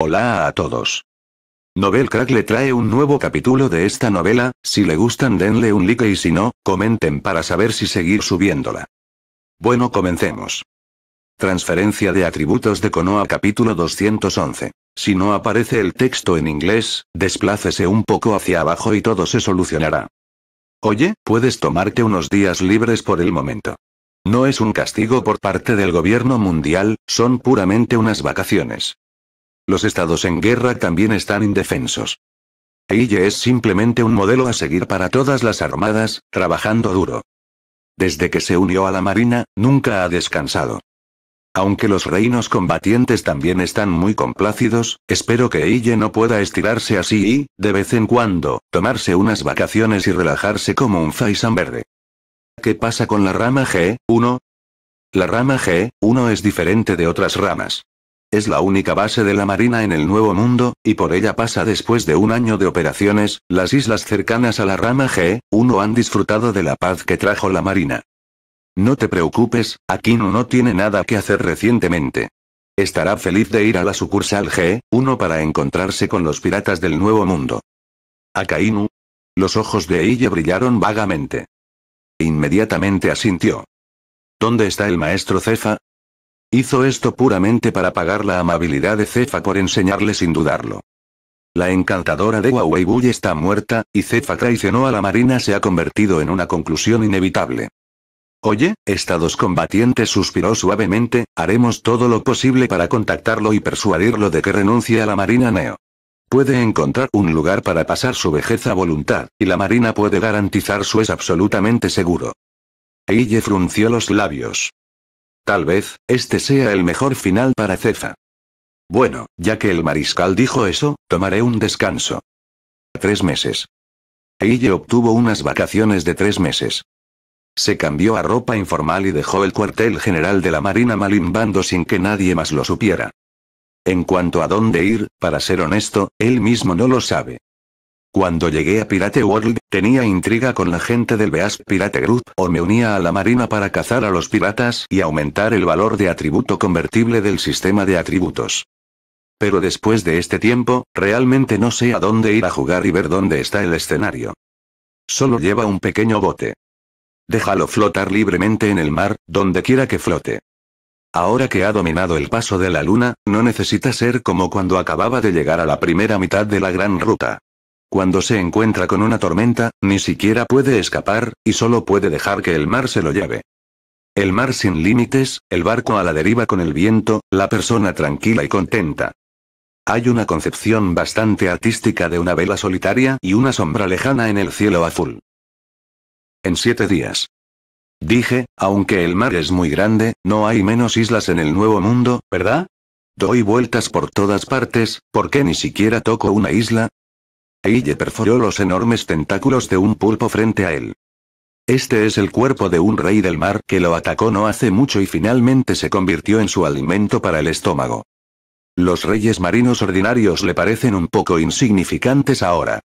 Hola a todos. Novel Crack le trae un nuevo capítulo de esta novela, si le gustan denle un like y si no, comenten para saber si seguir subiéndola. Bueno comencemos. Transferencia de atributos de Konoa, capítulo 211. Si no aparece el texto en inglés, desplácese un poco hacia abajo y todo se solucionará. Oye, puedes tomarte unos días libres por el momento. No es un castigo por parte del gobierno mundial, son puramente unas vacaciones. Los estados en guerra también están indefensos. Eille es simplemente un modelo a seguir para todas las armadas, trabajando duro. Desde que se unió a la Marina, nunca ha descansado. Aunque los reinos combatientes también están muy complácidos, espero que Eille no pueda estirarse así y, de vez en cuando, tomarse unas vacaciones y relajarse como un faisán verde. ¿Qué pasa con la rama G1? La rama G1 es diferente de otras ramas. Es la única base de la Marina en el Nuevo Mundo, y por ella pasa después de un año de operaciones, las islas cercanas a la rama G1 han disfrutado de la paz que trajo la Marina. No te preocupes, Aquino no tiene nada que hacer recientemente. Estará feliz de ir a la sucursal G1 para encontrarse con los piratas del Nuevo Mundo. Akainu. Los ojos de ella brillaron vagamente. Inmediatamente asintió. ¿Dónde está el maestro Cefa? Hizo esto puramente para pagar la amabilidad de Cefa por enseñarle sin dudarlo. La encantadora de Huawei está muerta, y Cefa traicionó a la marina se ha convertido en una conclusión inevitable. Oye, Estados combatientes suspiró suavemente, haremos todo lo posible para contactarlo y persuadirlo de que renuncie a la marina neo. Puede encontrar un lugar para pasar su vejez a voluntad, y la marina puede garantizar su es absolutamente seguro. Eille frunció los labios. Tal vez, este sea el mejor final para Cefa. Bueno, ya que el mariscal dijo eso, tomaré un descanso. Tres meses. Eille obtuvo unas vacaciones de tres meses. Se cambió a ropa informal y dejó el cuartel general de la Marina malimbando sin que nadie más lo supiera. En cuanto a dónde ir, para ser honesto, él mismo no lo sabe. Cuando llegué a Pirate World, tenía intriga con la gente del Beast Pirate Group o me unía a la marina para cazar a los piratas y aumentar el valor de atributo convertible del sistema de atributos. Pero después de este tiempo, realmente no sé a dónde ir a jugar y ver dónde está el escenario. Solo lleva un pequeño bote. Déjalo flotar libremente en el mar, donde quiera que flote. Ahora que ha dominado el paso de la luna, no necesita ser como cuando acababa de llegar a la primera mitad de la gran ruta. Cuando se encuentra con una tormenta, ni siquiera puede escapar, y solo puede dejar que el mar se lo lleve. El mar sin límites, el barco a la deriva con el viento, la persona tranquila y contenta. Hay una concepción bastante artística de una vela solitaria y una sombra lejana en el cielo azul. En siete días. Dije, aunque el mar es muy grande, no hay menos islas en el Nuevo Mundo, ¿verdad? Doy vueltas por todas partes, porque ni siquiera toco una isla? Eille perforó los enormes tentáculos de un pulpo frente a él. Este es el cuerpo de un rey del mar que lo atacó no hace mucho y finalmente se convirtió en su alimento para el estómago. Los reyes marinos ordinarios le parecen un poco insignificantes ahora.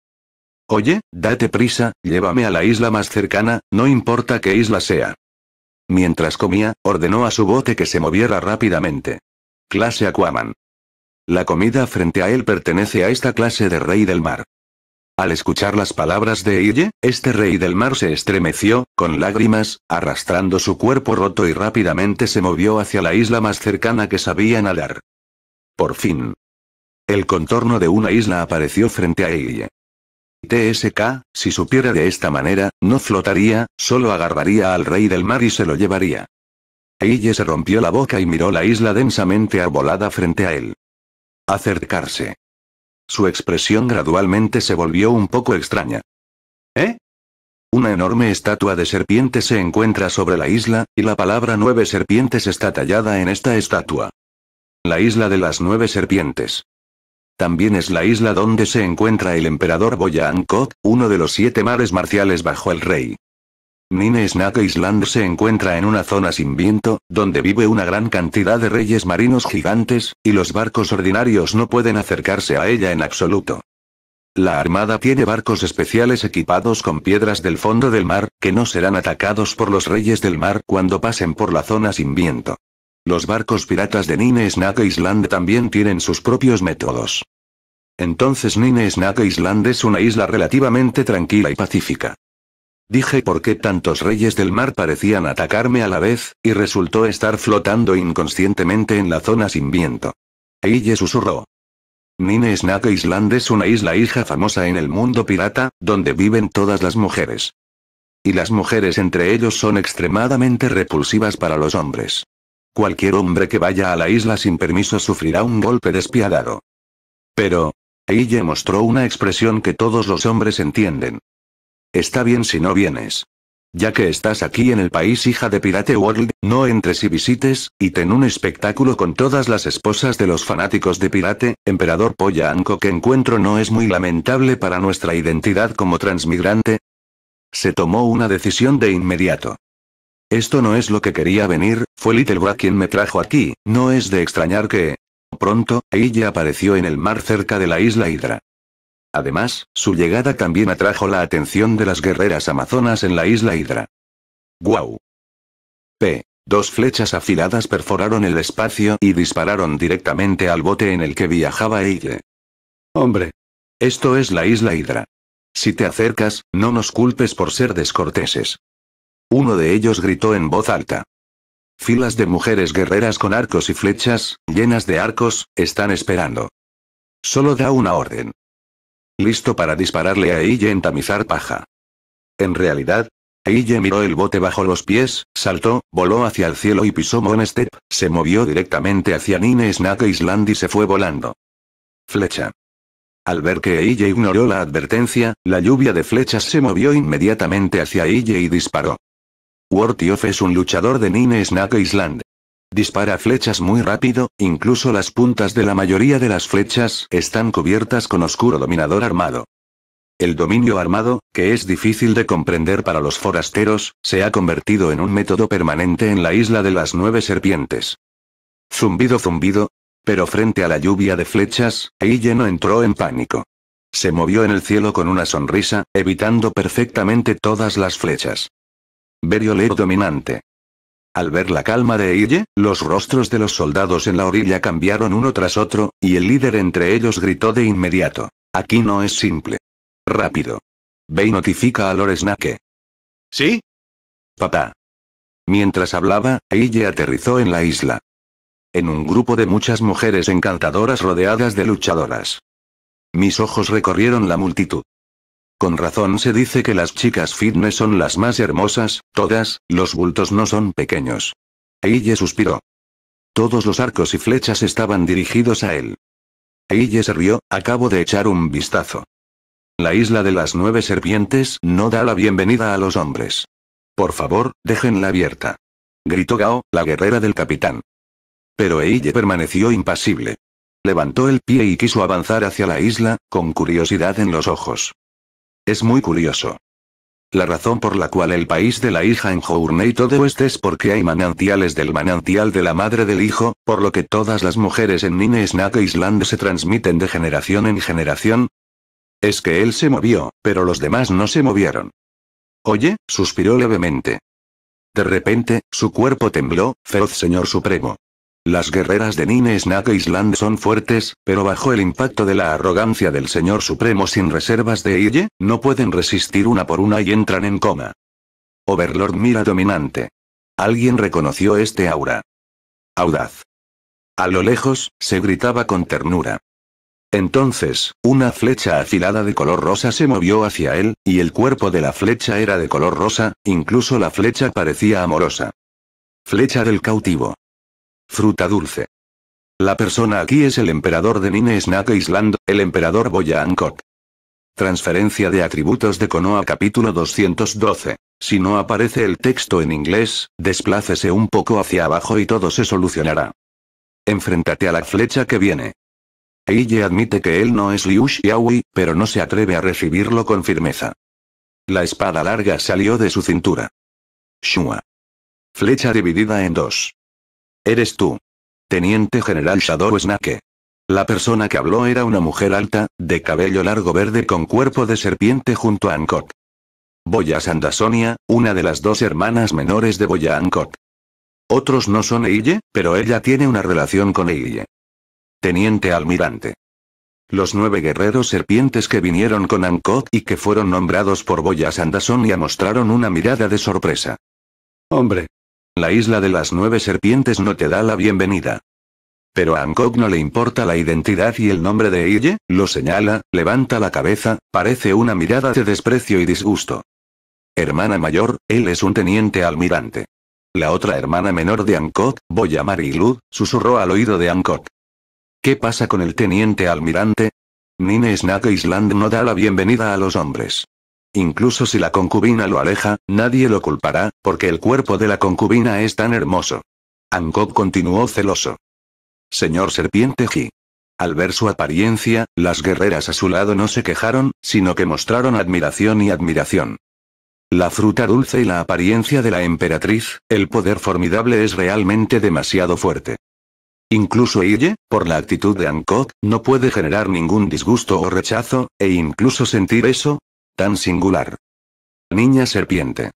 Oye, date prisa, llévame a la isla más cercana, no importa qué isla sea. Mientras comía, ordenó a su bote que se moviera rápidamente. Clase Aquaman. La comida frente a él pertenece a esta clase de rey del mar. Al escuchar las palabras de Iye, este rey del mar se estremeció, con lágrimas, arrastrando su cuerpo roto y rápidamente se movió hacia la isla más cercana que sabía nadar. Por fin. El contorno de una isla apareció frente a Iye. TSK, si supiera de esta manera, no flotaría, solo agarraría al rey del mar y se lo llevaría. Iye se rompió la boca y miró la isla densamente arbolada frente a él. Acercarse. Su expresión gradualmente se volvió un poco extraña. ¿Eh? Una enorme estatua de serpiente se encuentra sobre la isla, y la palabra nueve serpientes está tallada en esta estatua. La isla de las nueve serpientes. También es la isla donde se encuentra el emperador Boyan Kok, uno de los siete mares marciales bajo el rey. Nine Snake Island se encuentra en una zona sin viento, donde vive una gran cantidad de reyes marinos gigantes, y los barcos ordinarios no pueden acercarse a ella en absoluto. La Armada tiene barcos especiales equipados con piedras del fondo del mar, que no serán atacados por los reyes del mar cuando pasen por la zona sin viento. Los barcos piratas de Nine Snake Island también tienen sus propios métodos. Entonces Nine Snake Island es una isla relativamente tranquila y pacífica. Dije por qué tantos reyes del mar parecían atacarme a la vez, y resultó estar flotando inconscientemente en la zona sin viento. Eille susurró. Snake Island es una isla hija famosa en el mundo pirata, donde viven todas las mujeres. Y las mujeres entre ellos son extremadamente repulsivas para los hombres. Cualquier hombre que vaya a la isla sin permiso sufrirá un golpe despiadado. Pero... Eille mostró una expresión que todos los hombres entienden. Está bien si no vienes. Ya que estás aquí en el país hija de Pirate World, no entres y visites, y ten un espectáculo con todas las esposas de los fanáticos de Pirate, Emperador Polla que encuentro no es muy lamentable para nuestra identidad como transmigrante. Se tomó una decisión de inmediato. Esto no es lo que quería venir, fue Little Bra quien me trajo aquí, no es de extrañar que... Pronto, ella apareció en el mar cerca de la isla Hydra. Además, su llegada también atrajo la atención de las guerreras amazonas en la isla Hidra. ¡Guau! P. Dos flechas afiladas perforaron el espacio y dispararon directamente al bote en el que viajaba ella. Hombre. Esto es la isla Hidra. Si te acercas, no nos culpes por ser descorteses. Uno de ellos gritó en voz alta. Filas de mujeres guerreras con arcos y flechas, llenas de arcos, están esperando. Solo da una orden listo para dispararle a ella en tamizar paja. En realidad, ella miró el bote bajo los pies, saltó, voló hacia el cielo y pisó Monestep, se movió directamente hacia Nine Snake Island y se fue volando. Flecha. Al ver que ella ignoró la advertencia, la lluvia de flechas se movió inmediatamente hacia ella y disparó. wortiof es un luchador de Nine Snake Island. Dispara flechas muy rápido, incluso las puntas de la mayoría de las flechas están cubiertas con oscuro dominador armado. El dominio armado, que es difícil de comprender para los forasteros, se ha convertido en un método permanente en la isla de las nueve serpientes. Zumbido zumbido. Pero frente a la lluvia de flechas, ahí no entró en pánico. Se movió en el cielo con una sonrisa, evitando perfectamente todas las flechas. Veriolero dominante. Al ver la calma de Eye, los rostros de los soldados en la orilla cambiaron uno tras otro, y el líder entre ellos gritó de inmediato. Aquí no es simple. Rápido. Ve y notifica a Lord ¿Sí? Papá. Mientras hablaba, Eye aterrizó en la isla. En un grupo de muchas mujeres encantadoras rodeadas de luchadoras. Mis ojos recorrieron la multitud. Con razón se dice que las chicas fitness son las más hermosas, todas, los bultos no son pequeños. Eille suspiró. Todos los arcos y flechas estaban dirigidos a él. Eille se rió, acabo de echar un vistazo. La isla de las nueve serpientes no da la bienvenida a los hombres. Por favor, déjenla abierta. Gritó Gao, la guerrera del capitán. Pero Eille permaneció impasible. Levantó el pie y quiso avanzar hacia la isla, con curiosidad en los ojos. Es muy curioso. La razón por la cual el país de la hija en Journeito todo este es porque hay manantiales del manantial de la madre del hijo, por lo que todas las mujeres en Snake Island se transmiten de generación en generación. Es que él se movió, pero los demás no se movieron. Oye, suspiró levemente. De repente, su cuerpo tembló, feroz señor supremo. Las guerreras de Nine Snake Island son fuertes, pero bajo el impacto de la arrogancia del Señor Supremo sin reservas de Iye, no pueden resistir una por una y entran en coma. Overlord mira dominante. Alguien reconoció este aura. Audaz. A lo lejos, se gritaba con ternura. Entonces, una flecha afilada de color rosa se movió hacia él, y el cuerpo de la flecha era de color rosa, incluso la flecha parecía amorosa. Flecha del cautivo. Fruta dulce. La persona aquí es el emperador de Nine Snake Island, el emperador Hancock. Transferencia de atributos de Konoa capítulo 212. Si no aparece el texto en inglés, desplácese un poco hacia abajo y todo se solucionará. Enfréntate a la flecha que viene. Eiji admite que él no es Liu Xiaoyi, pero no se atreve a recibirlo con firmeza. La espada larga salió de su cintura. Shua. Flecha dividida en dos. Eres tú. Teniente General Shadow Snake. La persona que habló era una mujer alta, de cabello largo verde con cuerpo de serpiente junto a Ancot. Boya Sandasonia, una de las dos hermanas menores de Boya Ancot. Otros no son Eille, pero ella tiene una relación con Eille. Teniente Almirante. Los nueve guerreros serpientes que vinieron con Ancot y que fueron nombrados por Boya Sandasonia mostraron una mirada de sorpresa. Hombre, la isla de las nueve serpientes no te da la bienvenida. Pero a Hancock no le importa la identidad y el nombre de ella, lo señala, levanta la cabeza, parece una mirada de desprecio y disgusto. Hermana mayor, él es un teniente almirante. La otra hermana menor de Hancock, voy a Marilud, susurró al oído de Hancock. ¿Qué pasa con el teniente almirante? Nine Snake Island no da la bienvenida a los hombres. Incluso si la concubina lo aleja, nadie lo culpará, porque el cuerpo de la concubina es tan hermoso. Hancock continuó celoso. Señor Serpiente Ji. Al ver su apariencia, las guerreras a su lado no se quejaron, sino que mostraron admiración y admiración. La fruta dulce y la apariencia de la emperatriz, el poder formidable es realmente demasiado fuerte. Incluso Ille, por la actitud de Kok, no puede generar ningún disgusto o rechazo, e incluso sentir eso, Tan singular. Niña serpiente.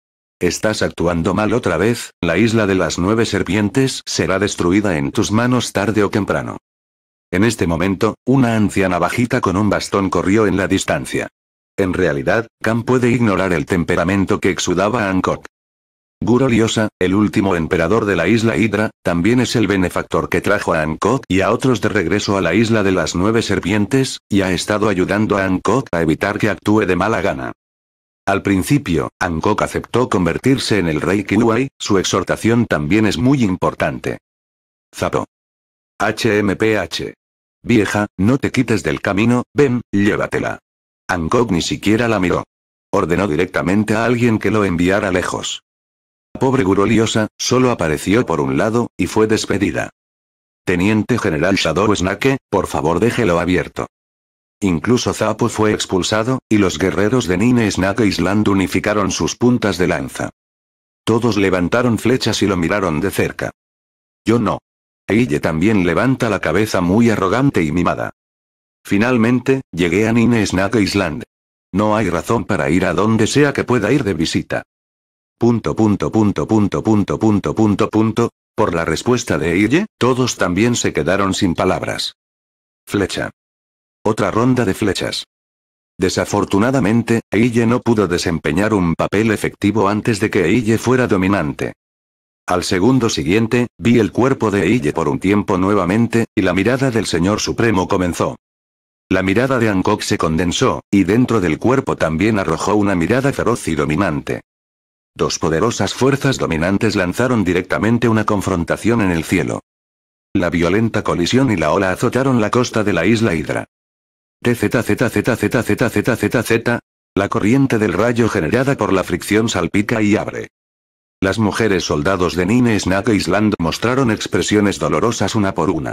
Estás actuando mal otra vez, la isla de las nueve serpientes será destruida en tus manos tarde o temprano. En este momento, una anciana bajita con un bastón corrió en la distancia. En realidad, Khan puede ignorar el temperamento que exudaba Hancock. Guro Liosa, el último emperador de la isla Hidra, también es el benefactor que trajo a Ancot y a otros de regreso a la isla de las nueve serpientes, y ha estado ayudando a Ancot a evitar que actúe de mala gana. Al principio, Ankok aceptó convertirse en el rey Kiwai, su exhortación también es muy importante. Zapo. HMPH. Vieja, no te quites del camino, ven, llévatela. Hancock ni siquiera la miró. Ordenó directamente a alguien que lo enviara lejos pobre Guroliosa, solo apareció por un lado, y fue despedida. Teniente General Shadow Snake, por favor déjelo abierto. Incluso Zapo fue expulsado, y los guerreros de Nine Snake Island unificaron sus puntas de lanza. Todos levantaron flechas y lo miraron de cerca. Yo no. Eille también levanta la cabeza muy arrogante y mimada. Finalmente, llegué a Nine Snake Island. No hay razón para ir a donde sea que pueda ir de visita. Punto punto punto punto punto punto punto Por la respuesta de Eille todos también se quedaron sin palabras. Flecha. Otra ronda de flechas. Desafortunadamente, Eille no pudo desempeñar un papel efectivo antes de que Eille fuera dominante. Al segundo siguiente, vi el cuerpo de Eille por un tiempo nuevamente, y la mirada del Señor Supremo comenzó. La mirada de Hancock se condensó, y dentro del cuerpo también arrojó una mirada feroz y dominante. Dos poderosas fuerzas dominantes lanzaron directamente una confrontación en el cielo. La violenta colisión y la ola azotaron la costa de la isla Hydra. TZZZZZZZZ, la corriente del rayo generada por la fricción salpica y abre. Las mujeres soldados de Nine Snake Island mostraron expresiones dolorosas una por una.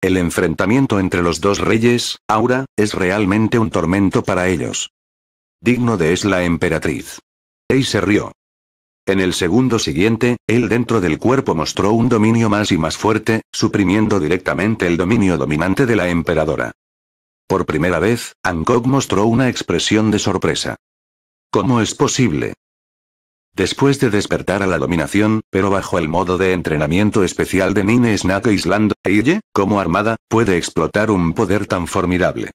El enfrentamiento entre los dos reyes, Aura, es realmente un tormento para ellos. Digno de es la emperatriz. Ey se rió. En el segundo siguiente, él dentro del cuerpo mostró un dominio más y más fuerte, suprimiendo directamente el dominio dominante de la emperadora. Por primera vez, Angkok mostró una expresión de sorpresa. ¿Cómo es posible? Después de despertar a la dominación, pero bajo el modo de entrenamiento especial de Nine Snake Island, Eille, como armada, puede explotar un poder tan formidable.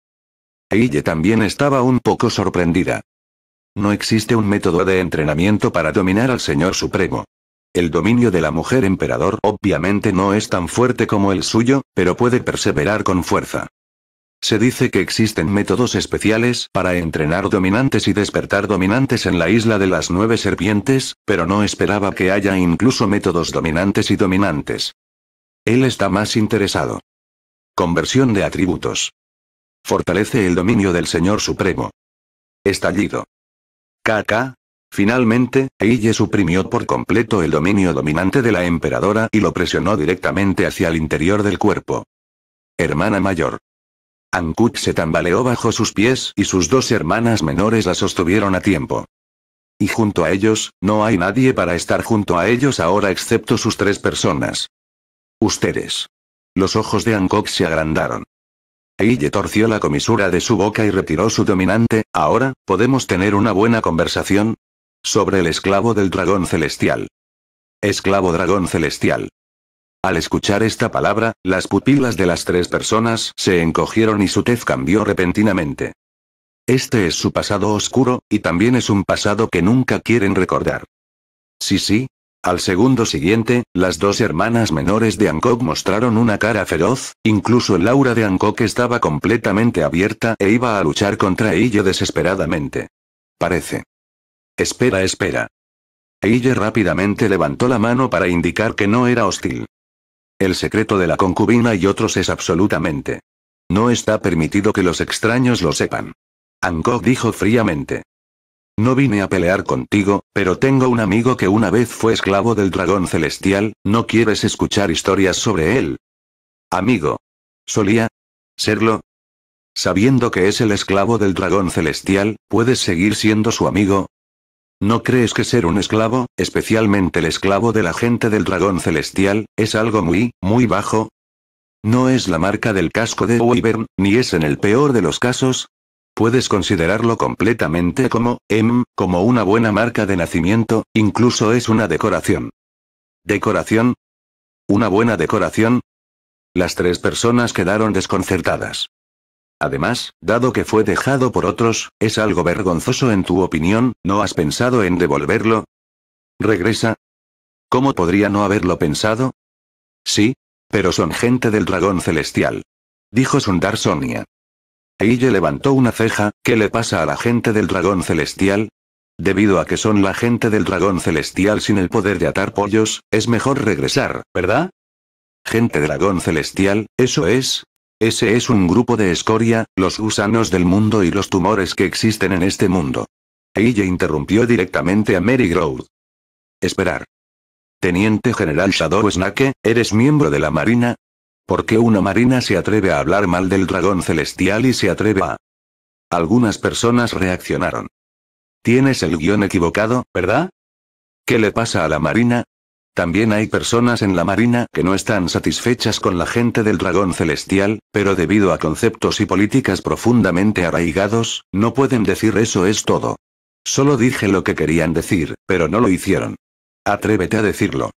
Eille también estaba un poco sorprendida. No existe un método de entrenamiento para dominar al Señor Supremo. El dominio de la mujer emperador obviamente no es tan fuerte como el suyo, pero puede perseverar con fuerza. Se dice que existen métodos especiales para entrenar dominantes y despertar dominantes en la isla de las nueve serpientes, pero no esperaba que haya incluso métodos dominantes y dominantes. Él está más interesado. Conversión de atributos. Fortalece el dominio del Señor Supremo. Estallido. KK. Finalmente, Eille suprimió por completo el dominio dominante de la emperadora y lo presionó directamente hacia el interior del cuerpo. Hermana mayor. Ankut se tambaleó bajo sus pies y sus dos hermanas menores la sostuvieron a tiempo. Y junto a ellos, no hay nadie para estar junto a ellos ahora excepto sus tres personas. Ustedes. Los ojos de Ankok se agrandaron le torció la comisura de su boca y retiró su dominante, ahora, podemos tener una buena conversación. Sobre el esclavo del dragón celestial. Esclavo dragón celestial. Al escuchar esta palabra, las pupilas de las tres personas se encogieron y su tez cambió repentinamente. Este es su pasado oscuro, y también es un pasado que nunca quieren recordar. Sí, sí, al segundo siguiente, las dos hermanas menores de Hancock mostraron una cara feroz, incluso Laura de Hancock estaba completamente abierta e iba a luchar contra ella desesperadamente. Parece. Espera, espera. Ella rápidamente levantó la mano para indicar que no era hostil. El secreto de la concubina y otros es absolutamente. No está permitido que los extraños lo sepan. Hancock dijo fríamente. No vine a pelear contigo, pero tengo un amigo que una vez fue esclavo del dragón celestial, ¿no quieres escuchar historias sobre él? Amigo. ¿Solía? ¿Serlo? Sabiendo que es el esclavo del dragón celestial, ¿puedes seguir siendo su amigo? ¿No crees que ser un esclavo, especialmente el esclavo de la gente del dragón celestial, es algo muy, muy bajo? No es la marca del casco de Wyvern, ni es en el peor de los casos, Puedes considerarlo completamente como, m em, como una buena marca de nacimiento, incluso es una decoración. ¿Decoración? ¿Una buena decoración? Las tres personas quedaron desconcertadas. Además, dado que fue dejado por otros, es algo vergonzoso en tu opinión, ¿no has pensado en devolverlo? Regresa. ¿Cómo podría no haberlo pensado? Sí. Pero son gente del dragón celestial. Dijo Sundar Sonia. Eille levantó una ceja, ¿qué le pasa a la gente del dragón celestial? Debido a que son la gente del dragón celestial sin el poder de atar pollos, es mejor regresar, ¿verdad? Gente dragón celestial, eso es. Ese es un grupo de escoria, los gusanos del mundo y los tumores que existen en este mundo. Eille interrumpió directamente a Mary Grove. Esperar. Teniente General Shadow Snake, ¿eres miembro de la Marina? ¿Por qué una marina se atreve a hablar mal del dragón celestial y se atreve a... Algunas personas reaccionaron. Tienes el guión equivocado, ¿verdad? ¿Qué le pasa a la marina? También hay personas en la marina que no están satisfechas con la gente del dragón celestial, pero debido a conceptos y políticas profundamente arraigados, no pueden decir eso es todo. Solo dije lo que querían decir, pero no lo hicieron. Atrévete a decirlo.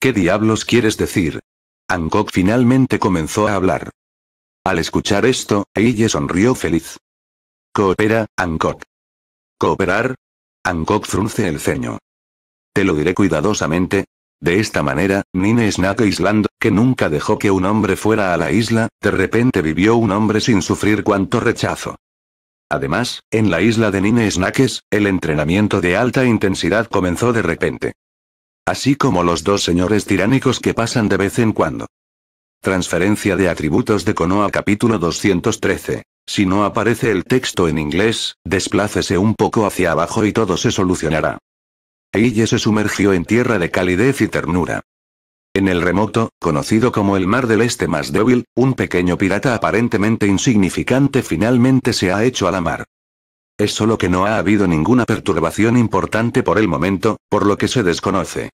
¿Qué diablos quieres decir? Hancock finalmente comenzó a hablar. Al escuchar esto, ella sonrió feliz. Coopera, Hancock. ¿Cooperar? Hancock frunce el ceño. Te lo diré cuidadosamente. De esta manera, Nine Snack Island, que nunca dejó que un hombre fuera a la isla, de repente vivió un hombre sin sufrir cuanto rechazo. Además, en la isla de Nine Snakes, el entrenamiento de alta intensidad comenzó de repente. Así como los dos señores tiránicos que pasan de vez en cuando. Transferencia de atributos de Konoa, capítulo 213. Si no aparece el texto en inglés, desplácese un poco hacia abajo y todo se solucionará. Eille se sumergió en tierra de calidez y ternura. En el remoto, conocido como el Mar del Este más débil, un pequeño pirata aparentemente insignificante finalmente se ha hecho a la mar. Es solo que no ha habido ninguna perturbación importante por el momento, por lo que se desconoce.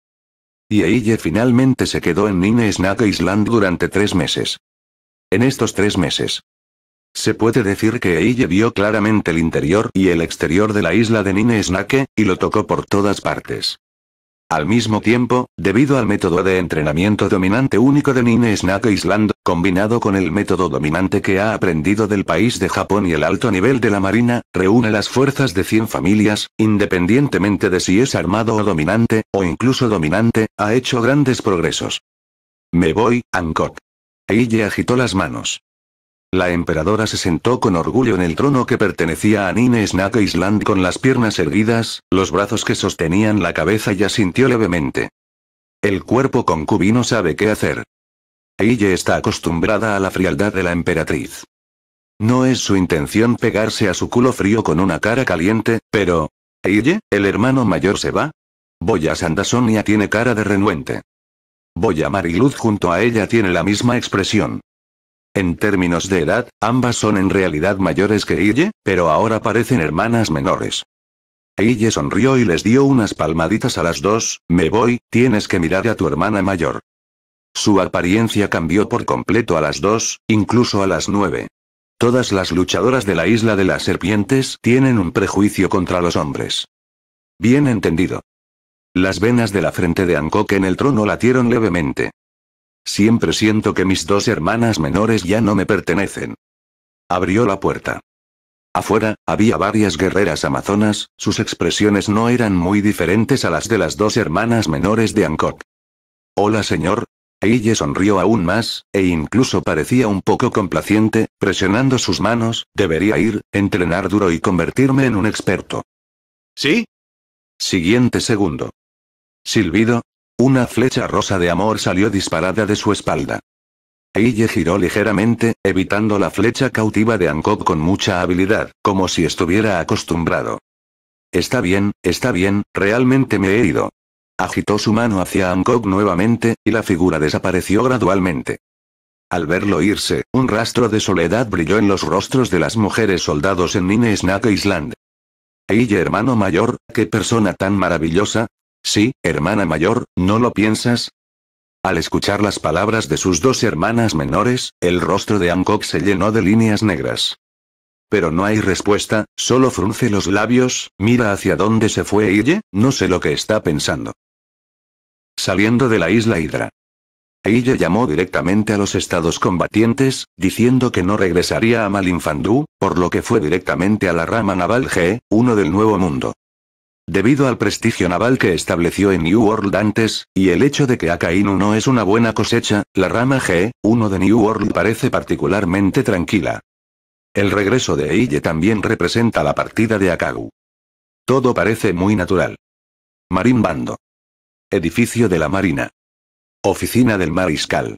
Y Yeille finalmente se quedó en Nine Snake Island durante tres meses. En estos tres meses. Se puede decir que Eille vio claramente el interior y el exterior de la isla de Nine Snake, y lo tocó por todas partes. Al mismo tiempo, debido al método de entrenamiento dominante único de Nine Snake Island, combinado con el método dominante que ha aprendido del país de Japón y el alto nivel de la Marina, reúne las fuerzas de 100 familias, independientemente de si es armado o dominante, o incluso dominante, ha hecho grandes progresos. Me voy, Ankot. ella agitó las manos. La emperadora se sentó con orgullo en el trono que pertenecía a Nine Snake Island con las piernas erguidas, los brazos que sostenían la cabeza y sintió levemente. El cuerpo concubino sabe qué hacer. Ella está acostumbrada a la frialdad de la emperatriz. No es su intención pegarse a su culo frío con una cara caliente, pero... Eije, el hermano mayor, se va? Boya Sandasonia tiene cara de renuente. Boya Mariluz junto a ella tiene la misma expresión. En términos de edad, ambas son en realidad mayores que Iye pero ahora parecen hermanas menores. Iye sonrió y les dio unas palmaditas a las dos, me voy, tienes que mirar a tu hermana mayor. Su apariencia cambió por completo a las 2, incluso a las 9. Todas las luchadoras de la isla de las serpientes tienen un prejuicio contra los hombres. Bien entendido. Las venas de la frente de Hancock en el trono latieron levemente. Siempre siento que mis dos hermanas menores ya no me pertenecen. Abrió la puerta. Afuera, había varias guerreras amazonas, sus expresiones no eran muy diferentes a las de las dos hermanas menores de Hancock. Hola señor, ella sonrió aún más, e incluso parecía un poco complaciente, presionando sus manos, debería ir, entrenar duro y convertirme en un experto. ¿Sí? Siguiente segundo. Silbido. Una flecha rosa de amor salió disparada de su espalda. Eille giró ligeramente, evitando la flecha cautiva de Hancock con mucha habilidad, como si estuviera acostumbrado. Está bien, está bien, realmente me he ido. Agitó su mano hacia Hancock nuevamente, y la figura desapareció gradualmente. Al verlo irse, un rastro de soledad brilló en los rostros de las mujeres soldados en Nine Snake Island. Ella hermano mayor, qué persona tan maravillosa. Sí, hermana mayor, ¿no lo piensas? Al escuchar las palabras de sus dos hermanas menores, el rostro de Hancock se llenó de líneas negras. Pero no hay respuesta, solo frunce los labios, mira hacia dónde se fue Iye. no sé lo que está pensando saliendo de la isla Hydra. Eille llamó directamente a los estados combatientes, diciendo que no regresaría a Malinfandú, por lo que fue directamente a la rama naval G1 del Nuevo Mundo. Debido al prestigio naval que estableció en New World antes, y el hecho de que Akainu no es una buena cosecha, la rama G1 de New World parece particularmente tranquila. El regreso de Eille también representa la partida de Akagu. Todo parece muy natural. Marin Bando. Edificio de la Marina. Oficina del Mariscal.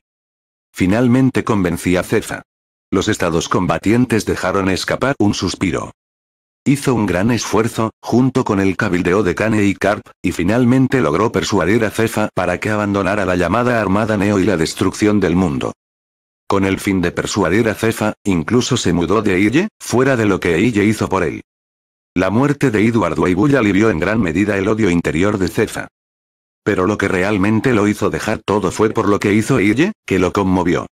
Finalmente convencí a Cefa. Los estados combatientes dejaron escapar un suspiro. Hizo un gran esfuerzo, junto con el cabildeo de Cane y Carp, y finalmente logró persuadir a Cefa para que abandonara la llamada Armada Neo y la destrucción del mundo. Con el fin de persuadir a Cefa, incluso se mudó de Ille, fuera de lo que Ille hizo por él. La muerte de Eduardo Weibull alivió en gran medida el odio interior de Cefa. Pero lo que realmente lo hizo dejar todo fue por lo que hizo Iye, que lo conmovió.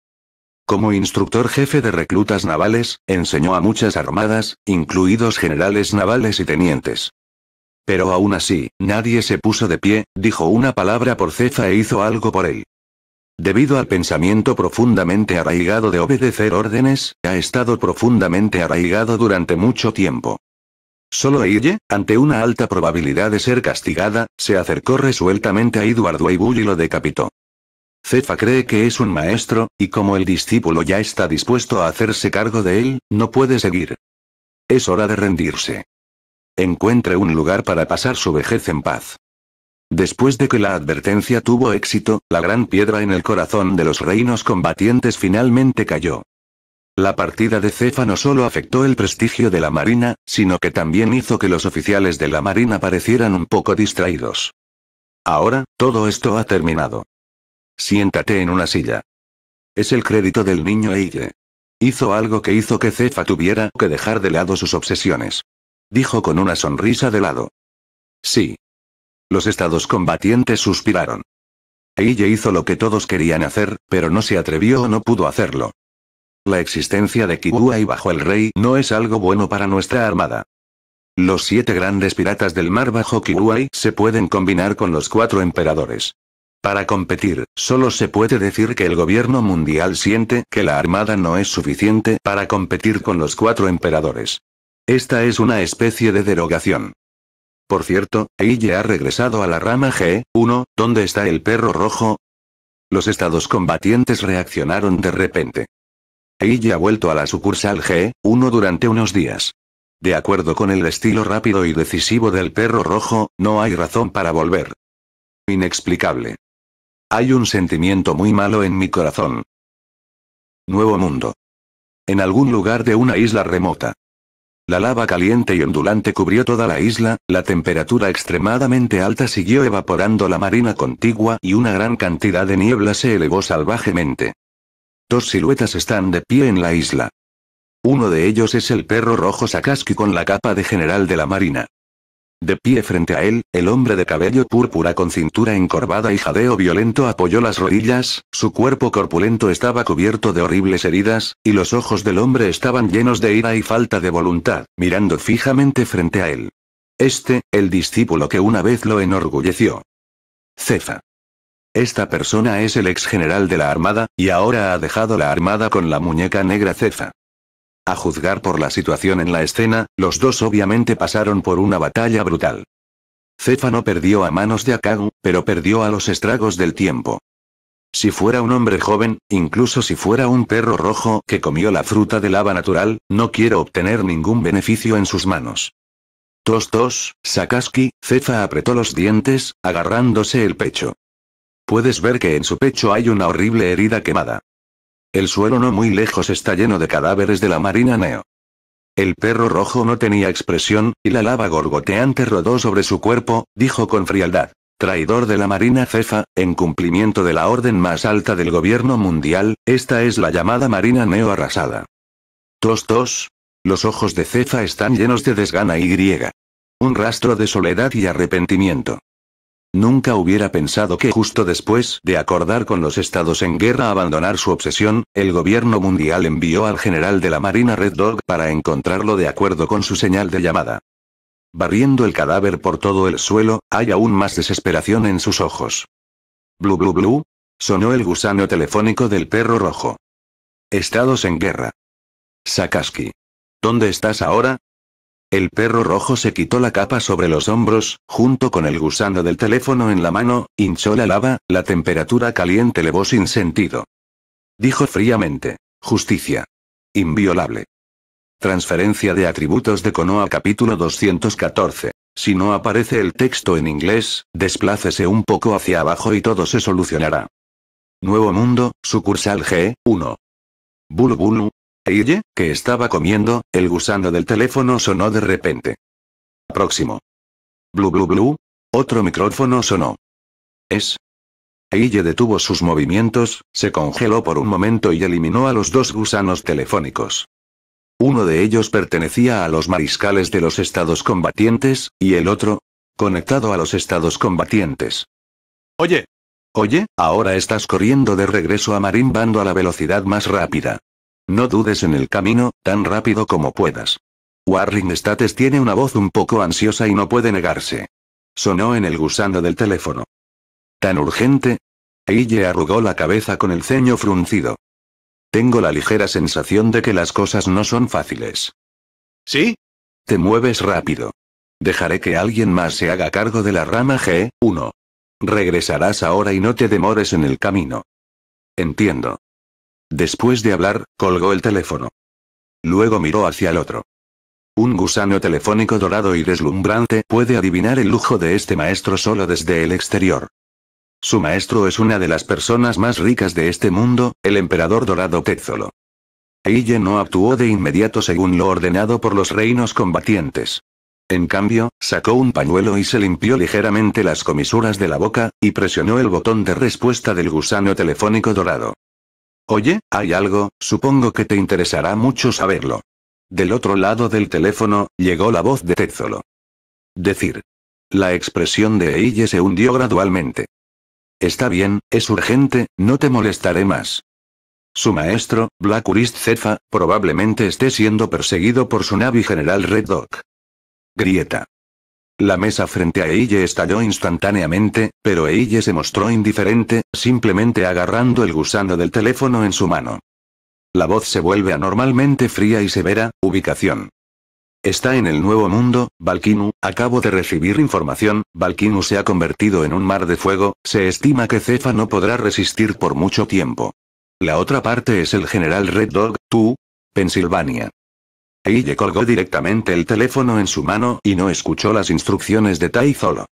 Como instructor jefe de reclutas navales, enseñó a muchas armadas, incluidos generales navales y tenientes. Pero aún así, nadie se puso de pie, dijo una palabra por Cefa e hizo algo por él. Debido al pensamiento profundamente arraigado de obedecer órdenes, ha estado profundamente arraigado durante mucho tiempo. Solo ella, ante una alta probabilidad de ser castigada, se acercó resueltamente a Eduardo Weibull y lo decapitó. Cefa cree que es un maestro, y como el discípulo ya está dispuesto a hacerse cargo de él, no puede seguir. Es hora de rendirse. Encuentre un lugar para pasar su vejez en paz. Después de que la advertencia tuvo éxito, la gran piedra en el corazón de los reinos combatientes finalmente cayó. La partida de Cefa no solo afectó el prestigio de la Marina, sino que también hizo que los oficiales de la Marina parecieran un poco distraídos. Ahora, todo esto ha terminado. Siéntate en una silla. Es el crédito del niño Eige. Hizo algo que hizo que Cefa tuviera que dejar de lado sus obsesiones. Dijo con una sonrisa de lado. Sí. Los estados combatientes suspiraron. Eige hizo lo que todos querían hacer, pero no se atrevió o no pudo hacerlo. La existencia de Kiwuai bajo el rey no es algo bueno para nuestra armada. Los siete grandes piratas del mar bajo Kiwuai se pueden combinar con los cuatro emperadores. Para competir, solo se puede decir que el gobierno mundial siente que la armada no es suficiente para competir con los cuatro emperadores. Esta es una especie de derogación. Por cierto, Aige ha regresado a la rama G1, ¿dónde está el perro rojo? Los estados combatientes reaccionaron de repente. Ella ha vuelto a la sucursal G1 durante unos días. De acuerdo con el estilo rápido y decisivo del perro rojo, no hay razón para volver. Inexplicable. Hay un sentimiento muy malo en mi corazón. Nuevo mundo. En algún lugar de una isla remota. La lava caliente y ondulante cubrió toda la isla, la temperatura extremadamente alta siguió evaporando la marina contigua y una gran cantidad de niebla se elevó salvajemente. Dos siluetas están de pie en la isla. Uno de ellos es el perro rojo Sakaski con la capa de general de la marina. De pie frente a él, el hombre de cabello púrpura con cintura encorvada y jadeo violento apoyó las rodillas, su cuerpo corpulento estaba cubierto de horribles heridas, y los ojos del hombre estaban llenos de ira y falta de voluntad, mirando fijamente frente a él. Este, el discípulo que una vez lo enorgulleció. Cefa. Esta persona es el ex general de la Armada, y ahora ha dejado la Armada con la muñeca negra Cefa. A juzgar por la situación en la escena, los dos obviamente pasaron por una batalla brutal. Cefa no perdió a manos de Akagu, pero perdió a los estragos del tiempo. Si fuera un hombre joven, incluso si fuera un perro rojo que comió la fruta del lava natural, no quiero obtener ningún beneficio en sus manos. Tos tos, Sakaski, Cefa apretó los dientes, agarrándose el pecho. Puedes ver que en su pecho hay una horrible herida quemada. El suelo no muy lejos está lleno de cadáveres de la Marina Neo. El perro rojo no tenía expresión, y la lava gorgoteante rodó sobre su cuerpo, dijo con frialdad. Traidor de la Marina Cefa, en cumplimiento de la orden más alta del gobierno mundial, esta es la llamada Marina Neo arrasada. Tos tos. Los ojos de Cefa están llenos de desgana y griega. Un rastro de soledad y arrepentimiento. Nunca hubiera pensado que justo después de acordar con los estados en guerra abandonar su obsesión, el gobierno mundial envió al general de la Marina Red Dog para encontrarlo de acuerdo con su señal de llamada. Barriendo el cadáver por todo el suelo, hay aún más desesperación en sus ojos. Blue, blue, blu. Sonó el gusano telefónico del perro rojo. Estados en guerra. Sakaski. ¿Dónde estás ahora? El perro rojo se quitó la capa sobre los hombros, junto con el gusano del teléfono en la mano, hinchó la lava, la temperatura caliente levó sin sentido. Dijo fríamente. Justicia. Inviolable. Transferencia de atributos de Konoha capítulo 214. Si no aparece el texto en inglés, desplácese un poco hacia abajo y todo se solucionará. Nuevo Mundo, sucursal G, 1. Bulubulu, Eille, que estaba comiendo, el gusano del teléfono sonó de repente. Próximo. Blu blu blu. Otro micrófono sonó. Es. Eille detuvo sus movimientos, se congeló por un momento y eliminó a los dos gusanos telefónicos. Uno de ellos pertenecía a los mariscales de los estados combatientes, y el otro, conectado a los estados combatientes. Oye. Oye, ahora estás corriendo de regreso a Marimbando a la velocidad más rápida. No dudes en el camino, tan rápido como puedas. Warring States tiene una voz un poco ansiosa y no puede negarse. Sonó en el gusano del teléfono. ¿Tan urgente? Ellie arrugó la cabeza con el ceño fruncido. Tengo la ligera sensación de que las cosas no son fáciles. ¿Sí? Te mueves rápido. Dejaré que alguien más se haga cargo de la rama G1. Regresarás ahora y no te demores en el camino. Entiendo. Después de hablar, colgó el teléfono. Luego miró hacia el otro. Un gusano telefónico dorado y deslumbrante puede adivinar el lujo de este maestro solo desde el exterior. Su maestro es una de las personas más ricas de este mundo, el emperador dorado Tézolo. Eille no actuó de inmediato según lo ordenado por los reinos combatientes. En cambio, sacó un pañuelo y se limpió ligeramente las comisuras de la boca, y presionó el botón de respuesta del gusano telefónico dorado. Oye, hay algo, supongo que te interesará mucho saberlo. Del otro lado del teléfono, llegó la voz de Tezolo. Decir. La expresión de Eille se hundió gradualmente. Está bien, es urgente, no te molestaré más. Su maestro, Blackurist Cefa, probablemente esté siendo perseguido por su navi general Red Dog. Grieta. La mesa frente a ella estalló instantáneamente, pero ella se mostró indiferente, simplemente agarrando el gusano del teléfono en su mano. La voz se vuelve anormalmente fría y severa, ubicación. Está en el nuevo mundo, Valkinu, acabo de recibir información, Valkinu se ha convertido en un mar de fuego, se estima que Cefa no podrá resistir por mucho tiempo. La otra parte es el general Red Dog, tú, Pensilvania. Eye colgó directamente el teléfono en su mano y no escuchó las instrucciones de Tai Zolo.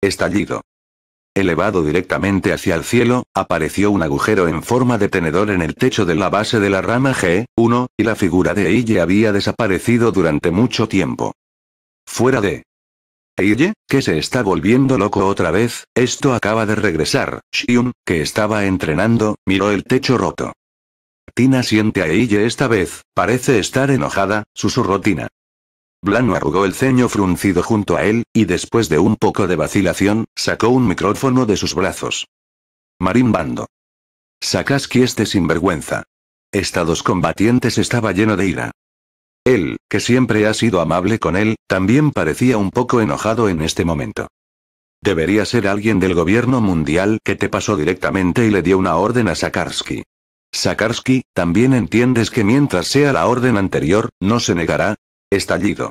Estallido. Elevado directamente hacia el cielo, apareció un agujero en forma de tenedor en el techo de la base de la rama G1, y la figura de Eye había desaparecido durante mucho tiempo. Fuera de... Eye, que se está volviendo loco otra vez, esto acaba de regresar. xion que estaba entrenando, miró el techo roto. Tina siente a ella esta vez, parece estar enojada, susurró Tina. Blano arrugó el ceño fruncido junto a él, y después de un poco de vacilación, sacó un micrófono de sus brazos. Marín Bando. Sakaski este sinvergüenza. Estados combatientes estaba lleno de ira. Él, que siempre ha sido amable con él, también parecía un poco enojado en este momento. Debería ser alguien del gobierno mundial que te pasó directamente y le dio una orden a Sakarsky. Sakarsky, también entiendes que mientras sea la orden anterior, no se negará. Estallido.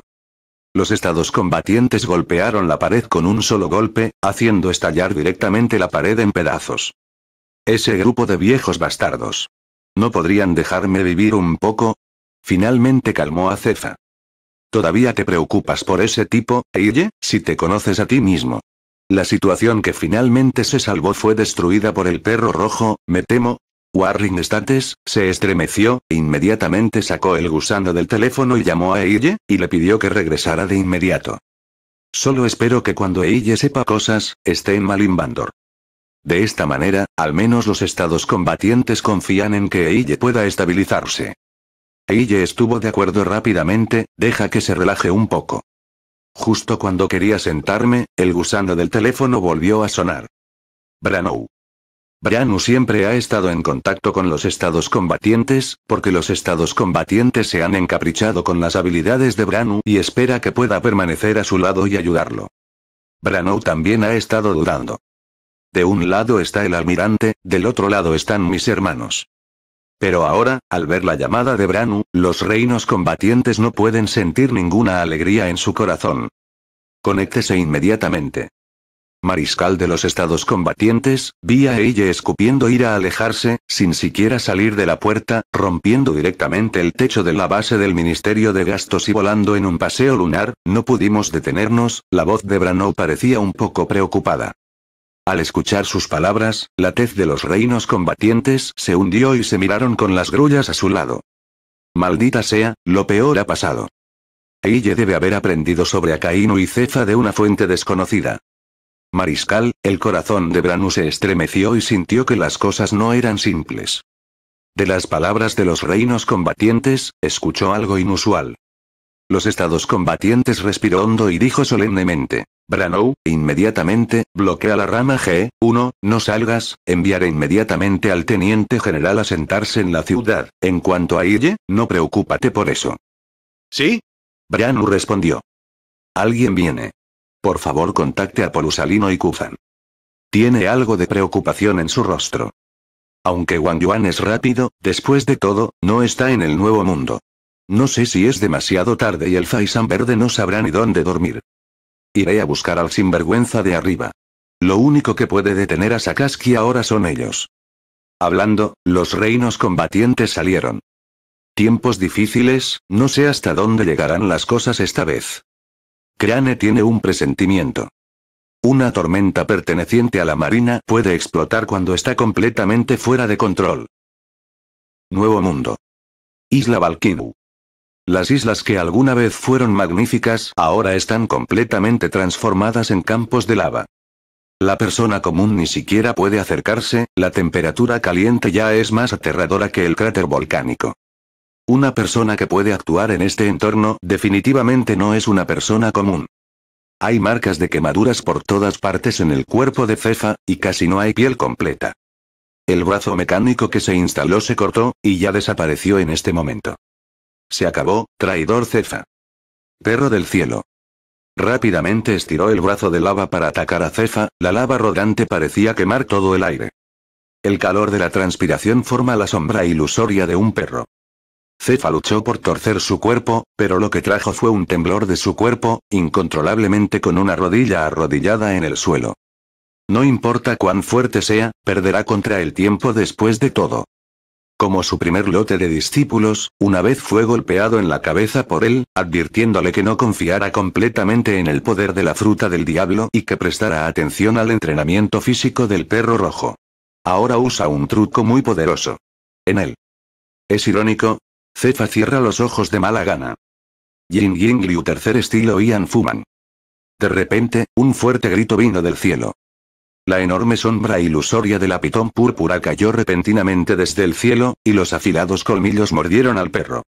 Los estados combatientes golpearon la pared con un solo golpe, haciendo estallar directamente la pared en pedazos. Ese grupo de viejos bastardos. ¿No podrían dejarme vivir un poco? Finalmente calmó a Cefa. Todavía te preocupas por ese tipo, Eille, si te conoces a ti mismo. La situación que finalmente se salvó fue destruida por el perro rojo, me temo, Warren States se estremeció, e inmediatamente sacó el gusano del teléfono y llamó a Eille, y le pidió que regresara de inmediato. Solo espero que cuando Eille sepa cosas, esté en Malimbandor. De esta manera, al menos los estados combatientes confían en que Eille pueda estabilizarse. Eille estuvo de acuerdo rápidamente, deja que se relaje un poco. Justo cuando quería sentarme, el gusano del teléfono volvió a sonar. Branou. Branu siempre ha estado en contacto con los estados combatientes, porque los estados combatientes se han encaprichado con las habilidades de Branu y espera que pueda permanecer a su lado y ayudarlo. Branu también ha estado dudando. De un lado está el almirante, del otro lado están mis hermanos. Pero ahora, al ver la llamada de Branu, los reinos combatientes no pueden sentir ninguna alegría en su corazón. Conéctese inmediatamente mariscal de los estados combatientes, vi a ella escupiendo ir a alejarse, sin siquiera salir de la puerta, rompiendo directamente el techo de la base del Ministerio de Gastos y volando en un paseo lunar, no pudimos detenernos, la voz de Brano parecía un poco preocupada. Al escuchar sus palabras, la tez de los reinos combatientes se hundió y se miraron con las grullas a su lado. Maldita sea, lo peor ha pasado. Ella debe haber aprendido sobre Acaíno y Cefa de una fuente desconocida. Mariscal, el corazón de Branu se estremeció y sintió que las cosas no eran simples. De las palabras de los reinos combatientes, escuchó algo inusual. Los estados combatientes respiró hondo y dijo solemnemente. Branou, inmediatamente, bloquea la rama G1, no salgas, enviaré inmediatamente al teniente general a sentarse en la ciudad. En cuanto a Iye, no preocúpate por eso. ¿Sí? Branu respondió. Alguien viene. Por favor contacte a Polusalino y Kuzan. Tiene algo de preocupación en su rostro. Aunque Wang Yuan es rápido, después de todo, no está en el nuevo mundo. No sé si es demasiado tarde y el Faisan Verde no sabrá ni dónde dormir. Iré a buscar al sinvergüenza de arriba. Lo único que puede detener a Sakaski ahora son ellos. Hablando, los reinos combatientes salieron. Tiempos difíciles, no sé hasta dónde llegarán las cosas esta vez. Crane tiene un presentimiento. Una tormenta perteneciente a la marina puede explotar cuando está completamente fuera de control. Nuevo Mundo. Isla Valkyrie. Las islas que alguna vez fueron magníficas ahora están completamente transformadas en campos de lava. La persona común ni siquiera puede acercarse, la temperatura caliente ya es más aterradora que el cráter volcánico. Una persona que puede actuar en este entorno definitivamente no es una persona común. Hay marcas de quemaduras por todas partes en el cuerpo de Cefa, y casi no hay piel completa. El brazo mecánico que se instaló se cortó, y ya desapareció en este momento. Se acabó, traidor Cefa. Perro del cielo. Rápidamente estiró el brazo de lava para atacar a Cefa, la lava rodante parecía quemar todo el aire. El calor de la transpiración forma la sombra ilusoria de un perro. Cefa luchó por torcer su cuerpo, pero lo que trajo fue un temblor de su cuerpo, incontrolablemente con una rodilla arrodillada en el suelo. No importa cuán fuerte sea, perderá contra el tiempo después de todo. Como su primer lote de discípulos, una vez fue golpeado en la cabeza por él, advirtiéndole que no confiara completamente en el poder de la fruta del diablo y que prestara atención al entrenamiento físico del perro rojo. Ahora usa un truco muy poderoso. En él. Es irónico, Cefa cierra los ojos de mala gana. Yin Yin Liu tercer estilo Ian Fuman. De repente, un fuerte grito vino del cielo. La enorme sombra ilusoria de la pitón púrpura cayó repentinamente desde el cielo, y los afilados colmillos mordieron al perro.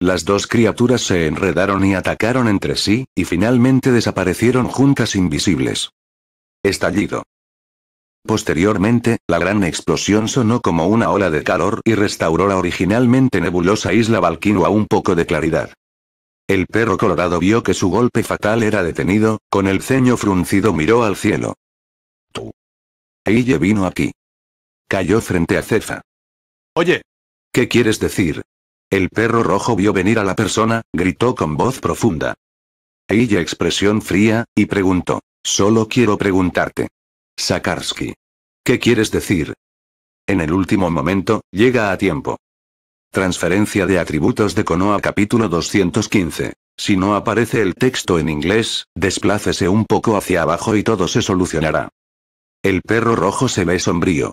Las dos criaturas se enredaron y atacaron entre sí, y finalmente desaparecieron juntas invisibles. Estallido. Posteriormente, la gran explosión sonó como una ola de calor y restauró la originalmente nebulosa isla Balquino a un poco de claridad. El perro colorado vio que su golpe fatal era detenido, con el ceño fruncido miró al cielo. Tú. Ella vino aquí. Cayó frente a Cefa. Oye. ¿Qué quieres decir? El perro rojo vio venir a la persona, gritó con voz profunda. Ella expresión fría, y preguntó. Solo quiero preguntarte. Sakarsky. ¿Qué quieres decir? En el último momento, llega a tiempo. Transferencia de atributos de Konoha capítulo 215. Si no aparece el texto en inglés, desplácese un poco hacia abajo y todo se solucionará. El perro rojo se ve sombrío.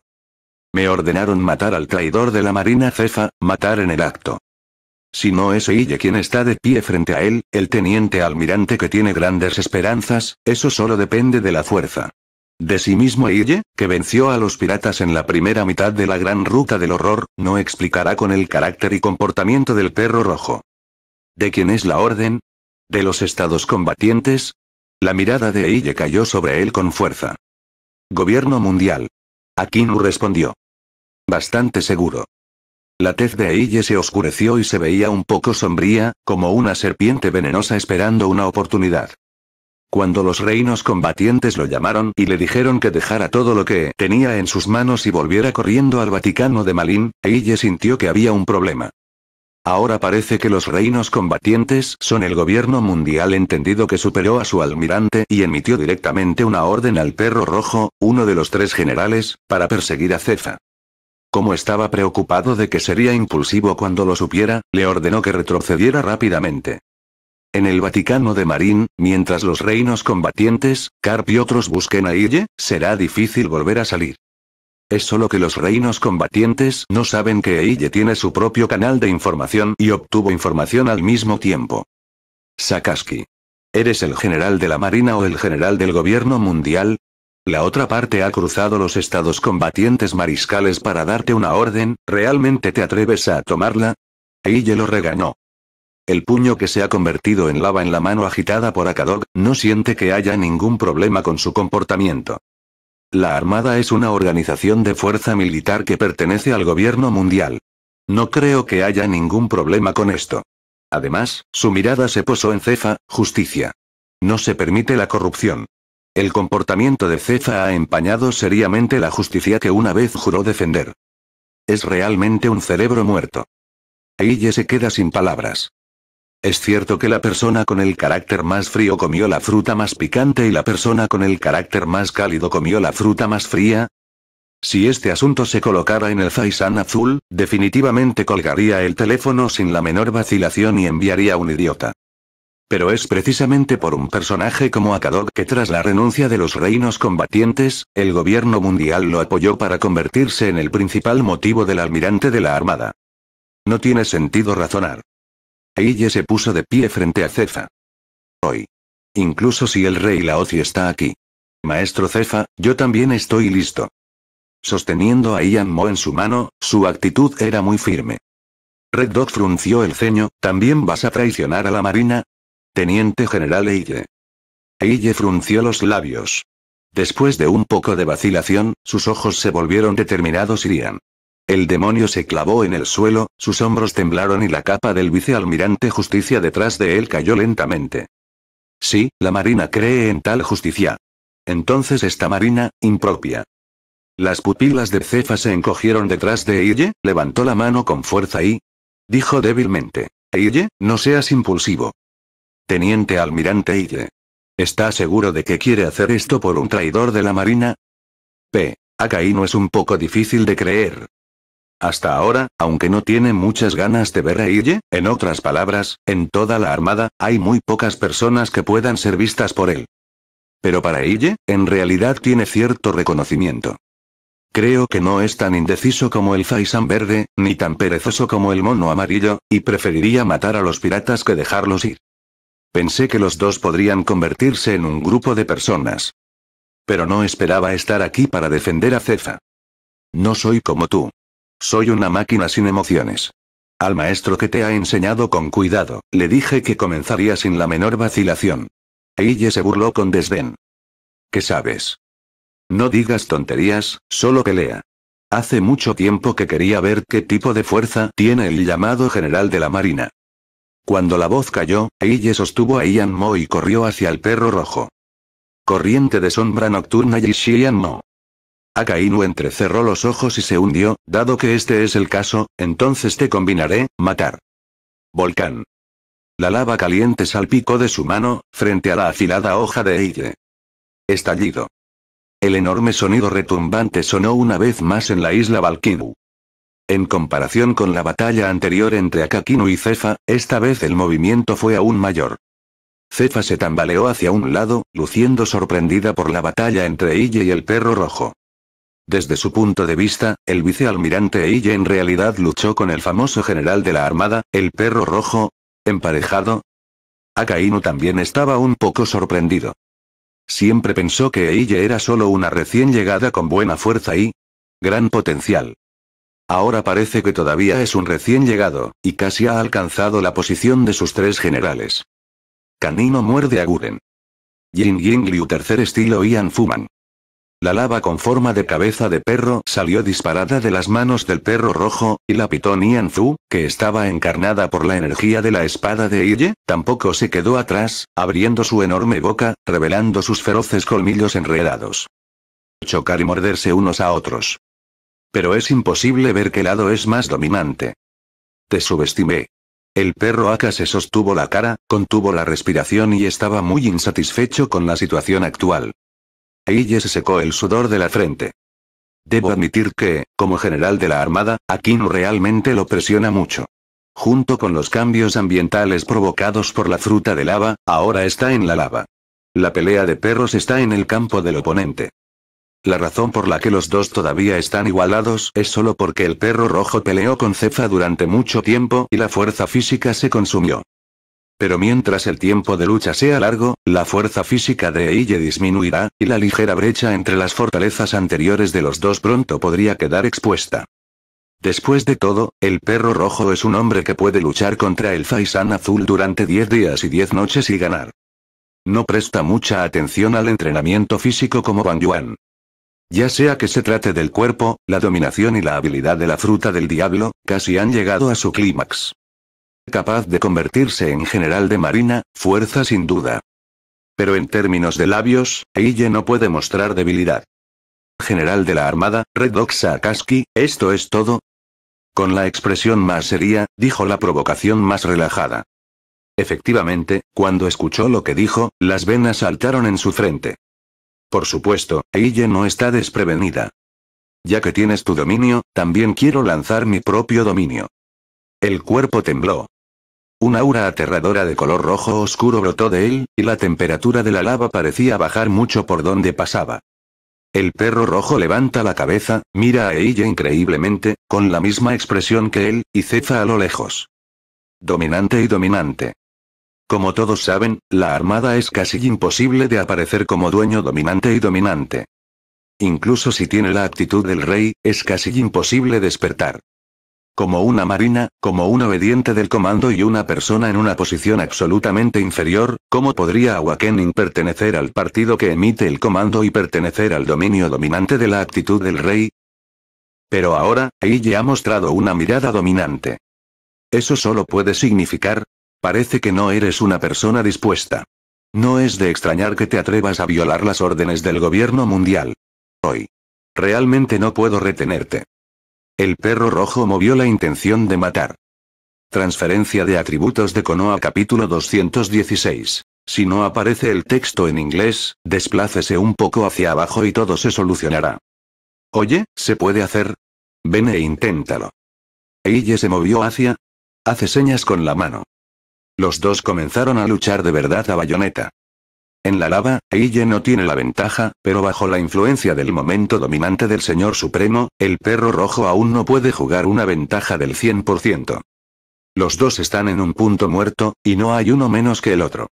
Me ordenaron matar al traidor de la Marina Cefa, matar en el acto. Si no es Iye quien está de pie frente a él, el teniente almirante que tiene grandes esperanzas, eso solo depende de la fuerza. De sí mismo Eille que venció a los piratas en la primera mitad de la gran ruta del horror, no explicará con el carácter y comportamiento del perro rojo. ¿De quién es la orden? ¿De los estados combatientes? La mirada de Ille cayó sobre él con fuerza. Gobierno mundial. Akinu respondió. Bastante seguro. La tez de Eille se oscureció y se veía un poco sombría, como una serpiente venenosa esperando una oportunidad. Cuando los reinos combatientes lo llamaron y le dijeron que dejara todo lo que tenía en sus manos y volviera corriendo al Vaticano de Malín, Eille sintió que había un problema. Ahora parece que los reinos combatientes son el gobierno mundial entendido que superó a su almirante y emitió directamente una orden al perro rojo, uno de los tres generales, para perseguir a Cefa. Como estaba preocupado de que sería impulsivo cuando lo supiera, le ordenó que retrocediera rápidamente. En el Vaticano de Marín, mientras los reinos combatientes, Carp y otros busquen a Iye, será difícil volver a salir. Es solo que los reinos combatientes no saben que Iye tiene su propio canal de información y obtuvo información al mismo tiempo. Sakaski. ¿Eres el general de la Marina o el general del gobierno mundial? La otra parte ha cruzado los estados combatientes mariscales para darte una orden, ¿realmente te atreves a tomarla? Iye lo regañó el puño que se ha convertido en lava en la mano agitada por Akadog, no siente que haya ningún problema con su comportamiento. La Armada es una organización de fuerza militar que pertenece al gobierno mundial. No creo que haya ningún problema con esto. Además, su mirada se posó en Cefa, justicia. No se permite la corrupción. El comportamiento de Cefa ha empañado seriamente la justicia que una vez juró defender. Es realmente un cerebro muerto. Aille se queda sin palabras. Es cierto que la persona con el carácter más frío comió la fruta más picante y la persona con el carácter más cálido comió la fruta más fría. Si este asunto se colocara en el faisán azul, definitivamente colgaría el teléfono sin la menor vacilación y enviaría un idiota. Pero es precisamente por un personaje como Akadog que tras la renuncia de los reinos combatientes, el gobierno mundial lo apoyó para convertirse en el principal motivo del almirante de la Armada. No tiene sentido razonar. Aille se puso de pie frente a Cefa. Hoy. Incluso si el rey Laozi está aquí. Maestro Cefa, yo también estoy listo. Sosteniendo a Ian Mo en su mano, su actitud era muy firme. Red Dog frunció el ceño, ¿también vas a traicionar a la marina? Teniente General Eye. Eille frunció los labios. Después de un poco de vacilación, sus ojos se volvieron determinados y Ian. El demonio se clavó en el suelo, sus hombros temblaron y la capa del vicealmirante Justicia detrás de él cayó lentamente. Sí, la Marina cree en tal justicia. Entonces esta Marina, impropia. Las pupilas de Cefa se encogieron detrás de Iye. levantó la mano con fuerza y... Dijo débilmente. "Iye, no seas impulsivo. Teniente almirante Iye. ¿Está seguro de que quiere hacer esto por un traidor de la Marina? P. Acá no es un poco difícil de creer. Hasta ahora, aunque no tiene muchas ganas de ver a Iye, en otras palabras, en toda la armada, hay muy pocas personas que puedan ser vistas por él. Pero para Iye, en realidad tiene cierto reconocimiento. Creo que no es tan indeciso como el Faisán verde, ni tan perezoso como el mono amarillo, y preferiría matar a los piratas que dejarlos ir. Pensé que los dos podrían convertirse en un grupo de personas. Pero no esperaba estar aquí para defender a Cefa. No soy como tú. Soy una máquina sin emociones. Al maestro que te ha enseñado con cuidado, le dije que comenzaría sin la menor vacilación. Eille se burló con desdén. ¿Qué sabes? No digas tonterías, solo pelea. Hace mucho tiempo que quería ver qué tipo de fuerza tiene el llamado general de la Marina. Cuando la voz cayó, Eille sostuvo a Ian Mo y corrió hacia el perro rojo. Corriente de sombra nocturna y Ian Mo. Akainu entrecerró los ojos y se hundió, dado que este es el caso, entonces te combinaré, matar. Volcán. La lava caliente salpicó de su mano, frente a la afilada hoja de Eide. Estallido. El enorme sonido retumbante sonó una vez más en la isla Valkinu. En comparación con la batalla anterior entre Akainu y Cefa, esta vez el movimiento fue aún mayor. Cefa se tambaleó hacia un lado, luciendo sorprendida por la batalla entre Iye y el perro rojo. Desde su punto de vista, el vicealmirante Eille en realidad luchó con el famoso general de la Armada, el perro rojo, emparejado. Akainu también estaba un poco sorprendido. Siempre pensó que Eille era solo una recién llegada con buena fuerza y gran potencial. Ahora parece que todavía es un recién llegado, y casi ha alcanzado la posición de sus tres generales. Canino muerde a Guren. Jin, Ying Liu tercer estilo Ian Fuman. La lava con forma de cabeza de perro salió disparada de las manos del perro rojo, y la pitón Ianzu, que estaba encarnada por la energía de la espada de Iye, tampoco se quedó atrás, abriendo su enorme boca, revelando sus feroces colmillos enredados. Chocar y morderse unos a otros. Pero es imposible ver qué lado es más dominante. Te subestimé. El perro Aka se sostuvo la cara, contuvo la respiración y estaba muy insatisfecho con la situación actual se secó el sudor de la frente. Debo admitir que, como general de la Armada, Aquino realmente lo presiona mucho. Junto con los cambios ambientales provocados por la fruta de lava, ahora está en la lava. La pelea de perros está en el campo del oponente. La razón por la que los dos todavía están igualados es solo porque el perro rojo peleó con Cefa durante mucho tiempo y la fuerza física se consumió. Pero mientras el tiempo de lucha sea largo, la fuerza física de Eille disminuirá, y la ligera brecha entre las fortalezas anteriores de los dos pronto podría quedar expuesta. Después de todo, el perro rojo es un hombre que puede luchar contra el Faisán azul durante 10 días y 10 noches y ganar. No presta mucha atención al entrenamiento físico como Ban Yuan. Ya sea que se trate del cuerpo, la dominación y la habilidad de la fruta del diablo, casi han llegado a su clímax capaz de convertirse en general de marina, fuerza sin duda. Pero en términos de labios, Eille no puede mostrar debilidad. General de la Armada, Redox Akaski, ¿esto es todo? Con la expresión más seria, dijo la provocación más relajada. Efectivamente, cuando escuchó lo que dijo, las venas saltaron en su frente. Por supuesto, Eille no está desprevenida. Ya que tienes tu dominio, también quiero lanzar mi propio dominio. El cuerpo tembló, una aura aterradora de color rojo oscuro brotó de él, y la temperatura de la lava parecía bajar mucho por donde pasaba. El perro rojo levanta la cabeza, mira a ella increíblemente, con la misma expresión que él, y ceza a lo lejos. Dominante y dominante. Como todos saben, la armada es casi imposible de aparecer como dueño dominante y dominante. Incluso si tiene la actitud del rey, es casi imposible despertar como una marina, como un obediente del comando y una persona en una posición absolutamente inferior, ¿cómo podría Awakening pertenecer al partido que emite el comando y pertenecer al dominio dominante de la actitud del rey? Pero ahora, ella ha mostrado una mirada dominante. Eso solo puede significar, parece que no eres una persona dispuesta. No es de extrañar que te atrevas a violar las órdenes del gobierno mundial. Hoy. Realmente no puedo retenerte. El perro rojo movió la intención de matar. Transferencia de atributos de Konoha capítulo 216. Si no aparece el texto en inglés, desplácese un poco hacia abajo y todo se solucionará. Oye, ¿se puede hacer? Ven e inténtalo. Eille se movió hacia... Hace señas con la mano. Los dos comenzaron a luchar de verdad a bayoneta. En la lava, ella no tiene la ventaja, pero bajo la influencia del momento dominante del Señor Supremo, el perro rojo aún no puede jugar una ventaja del 100%. Los dos están en un punto muerto, y no hay uno menos que el otro.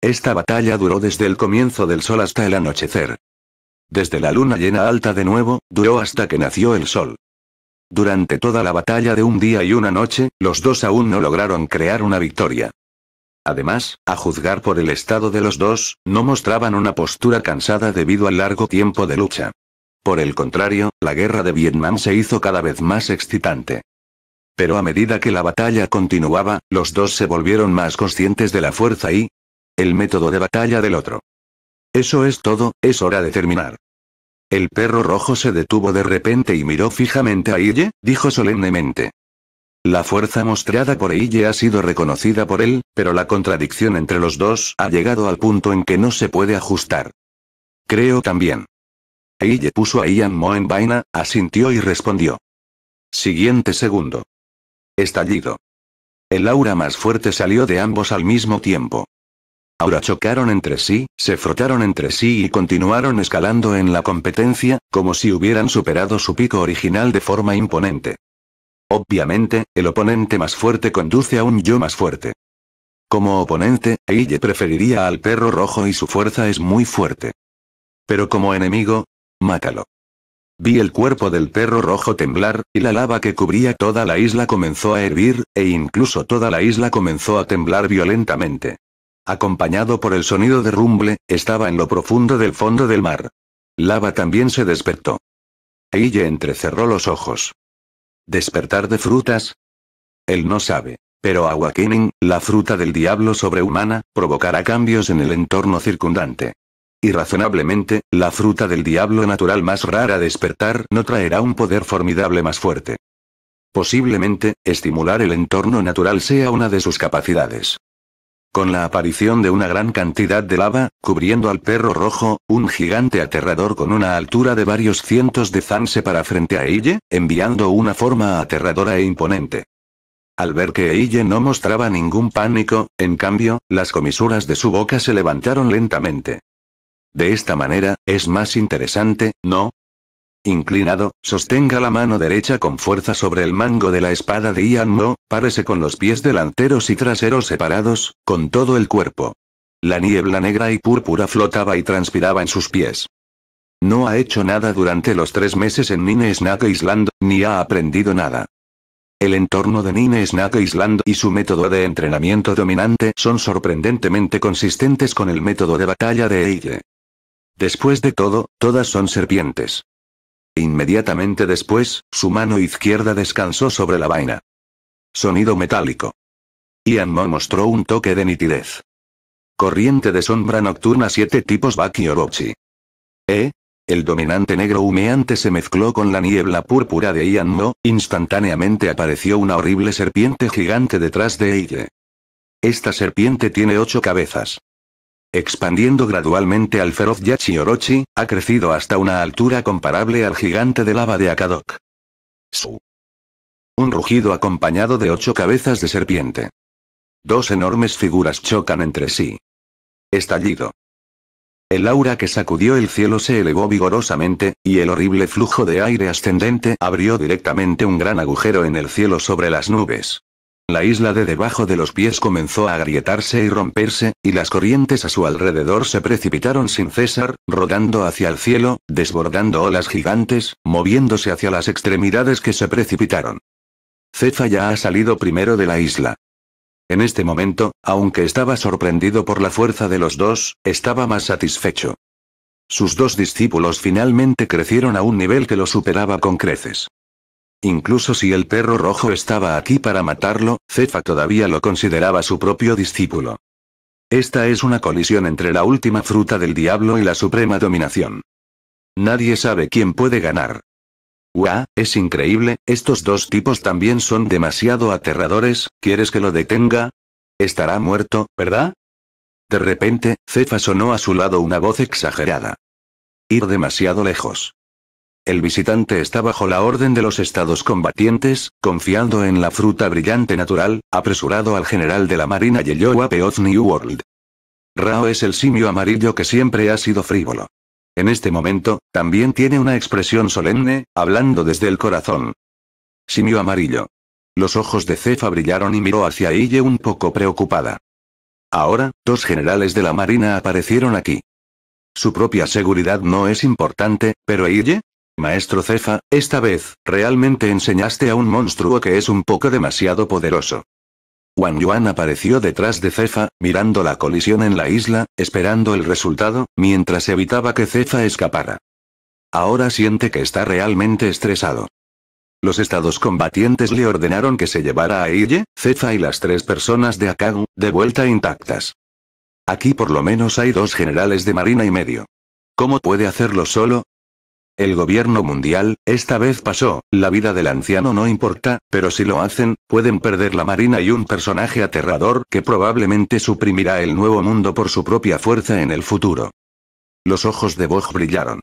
Esta batalla duró desde el comienzo del sol hasta el anochecer. Desde la luna llena alta de nuevo, duró hasta que nació el sol. Durante toda la batalla de un día y una noche, los dos aún no lograron crear una victoria. Además, a juzgar por el estado de los dos, no mostraban una postura cansada debido al largo tiempo de lucha. Por el contrario, la guerra de Vietnam se hizo cada vez más excitante. Pero a medida que la batalla continuaba, los dos se volvieron más conscientes de la fuerza y el método de batalla del otro. Eso es todo, es hora de terminar. El perro rojo se detuvo de repente y miró fijamente a Iye, dijo solemnemente. La fuerza mostrada por Eille ha sido reconocida por él, pero la contradicción entre los dos ha llegado al punto en que no se puede ajustar. Creo también. Eille puso a Ian Mo en vaina, asintió y respondió. Siguiente segundo. Estallido. El aura más fuerte salió de ambos al mismo tiempo. Ahora chocaron entre sí, se frotaron entre sí y continuaron escalando en la competencia, como si hubieran superado su pico original de forma imponente. Obviamente, el oponente más fuerte conduce a un yo más fuerte. Como oponente, Eille preferiría al perro rojo y su fuerza es muy fuerte. Pero como enemigo, mátalo. Vi el cuerpo del perro rojo temblar, y la lava que cubría toda la isla comenzó a hervir, e incluso toda la isla comenzó a temblar violentamente. Acompañado por el sonido de rumble, estaba en lo profundo del fondo del mar. Lava también se despertó. Eille entrecerró los ojos. ¿Despertar de frutas? Él no sabe. Pero Awakening, la fruta del diablo sobrehumana, provocará cambios en el entorno circundante. Y razonablemente, la fruta del diablo natural más rara despertar no traerá un poder formidable más fuerte. Posiblemente, estimular el entorno natural sea una de sus capacidades. Con la aparición de una gran cantidad de lava, cubriendo al perro rojo, un gigante aterrador con una altura de varios cientos de zan para frente a Eille, enviando una forma aterradora e imponente. Al ver que Eille no mostraba ningún pánico, en cambio, las comisuras de su boca se levantaron lentamente. De esta manera, es más interesante, ¿no? Inclinado, sostenga la mano derecha con fuerza sobre el mango de la espada de Ian Mo, párese con los pies delanteros y traseros separados, con todo el cuerpo. La niebla negra y púrpura flotaba y transpiraba en sus pies. No ha hecho nada durante los tres meses en Nine Snake Island, ni ha aprendido nada. El entorno de Nine Snake Island y su método de entrenamiento dominante son sorprendentemente consistentes con el método de batalla de Eige. Después de todo, todas son serpientes. Inmediatamente después, su mano izquierda descansó sobre la vaina. Sonido metálico. Ian Mo mostró un toque de nitidez. Corriente de sombra nocturna siete tipos Baki Orochi. ¿Eh? El dominante negro humeante se mezcló con la niebla púrpura de Ian Mo, instantáneamente apareció una horrible serpiente gigante detrás de ella. Esta serpiente tiene ocho cabezas expandiendo gradualmente al feroz Yachi Orochi, ha crecido hasta una altura comparable al gigante de lava de Akadok. Su. Un rugido acompañado de ocho cabezas de serpiente. Dos enormes figuras chocan entre sí. Estallido. El aura que sacudió el cielo se elevó vigorosamente, y el horrible flujo de aire ascendente abrió directamente un gran agujero en el cielo sobre las nubes. La isla de debajo de los pies comenzó a agrietarse y romperse, y las corrientes a su alrededor se precipitaron sin cesar, rodando hacia el cielo, desbordando olas gigantes, moviéndose hacia las extremidades que se precipitaron. Cefa ya ha salido primero de la isla. En este momento, aunque estaba sorprendido por la fuerza de los dos, estaba más satisfecho. Sus dos discípulos finalmente crecieron a un nivel que lo superaba con creces. Incluso si el perro rojo estaba aquí para matarlo, Cefa todavía lo consideraba su propio discípulo. Esta es una colisión entre la última fruta del diablo y la suprema dominación. Nadie sabe quién puede ganar. ¡Guau! Es increíble, estos dos tipos también son demasiado aterradores, ¿quieres que lo detenga? Estará muerto, ¿verdad? De repente, Cefa sonó a su lado una voz exagerada. Ir demasiado lejos el visitante está bajo la orden de los estados combatientes, confiando en la fruta brillante natural, apresurado al general de la marina Yellow Peoz New World. Rao es el simio amarillo que siempre ha sido frívolo. En este momento, también tiene una expresión solemne, hablando desde el corazón. Simio amarillo. Los ojos de Cefa brillaron y miró hacia Iye un poco preocupada. Ahora, dos generales de la marina aparecieron aquí. Su propia seguridad no es importante, pero Iye. Maestro Cefa, esta vez, realmente enseñaste a un monstruo que es un poco demasiado poderoso. juan Yuan apareció detrás de Cefa, mirando la colisión en la isla, esperando el resultado, mientras evitaba que Cefa escapara. Ahora siente que está realmente estresado. Los estados combatientes le ordenaron que se llevara a Iye, Cefa y las tres personas de Akagu, de vuelta intactas. Aquí por lo menos hay dos generales de marina y medio. ¿Cómo puede hacerlo solo? El gobierno mundial, esta vez pasó, la vida del anciano no importa, pero si lo hacen, pueden perder la marina y un personaje aterrador que probablemente suprimirá el nuevo mundo por su propia fuerza en el futuro. Los ojos de Bog brillaron.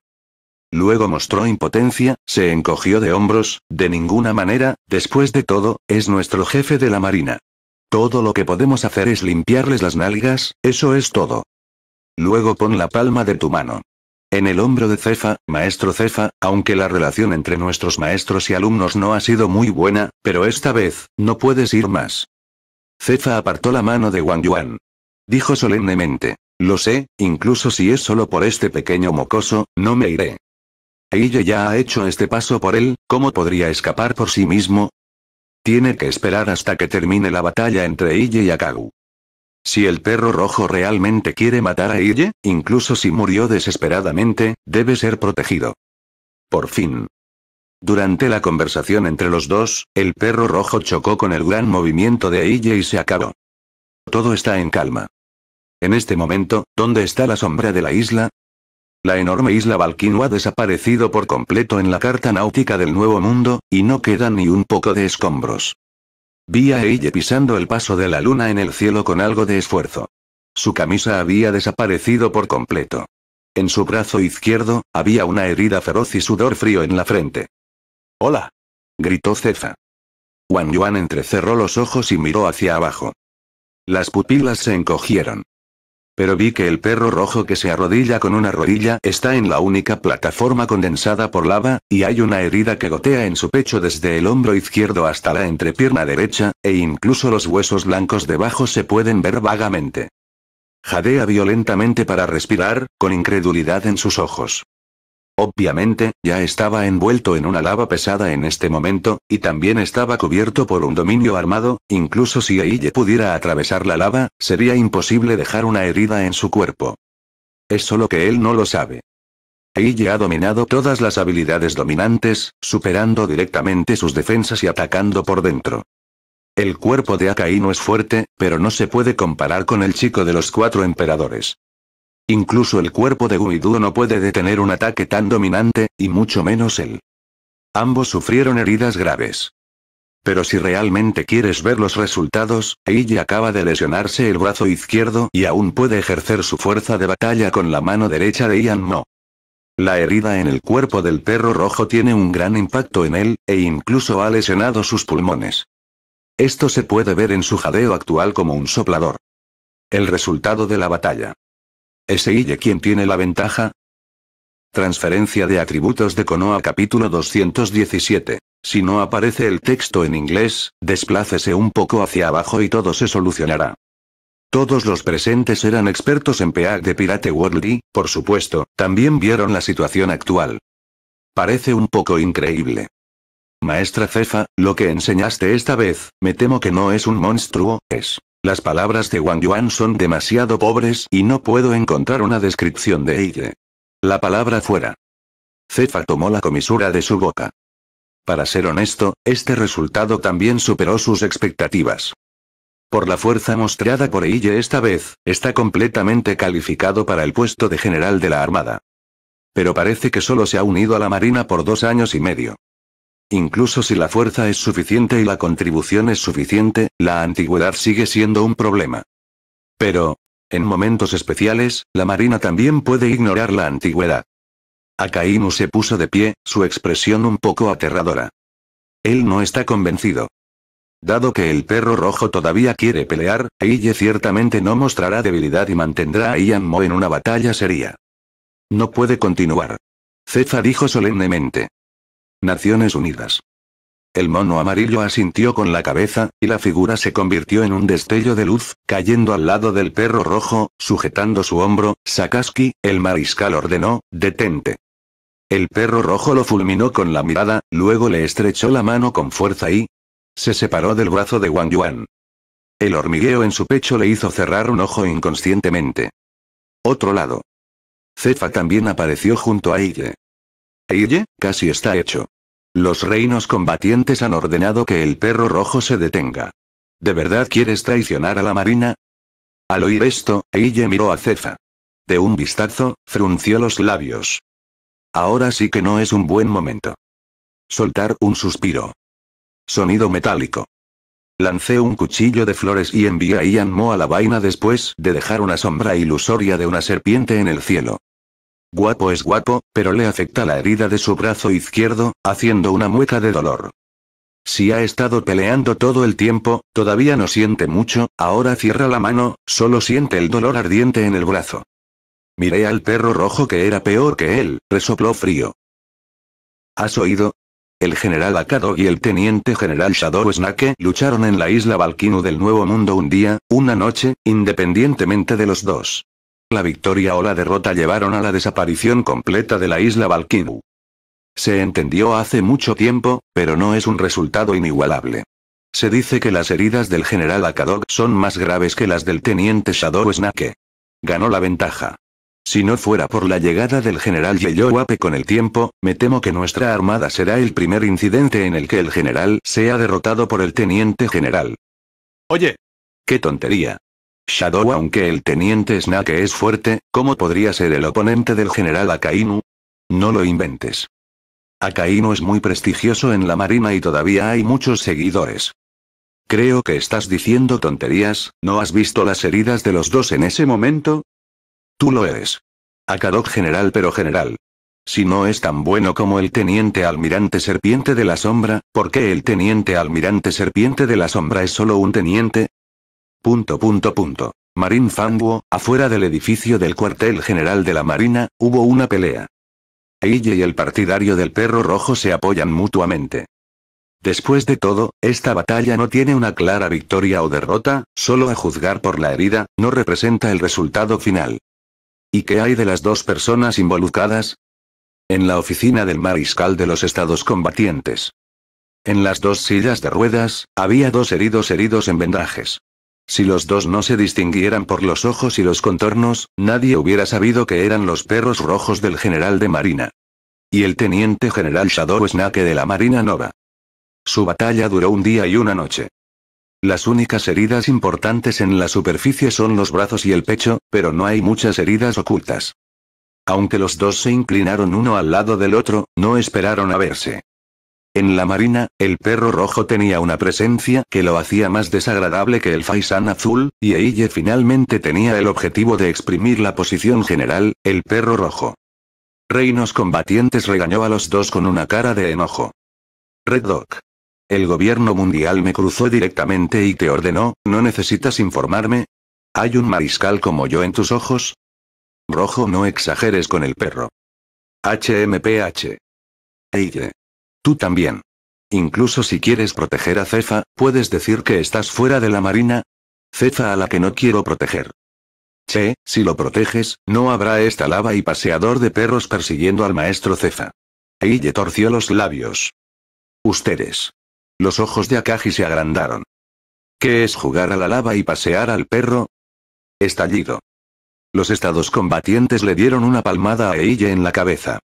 Luego mostró impotencia, se encogió de hombros, de ninguna manera, después de todo, es nuestro jefe de la marina. Todo lo que podemos hacer es limpiarles las nalgas, eso es todo. Luego pon la palma de tu mano. En el hombro de Cefa, maestro Cefa, aunque la relación entre nuestros maestros y alumnos no ha sido muy buena, pero esta vez, no puedes ir más. Cefa apartó la mano de Wang Yuan. Dijo solemnemente. Lo sé, incluso si es solo por este pequeño mocoso, no me iré. Ella ya ha hecho este paso por él, ¿cómo podría escapar por sí mismo? Tiene que esperar hasta que termine la batalla entre Iye y Akagu. Si el perro rojo realmente quiere matar a Iye, incluso si murió desesperadamente, debe ser protegido. Por fin. Durante la conversación entre los dos, el perro rojo chocó con el gran movimiento de Iye y se acabó. Todo está en calma. En este momento, ¿dónde está la sombra de la isla? La enorme isla Balquino ha desaparecido por completo en la carta náutica del Nuevo Mundo, y no queda ni un poco de escombros. Vi a ella pisando el paso de la luna en el cielo con algo de esfuerzo. Su camisa había desaparecido por completo. En su brazo izquierdo, había una herida feroz y sudor frío en la frente. ¡Hola! gritó Cefa. Juan Yuan entrecerró los ojos y miró hacia abajo. Las pupilas se encogieron. Pero vi que el perro rojo que se arrodilla con una rodilla está en la única plataforma condensada por lava, y hay una herida que gotea en su pecho desde el hombro izquierdo hasta la entrepierna derecha, e incluso los huesos blancos debajo se pueden ver vagamente. Jadea violentamente para respirar, con incredulidad en sus ojos. Obviamente, ya estaba envuelto en una lava pesada en este momento, y también estaba cubierto por un dominio armado, incluso si Eille pudiera atravesar la lava, sería imposible dejar una herida en su cuerpo. Es solo que él no lo sabe. Eille ha dominado todas las habilidades dominantes, superando directamente sus defensas y atacando por dentro. El cuerpo de Akai no es fuerte, pero no se puede comparar con el chico de los cuatro emperadores. Incluso el cuerpo de Guiduo no puede detener un ataque tan dominante, y mucho menos él. Ambos sufrieron heridas graves. Pero si realmente quieres ver los resultados, Eiji acaba de lesionarse el brazo izquierdo y aún puede ejercer su fuerza de batalla con la mano derecha de Ian Mo. La herida en el cuerpo del perro rojo tiene un gran impacto en él, e incluso ha lesionado sus pulmones. Esto se puede ver en su jadeo actual como un soplador. El resultado de la batalla. ¿Es quien tiene la ventaja? Transferencia de atributos de Konoha capítulo 217. Si no aparece el texto en inglés, desplácese un poco hacia abajo y todo se solucionará. Todos los presentes eran expertos en PA de Pirate World y, por supuesto, también vieron la situación actual. Parece un poco increíble. Maestra Cefa, lo que enseñaste esta vez, me temo que no es un monstruo, es las palabras de Wang Yuan son demasiado pobres y no puedo encontrar una descripción de ella. La palabra fuera. Cefa tomó la comisura de su boca. Para ser honesto, este resultado también superó sus expectativas. Por la fuerza mostrada por Eille esta vez, está completamente calificado para el puesto de general de la Armada. Pero parece que solo se ha unido a la Marina por dos años y medio. Incluso si la fuerza es suficiente y la contribución es suficiente, la antigüedad sigue siendo un problema. Pero, en momentos especiales, la Marina también puede ignorar la antigüedad. Akainu se puso de pie, su expresión un poco aterradora. Él no está convencido. Dado que el perro rojo todavía quiere pelear, Eille ciertamente no mostrará debilidad y mantendrá a Ian Mo en una batalla seria. No puede continuar. Cefa dijo solemnemente. Naciones Unidas. El mono amarillo asintió con la cabeza, y la figura se convirtió en un destello de luz, cayendo al lado del perro rojo, sujetando su hombro, Sakaski, el mariscal ordenó, detente. El perro rojo lo fulminó con la mirada, luego le estrechó la mano con fuerza y... se separó del brazo de Wang Yuan. El hormigueo en su pecho le hizo cerrar un ojo inconscientemente. Otro lado. Cefa también apareció junto a Ige. Eille, casi está hecho. Los reinos combatientes han ordenado que el perro rojo se detenga. ¿De verdad quieres traicionar a la marina? Al oír esto, Eille miró a Cefa. De un vistazo, frunció los labios. Ahora sí que no es un buen momento. Soltar un suspiro. Sonido metálico. Lancé un cuchillo de flores y envié a Ian Mo a la vaina después de dejar una sombra ilusoria de una serpiente en el cielo. Guapo es guapo, pero le afecta la herida de su brazo izquierdo, haciendo una mueca de dolor. Si ha estado peleando todo el tiempo, todavía no siente mucho, ahora cierra la mano, solo siente el dolor ardiente en el brazo. Miré al perro rojo que era peor que él, resopló frío. ¿Has oído? El general Akado y el teniente general Shadow Snake lucharon en la isla Balkinu del Nuevo Mundo un día, una noche, independientemente de los dos. La victoria o la derrota llevaron a la desaparición completa de la isla Valkyrie. Se entendió hace mucho tiempo, pero no es un resultado inigualable. Se dice que las heridas del general Akadog son más graves que las del teniente Shadow Snake. Ganó la ventaja. Si no fuera por la llegada del general Ape con el tiempo, me temo que nuestra armada será el primer incidente en el que el general sea derrotado por el teniente general. Oye. ¡Qué tontería! Shadow aunque el teniente Snake es fuerte, ¿cómo podría ser el oponente del general Akainu? No lo inventes. Akainu es muy prestigioso en la marina y todavía hay muchos seguidores. Creo que estás diciendo tonterías, ¿no has visto las heridas de los dos en ese momento? Tú lo eres. Akadok general pero general. Si no es tan bueno como el teniente almirante serpiente de la sombra, ¿por qué el teniente almirante serpiente de la sombra es solo un teniente? Punto punto punto. Marín Fanguo, afuera del edificio del cuartel general de la Marina, hubo una pelea. ella y el partidario del perro rojo se apoyan mutuamente. Después de todo, esta batalla no tiene una clara victoria o derrota, solo a juzgar por la herida, no representa el resultado final. ¿Y qué hay de las dos personas involucradas? En la oficina del mariscal de los estados combatientes. En las dos sillas de ruedas, había dos heridos heridos en vendajes. Si los dos no se distinguieran por los ojos y los contornos, nadie hubiera sabido que eran los perros rojos del general de Marina. Y el teniente general Shadow Snake de la Marina Nova. Su batalla duró un día y una noche. Las únicas heridas importantes en la superficie son los brazos y el pecho, pero no hay muchas heridas ocultas. Aunque los dos se inclinaron uno al lado del otro, no esperaron a verse. En la marina, el perro rojo tenía una presencia que lo hacía más desagradable que el faisán azul, y Eille finalmente tenía el objetivo de exprimir la posición general, el perro rojo. Reinos combatientes regañó a los dos con una cara de enojo. Red Dog. El gobierno mundial me cruzó directamente y te ordenó, ¿no necesitas informarme? ¿Hay un mariscal como yo en tus ojos? Rojo, no exageres con el perro. HMPH. Eille. Tú también. Incluso si quieres proteger a Cefa, ¿puedes decir que estás fuera de la marina? Cefa a la que no quiero proteger. Che, si lo proteges, no habrá esta lava y paseador de perros persiguiendo al maestro Cefa. Eille torció los labios. Ustedes. Los ojos de Akaji se agrandaron. ¿Qué es jugar a la lava y pasear al perro? Estallido. Los estados combatientes le dieron una palmada a Eille en la cabeza.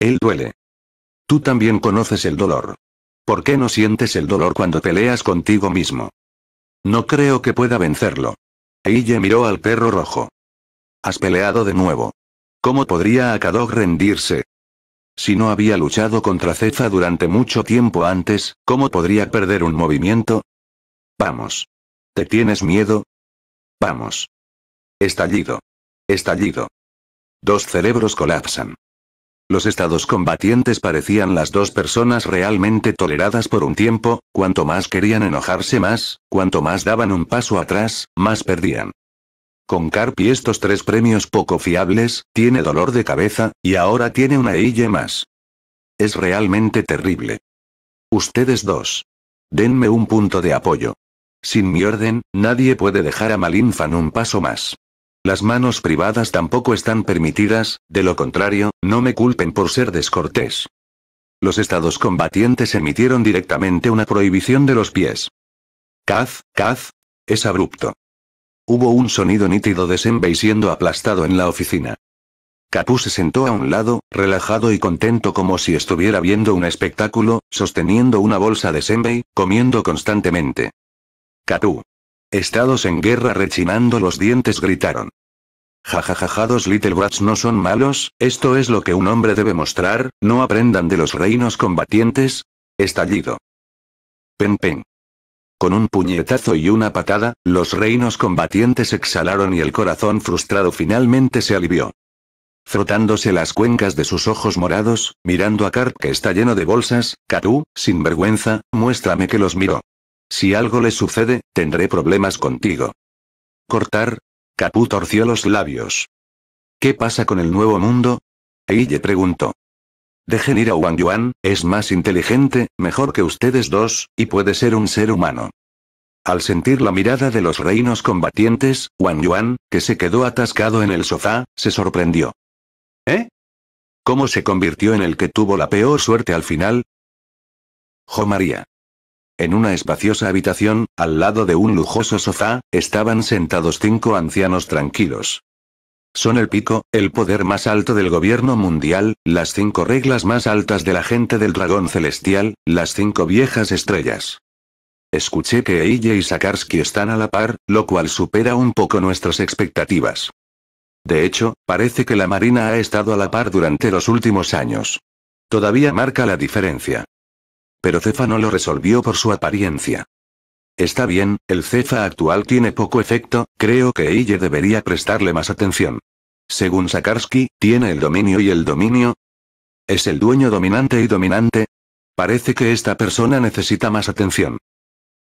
Él duele. Tú también conoces el dolor. ¿Por qué no sientes el dolor cuando peleas contigo mismo? No creo que pueda vencerlo. Eije miró al perro rojo. Has peleado de nuevo. ¿Cómo podría Akadog rendirse? Si no había luchado contra Cefa durante mucho tiempo antes, ¿cómo podría perder un movimiento? Vamos. ¿Te tienes miedo? Vamos. Estallido. Estallido. Dos cerebros colapsan. Los estados combatientes parecían las dos personas realmente toleradas por un tiempo, cuanto más querían enojarse más, cuanto más daban un paso atrás, más perdían. Con Carpi estos tres premios poco fiables, tiene dolor de cabeza, y ahora tiene una IE más. Es realmente terrible. Ustedes dos. Denme un punto de apoyo. Sin mi orden, nadie puede dejar a Malinfan un paso más. Las manos privadas tampoco están permitidas, de lo contrario, no me culpen por ser descortés. Los estados combatientes emitieron directamente una prohibición de los pies. Caz, caz. Es abrupto. Hubo un sonido nítido de Senbei siendo aplastado en la oficina. Capu se sentó a un lado, relajado y contento como si estuviera viendo un espectáculo, sosteniendo una bolsa de Senbei, comiendo constantemente. Capu. Estados en guerra rechinando los dientes gritaron. Jajajaja, dos Little Brats no son malos, esto es lo que un hombre debe mostrar, no aprendan de los reinos combatientes. Estallido. Pen pen. Con un puñetazo y una patada, los reinos combatientes exhalaron y el corazón frustrado finalmente se alivió. Frotándose las cuencas de sus ojos morados, mirando a Kart que está lleno de bolsas, Katu, sin vergüenza, muéstrame que los miró. Si algo le sucede, tendré problemas contigo. ¿Cortar? Capu torció los labios. ¿Qué pasa con el nuevo mundo? Eille preguntó. Dejen ir a Wang Yuan, es más inteligente, mejor que ustedes dos, y puede ser un ser humano. Al sentir la mirada de los reinos combatientes, Wang Yuan, que se quedó atascado en el sofá, se sorprendió. ¿Eh? ¿Cómo se convirtió en el que tuvo la peor suerte al final? Jo María. En una espaciosa habitación, al lado de un lujoso sofá, estaban sentados cinco ancianos tranquilos. Son el pico, el poder más alto del gobierno mundial, las cinco reglas más altas de la gente del dragón celestial, las cinco viejas estrellas. Escuché que ella y Sakarsky están a la par, lo cual supera un poco nuestras expectativas. De hecho, parece que la Marina ha estado a la par durante los últimos años. Todavía marca la diferencia pero Cefa no lo resolvió por su apariencia. Está bien, el Cefa actual tiene poco efecto, creo que ella debería prestarle más atención. Según Sakarsky, tiene el dominio y el dominio. ¿Es el dueño dominante y dominante? Parece que esta persona necesita más atención.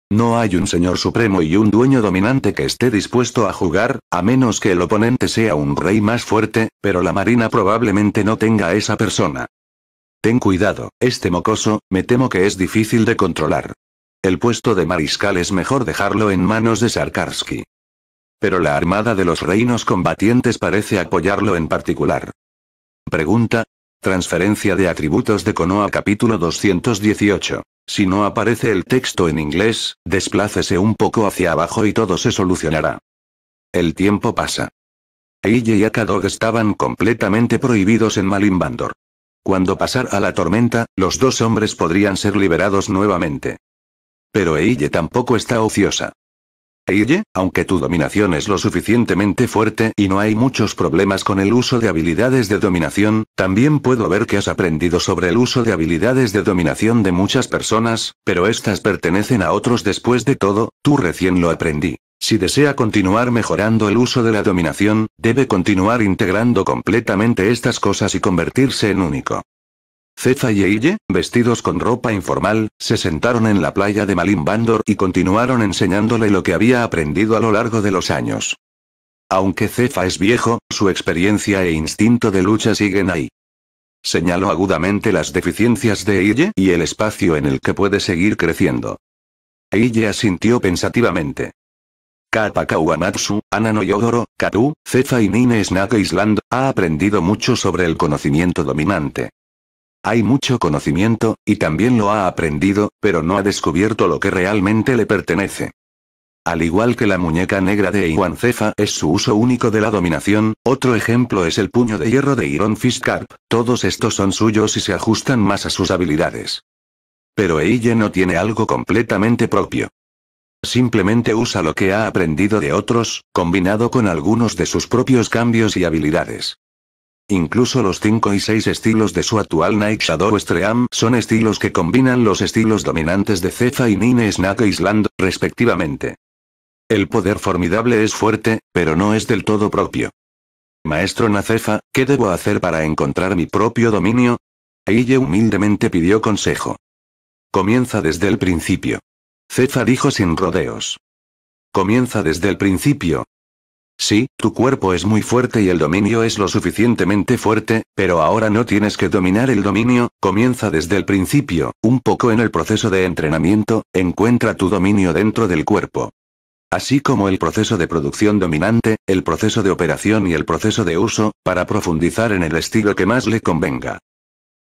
No hay un señor supremo y un dueño dominante que esté dispuesto a jugar, a menos que el oponente sea un rey más fuerte, pero la marina probablemente no tenga a esa persona. Ten cuidado, este mocoso, me temo que es difícil de controlar. El puesto de mariscal es mejor dejarlo en manos de Sarkarsky. Pero la armada de los reinos combatientes parece apoyarlo en particular. Pregunta. Transferencia de atributos de Konoa, capítulo 218. Si no aparece el texto en inglés, desplácese un poco hacia abajo y todo se solucionará. El tiempo pasa. Eille y Akadog estaban completamente prohibidos en Malimbandor. Cuando pasar a la tormenta, los dos hombres podrían ser liberados nuevamente. Pero Eille tampoco está ociosa. Eille, aunque tu dominación es lo suficientemente fuerte y no hay muchos problemas con el uso de habilidades de dominación, también puedo ver que has aprendido sobre el uso de habilidades de dominación de muchas personas, pero estas pertenecen a otros después de todo, tú recién lo aprendí. Si desea continuar mejorando el uso de la dominación, debe continuar integrando completamente estas cosas y convertirse en único. Cefa y Eille, vestidos con ropa informal, se sentaron en la playa de Malimbandor y continuaron enseñándole lo que había aprendido a lo largo de los años. Aunque Cefa es viejo, su experiencia e instinto de lucha siguen ahí. Señaló agudamente las deficiencias de Eille y el espacio en el que puede seguir creciendo. Eille asintió pensativamente. Kappa Kawamatsu, Anano Yodoro, Karu, Cefa y Nine Snake Island, ha aprendido mucho sobre el conocimiento dominante. Hay mucho conocimiento, y también lo ha aprendido, pero no ha descubierto lo que realmente le pertenece. Al igual que la muñeca negra de Iwan Cefa es su uso único de la dominación, otro ejemplo es el puño de hierro de Iron Fist todos estos son suyos y se ajustan más a sus habilidades. Pero ella no tiene algo completamente propio. Simplemente usa lo que ha aprendido de otros, combinado con algunos de sus propios cambios y habilidades. Incluso los 5 y 6 estilos de su actual Night Shadow Stream son estilos que combinan los estilos dominantes de Cefa y Nine Snake Island, respectivamente. El poder formidable es fuerte, pero no es del todo propio. Maestro Nacefa, ¿qué debo hacer para encontrar mi propio dominio? Eiye humildemente pidió consejo. Comienza desde el principio. Cefa dijo sin rodeos. Comienza desde el principio. Sí, tu cuerpo es muy fuerte y el dominio es lo suficientemente fuerte, pero ahora no tienes que dominar el dominio, comienza desde el principio, un poco en el proceso de entrenamiento, encuentra tu dominio dentro del cuerpo. Así como el proceso de producción dominante, el proceso de operación y el proceso de uso, para profundizar en el estilo que más le convenga.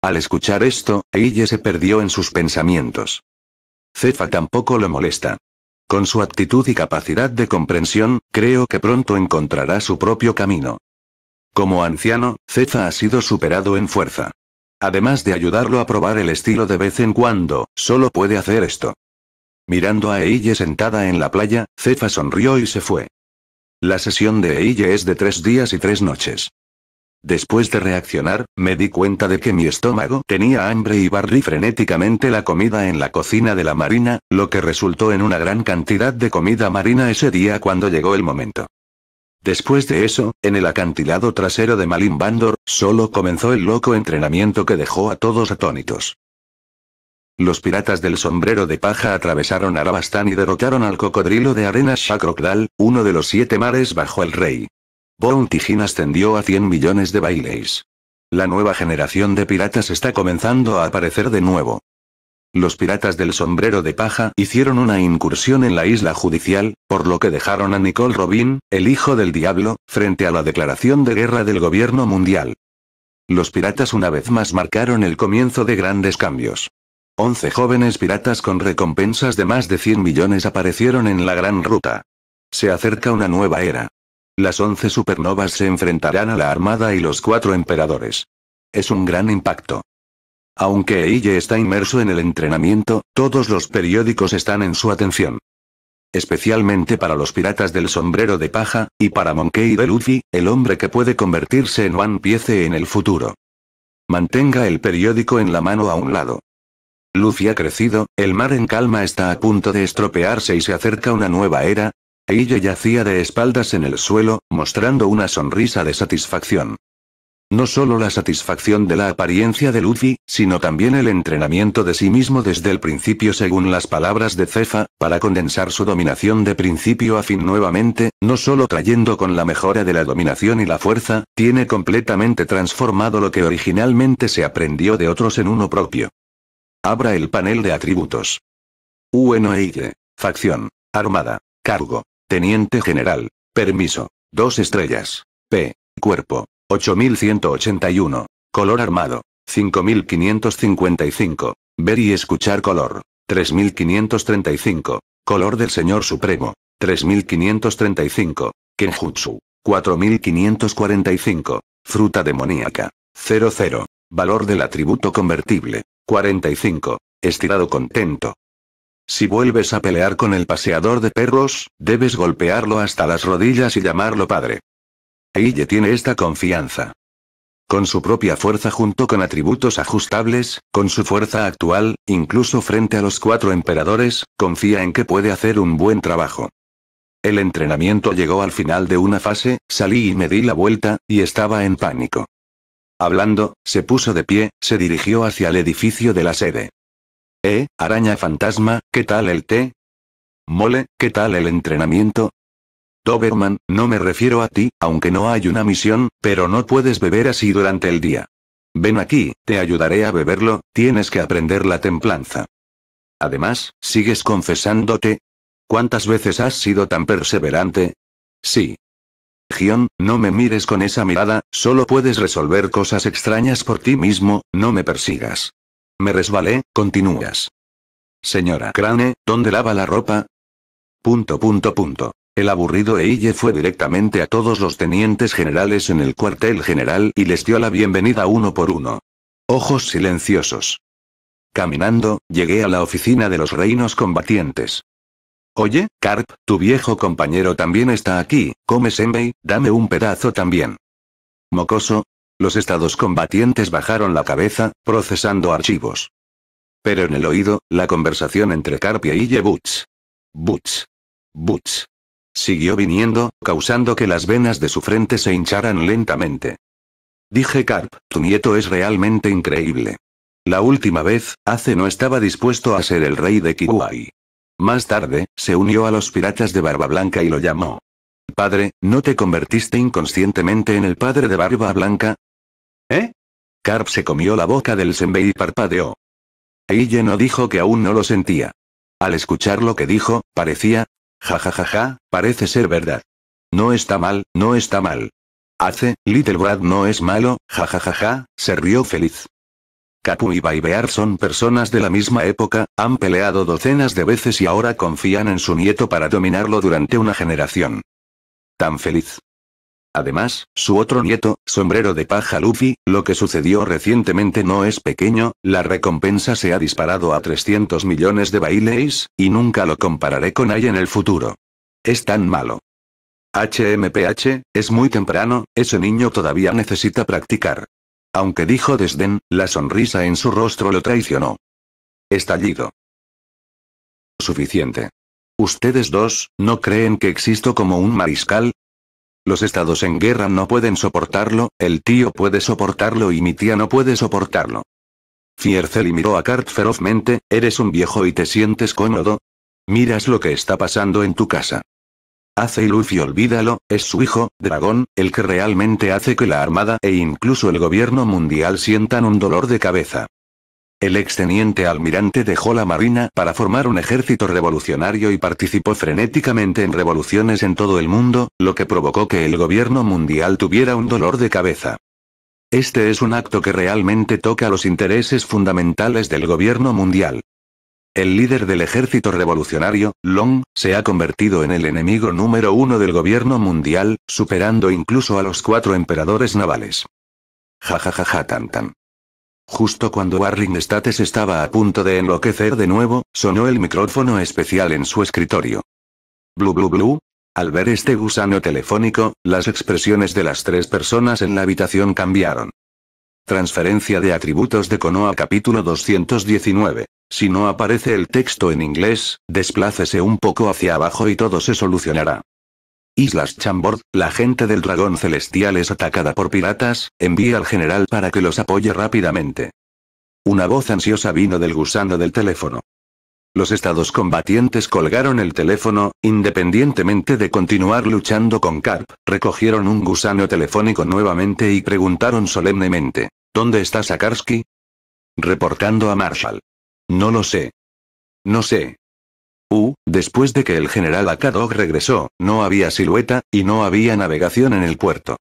Al escuchar esto, Aille se perdió en sus pensamientos. Cefa tampoco lo molesta. Con su actitud y capacidad de comprensión, creo que pronto encontrará su propio camino. Como anciano, Cefa ha sido superado en fuerza. Además de ayudarlo a probar el estilo de vez en cuando, solo puede hacer esto. Mirando a Eille sentada en la playa, Cefa sonrió y se fue. La sesión de Eille es de tres días y tres noches. Después de reaccionar, me di cuenta de que mi estómago tenía hambre y barrí frenéticamente la comida en la cocina de la marina, lo que resultó en una gran cantidad de comida marina ese día cuando llegó el momento. Después de eso, en el acantilado trasero de Malimbandor, Bandor, solo comenzó el loco entrenamiento que dejó a todos atónitos. Los piratas del sombrero de paja atravesaron Arabastán y derrotaron al cocodrilo de arena Shakroklal, uno de los siete mares bajo el rey. Bounty Gin ascendió a 100 millones de bailes. La nueva generación de piratas está comenzando a aparecer de nuevo. Los piratas del sombrero de paja hicieron una incursión en la isla judicial, por lo que dejaron a Nicole Robin, el hijo del diablo, frente a la declaración de guerra del gobierno mundial. Los piratas una vez más marcaron el comienzo de grandes cambios. 11 jóvenes piratas con recompensas de más de 100 millones aparecieron en la gran ruta. Se acerca una nueva era. Las once supernovas se enfrentarán a la Armada y los cuatro emperadores. Es un gran impacto. Aunque Eille está inmerso en el entrenamiento, todos los periódicos están en su atención. Especialmente para los piratas del sombrero de paja, y para Monkey de Luffy, el hombre que puede convertirse en One Piece en el futuro. Mantenga el periódico en la mano a un lado. Luffy ha crecido, el mar en calma está a punto de estropearse y se acerca una nueva era, ella yacía de espaldas en el suelo, mostrando una sonrisa de satisfacción. No solo la satisfacción de la apariencia de Luffy, sino también el entrenamiento de sí mismo desde el principio según las palabras de Cefa, para condensar su dominación de principio a fin nuevamente, no solo trayendo con la mejora de la dominación y la fuerza, tiene completamente transformado lo que originalmente se aprendió de otros en uno propio. Abra el panel de atributos. UNOIG. Facción. Armada. Cargo. Teniente General. Permiso. Dos estrellas. P. Cuerpo. 8181. Color armado. 5555. Ver y escuchar color. 3535. Color del Señor Supremo. 3535. Kenjutsu. 4545. Fruta demoníaca. 00. Valor del atributo convertible. 45. Estirado contento. Si vuelves a pelear con el paseador de perros, debes golpearlo hasta las rodillas y llamarlo padre. Eille tiene esta confianza. Con su propia fuerza junto con atributos ajustables, con su fuerza actual, incluso frente a los cuatro emperadores, confía en que puede hacer un buen trabajo. El entrenamiento llegó al final de una fase, salí y me di la vuelta, y estaba en pánico. Hablando, se puso de pie, se dirigió hacia el edificio de la sede. Eh, araña fantasma, ¿qué tal el té? Mole, ¿qué tal el entrenamiento? Doberman, no me refiero a ti, aunque no hay una misión, pero no puedes beber así durante el día. Ven aquí, te ayudaré a beberlo, tienes que aprender la templanza. Además, ¿sigues confesándote? ¿Cuántas veces has sido tan perseverante? Sí. Gion, no me mires con esa mirada, solo puedes resolver cosas extrañas por ti mismo, no me persigas. Me resbalé, continúas. Señora Crane, ¿dónde lava la ropa? Punto punto punto. El aburrido Eille fue directamente a todos los tenientes generales en el cuartel general y les dio la bienvenida uno por uno. Ojos silenciosos. Caminando, llegué a la oficina de los reinos combatientes. Oye, Carp, tu viejo compañero también está aquí, come Sembey. dame un pedazo también. Mocoso, los estados combatientes bajaron la cabeza, procesando archivos. Pero en el oído, la conversación entre Carpia y Yebuts. Butch. Butch. Siguió viniendo, causando que las venas de su frente se hincharan lentamente. Dije Carp, tu nieto es realmente increíble. La última vez, Ace no estaba dispuesto a ser el rey de Kiwai. Más tarde, se unió a los piratas de Barba Blanca y lo llamó. Padre, ¿no te convertiste inconscientemente en el padre de Barba Blanca? Carp se comió la boca del senbei y parpadeó. Eiyen no dijo que aún no lo sentía. Al escuchar lo que dijo, parecía, jajajaja, ja, ja, ja, parece ser verdad. No está mal, no está mal. Hace, Little Brad no es malo, jajajaja, ja, se rió feliz. Capu y Baibear son personas de la misma época, han peleado docenas de veces y ahora confían en su nieto para dominarlo durante una generación. Tan feliz. Además, su otro nieto, sombrero de paja Luffy, lo que sucedió recientemente no es pequeño, la recompensa se ha disparado a 300 millones de baileys, y nunca lo compararé con Ai en el futuro. Es tan malo. HMPH, es muy temprano, ese niño todavía necesita practicar. Aunque dijo desdén, la sonrisa en su rostro lo traicionó. Estallido. Suficiente. Ustedes dos, ¿no creen que existo como un mariscal? Los estados en guerra no pueden soportarlo, el tío puede soportarlo y mi tía no puede soportarlo. Fiercely miró a Kart ferozmente, ¿eres un viejo y te sientes cómodo? Miras lo que está pasando en tu casa. Hace y olvídalo, es su hijo, Dragón, el que realmente hace que la Armada e incluso el gobierno mundial sientan un dolor de cabeza. El exteniente almirante dejó la marina para formar un ejército revolucionario y participó frenéticamente en revoluciones en todo el mundo, lo que provocó que el gobierno mundial tuviera un dolor de cabeza. Este es un acto que realmente toca los intereses fundamentales del gobierno mundial. El líder del ejército revolucionario, Long, se ha convertido en el enemigo número uno del gobierno mundial, superando incluso a los cuatro emperadores navales. Ja ja tan tan. Justo cuando Warring States estaba a punto de enloquecer de nuevo, sonó el micrófono especial en su escritorio. Blu blue, blue. Al ver este gusano telefónico, las expresiones de las tres personas en la habitación cambiaron. Transferencia de atributos de Konoa capítulo 219. Si no aparece el texto en inglés, desplácese un poco hacia abajo y todo se solucionará. Islas Chambord, la gente del dragón celestial es atacada por piratas, envía al general para que los apoye rápidamente. Una voz ansiosa vino del gusano del teléfono. Los estados combatientes colgaron el teléfono, independientemente de continuar luchando con Carp, recogieron un gusano telefónico nuevamente y preguntaron solemnemente, ¿dónde está Sakarsky? Reportando a Marshall. No lo sé. No sé, después de que el general Akadog regresó, no había silueta, y no había navegación en el puerto.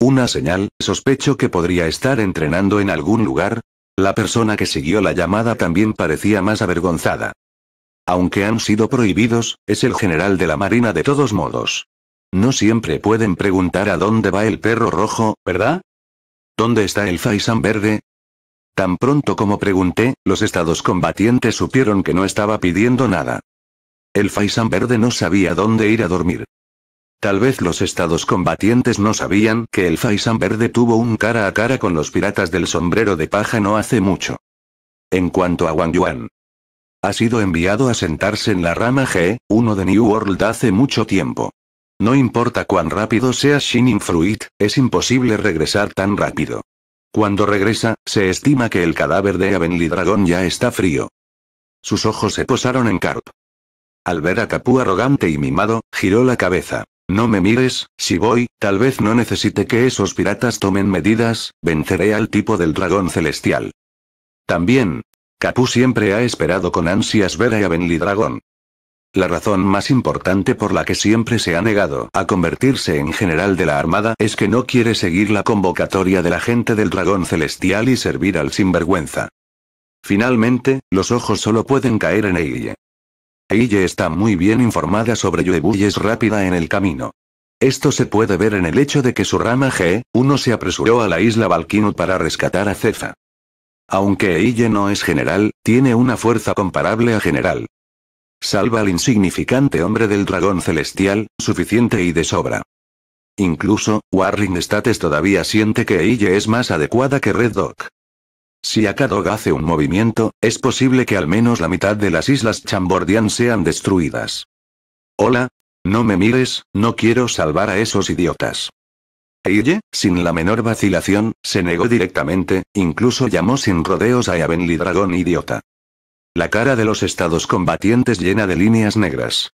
Una señal, sospecho que podría estar entrenando en algún lugar. La persona que siguió la llamada también parecía más avergonzada. Aunque han sido prohibidos, es el general de la Marina de todos modos. No siempre pueden preguntar a dónde va el perro rojo, ¿verdad? ¿Dónde está el Faisan verde? Tan pronto como pregunté, los estados combatientes supieron que no estaba pidiendo nada. El Faisan verde no sabía dónde ir a dormir. Tal vez los estados combatientes no sabían que el Faisan verde tuvo un cara a cara con los piratas del sombrero de paja no hace mucho. En cuanto a Wang Yuan. Ha sido enviado a sentarse en la rama G1 de New World hace mucho tiempo. No importa cuán rápido sea Shining Fruit, es imposible regresar tan rápido. Cuando regresa, se estima que el cadáver de Avenly Dragon ya está frío. Sus ojos se posaron en Carp. Al ver a Capú arrogante y mimado, giró la cabeza. No me mires, si voy, tal vez no necesite que esos piratas tomen medidas, venceré al tipo del dragón celestial. También. Capú siempre ha esperado con ansias ver a Benli Dragón. La razón más importante por la que siempre se ha negado a convertirse en general de la Armada es que no quiere seguir la convocatoria de la gente del dragón celestial y servir al sinvergüenza. Finalmente, los ojos solo pueden caer en ella. Aille está muy bien informada sobre Yuebu y es rápida en el camino. Esto se puede ver en el hecho de que su rama G1 se apresuró a la isla Valkynut para rescatar a Cefa. Aunque Eille no es general, tiene una fuerza comparable a general. Salva al insignificante hombre del dragón celestial, suficiente y de sobra. Incluso, Warring States todavía siente que Eille es más adecuada que Red Dog. Si Akadog hace un movimiento, es posible que al menos la mitad de las islas Chambordian sean destruidas. Hola. No me mires, no quiero salvar a esos idiotas. eye sin la menor vacilación, se negó directamente, incluso llamó sin rodeos a Yavenly Dragón idiota. La cara de los estados combatientes llena de líneas negras.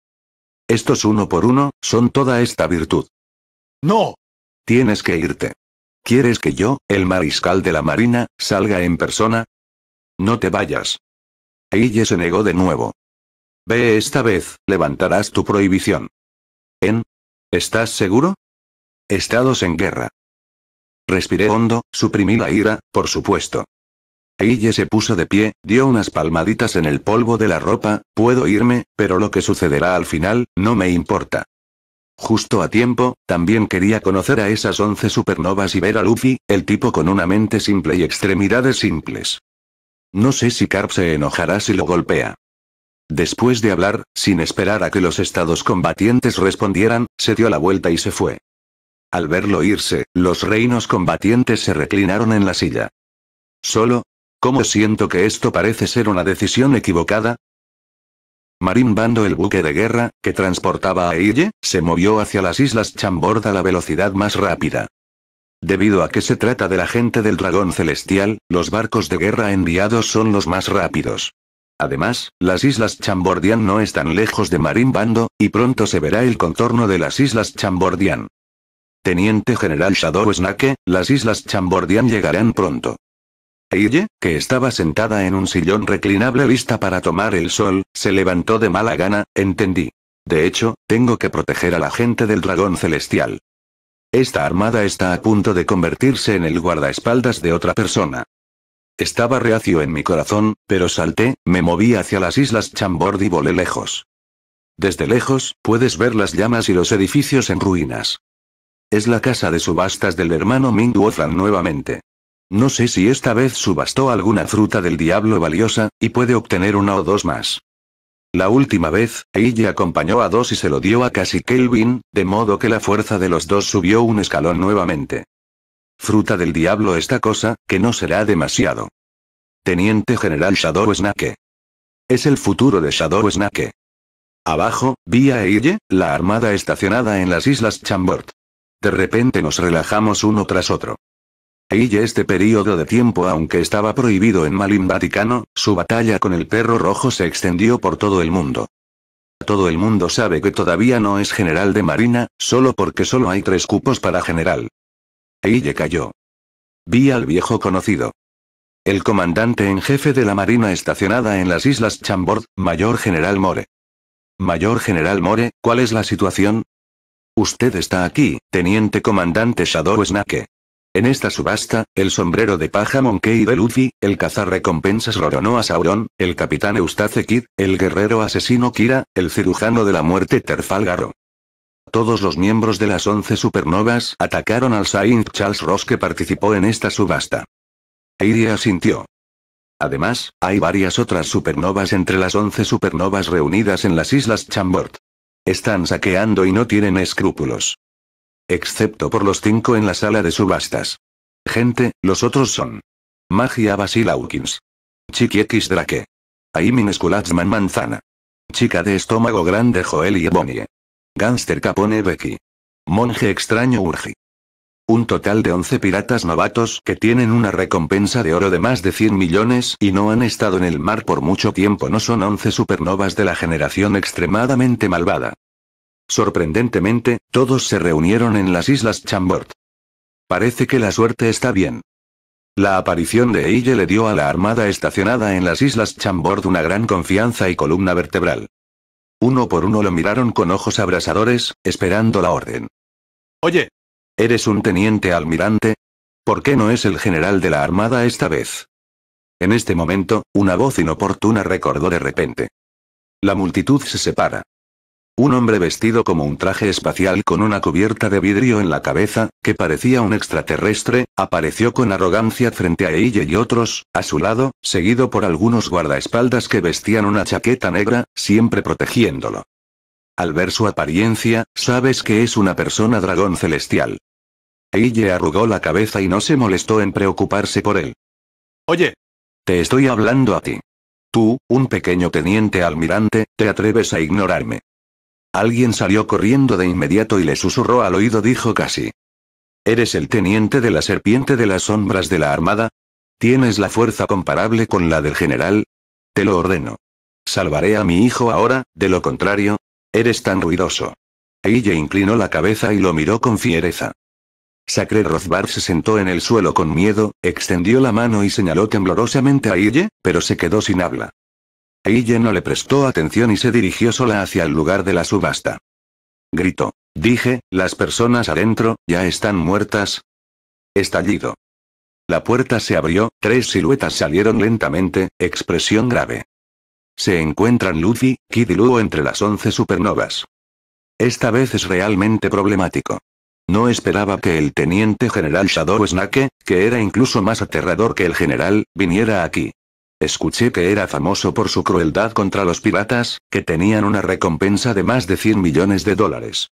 Estos uno por uno, son toda esta virtud. ¡No! Tienes que irte. ¿Quieres que yo, el mariscal de la Marina, salga en persona? No te vayas. Eille se negó de nuevo. Ve esta vez, levantarás tu prohibición. ¿En? ¿Estás seguro? Estados en guerra. Respiré hondo, suprimí la ira, por supuesto. Eille se puso de pie, dio unas palmaditas en el polvo de la ropa, puedo irme, pero lo que sucederá al final, no me importa. Justo a tiempo, también quería conocer a esas once supernovas y ver a Luffy, el tipo con una mente simple y extremidades simples. No sé si Carp se enojará si lo golpea. Después de hablar, sin esperar a que los estados combatientes respondieran, se dio la vuelta y se fue. Al verlo irse, los reinos combatientes se reclinaron en la silla. Solo, ¿cómo siento que esto parece ser una decisión equivocada? Marimbando el buque de guerra, que transportaba a Iye, se movió hacia las islas Chambord a la velocidad más rápida. Debido a que se trata de la gente del dragón celestial, los barcos de guerra enviados son los más rápidos. Además, las islas Chambordian no están lejos de Marimbando, y pronto se verá el contorno de las islas Chambordian. Teniente General Shadow Snake, las islas Chambordian llegarán pronto que estaba sentada en un sillón reclinable lista para tomar el sol, se levantó de mala gana, entendí. De hecho, tengo que proteger a la gente del dragón celestial. Esta armada está a punto de convertirse en el guardaespaldas de otra persona. Estaba reacio en mi corazón, pero salté, me moví hacia las islas Chambord y volé lejos. Desde lejos, puedes ver las llamas y los edificios en ruinas. Es la casa de subastas del hermano Ming nuevamente. No sé si esta vez subastó alguna fruta del diablo valiosa, y puede obtener una o dos más. La última vez, ella acompañó a dos y se lo dio a casi Kelvin, de modo que la fuerza de los dos subió un escalón nuevamente. Fruta del diablo esta cosa, que no será demasiado. Teniente General Shadow Snake. Es el futuro de Shadow Snake. Abajo, vi a la armada estacionada en las Islas Chambord. De repente nos relajamos uno tras otro. Y este periodo de tiempo aunque estaba prohibido en Malín Vaticano, su batalla con el perro rojo se extendió por todo el mundo. Todo el mundo sabe que todavía no es general de marina, solo porque solo hay tres cupos para general. Eille cayó. Vi al viejo conocido. El comandante en jefe de la marina estacionada en las islas Chambord, Mayor General More. Mayor General More, ¿cuál es la situación? Usted está aquí, Teniente Comandante Shadow Snake. En esta subasta, el sombrero de paja Monkey de Luffy, el cazarrecompensas Roronoa Sauron, el capitán Eustace Kid, el guerrero asesino Kira, el cirujano de la muerte Terfalgaro. Todos los miembros de las 11 supernovas atacaron al Saint Charles Ross que participó en esta subasta. Airia asintió. Además, hay varias otras supernovas entre las 11 supernovas reunidas en las Islas Chambord. Están saqueando y no tienen escrúpulos. Excepto por los cinco en la sala de subastas. Gente, los otros son. Magia Basil Hawkins. X Drake. Aimin Skulatsman Manzana. Chica de estómago grande Joel y Bonnie. gánster Capone Becky. Monje extraño Urgi. Un total de 11 piratas novatos que tienen una recompensa de oro de más de 100 millones y no han estado en el mar por mucho tiempo. No son 11 supernovas de la generación extremadamente malvada. Sorprendentemente, todos se reunieron en las Islas Chambord. Parece que la suerte está bien. La aparición de ella le dio a la armada estacionada en las Islas Chambord una gran confianza y columna vertebral. Uno por uno lo miraron con ojos abrasadores, esperando la orden. Oye. ¿Eres un teniente almirante? ¿Por qué no es el general de la armada esta vez? En este momento, una voz inoportuna recordó de repente. La multitud se separa. Un hombre vestido como un traje espacial con una cubierta de vidrio en la cabeza, que parecía un extraterrestre, apareció con arrogancia frente a ella y otros, a su lado, seguido por algunos guardaespaldas que vestían una chaqueta negra, siempre protegiéndolo. Al ver su apariencia, sabes que es una persona dragón celestial. Ella arrugó la cabeza y no se molestó en preocuparse por él. Oye. Te estoy hablando a ti. Tú, un pequeño teniente almirante, te atreves a ignorarme. Alguien salió corriendo de inmediato y le susurró al oído dijo casi. ¿Eres el teniente de la serpiente de las sombras de la armada? ¿Tienes la fuerza comparable con la del general? Te lo ordeno. Salvaré a mi hijo ahora, de lo contrario, eres tan ruidoso. Ella inclinó la cabeza y lo miró con fiereza. Sacre Rothbard se sentó en el suelo con miedo, extendió la mano y señaló temblorosamente a Aille, pero se quedó sin habla. Ella no le prestó atención y se dirigió sola hacia el lugar de la subasta. Gritó. Dije, las personas adentro, ya están muertas. Estallido. La puerta se abrió, tres siluetas salieron lentamente, expresión grave. Se encuentran Luffy, Kid y Luo entre las once supernovas. Esta vez es realmente problemático. No esperaba que el teniente general Shadow Snake, que era incluso más aterrador que el general, viniera aquí. Escuché que era famoso por su crueldad contra los piratas, que tenían una recompensa de más de 100 millones de dólares.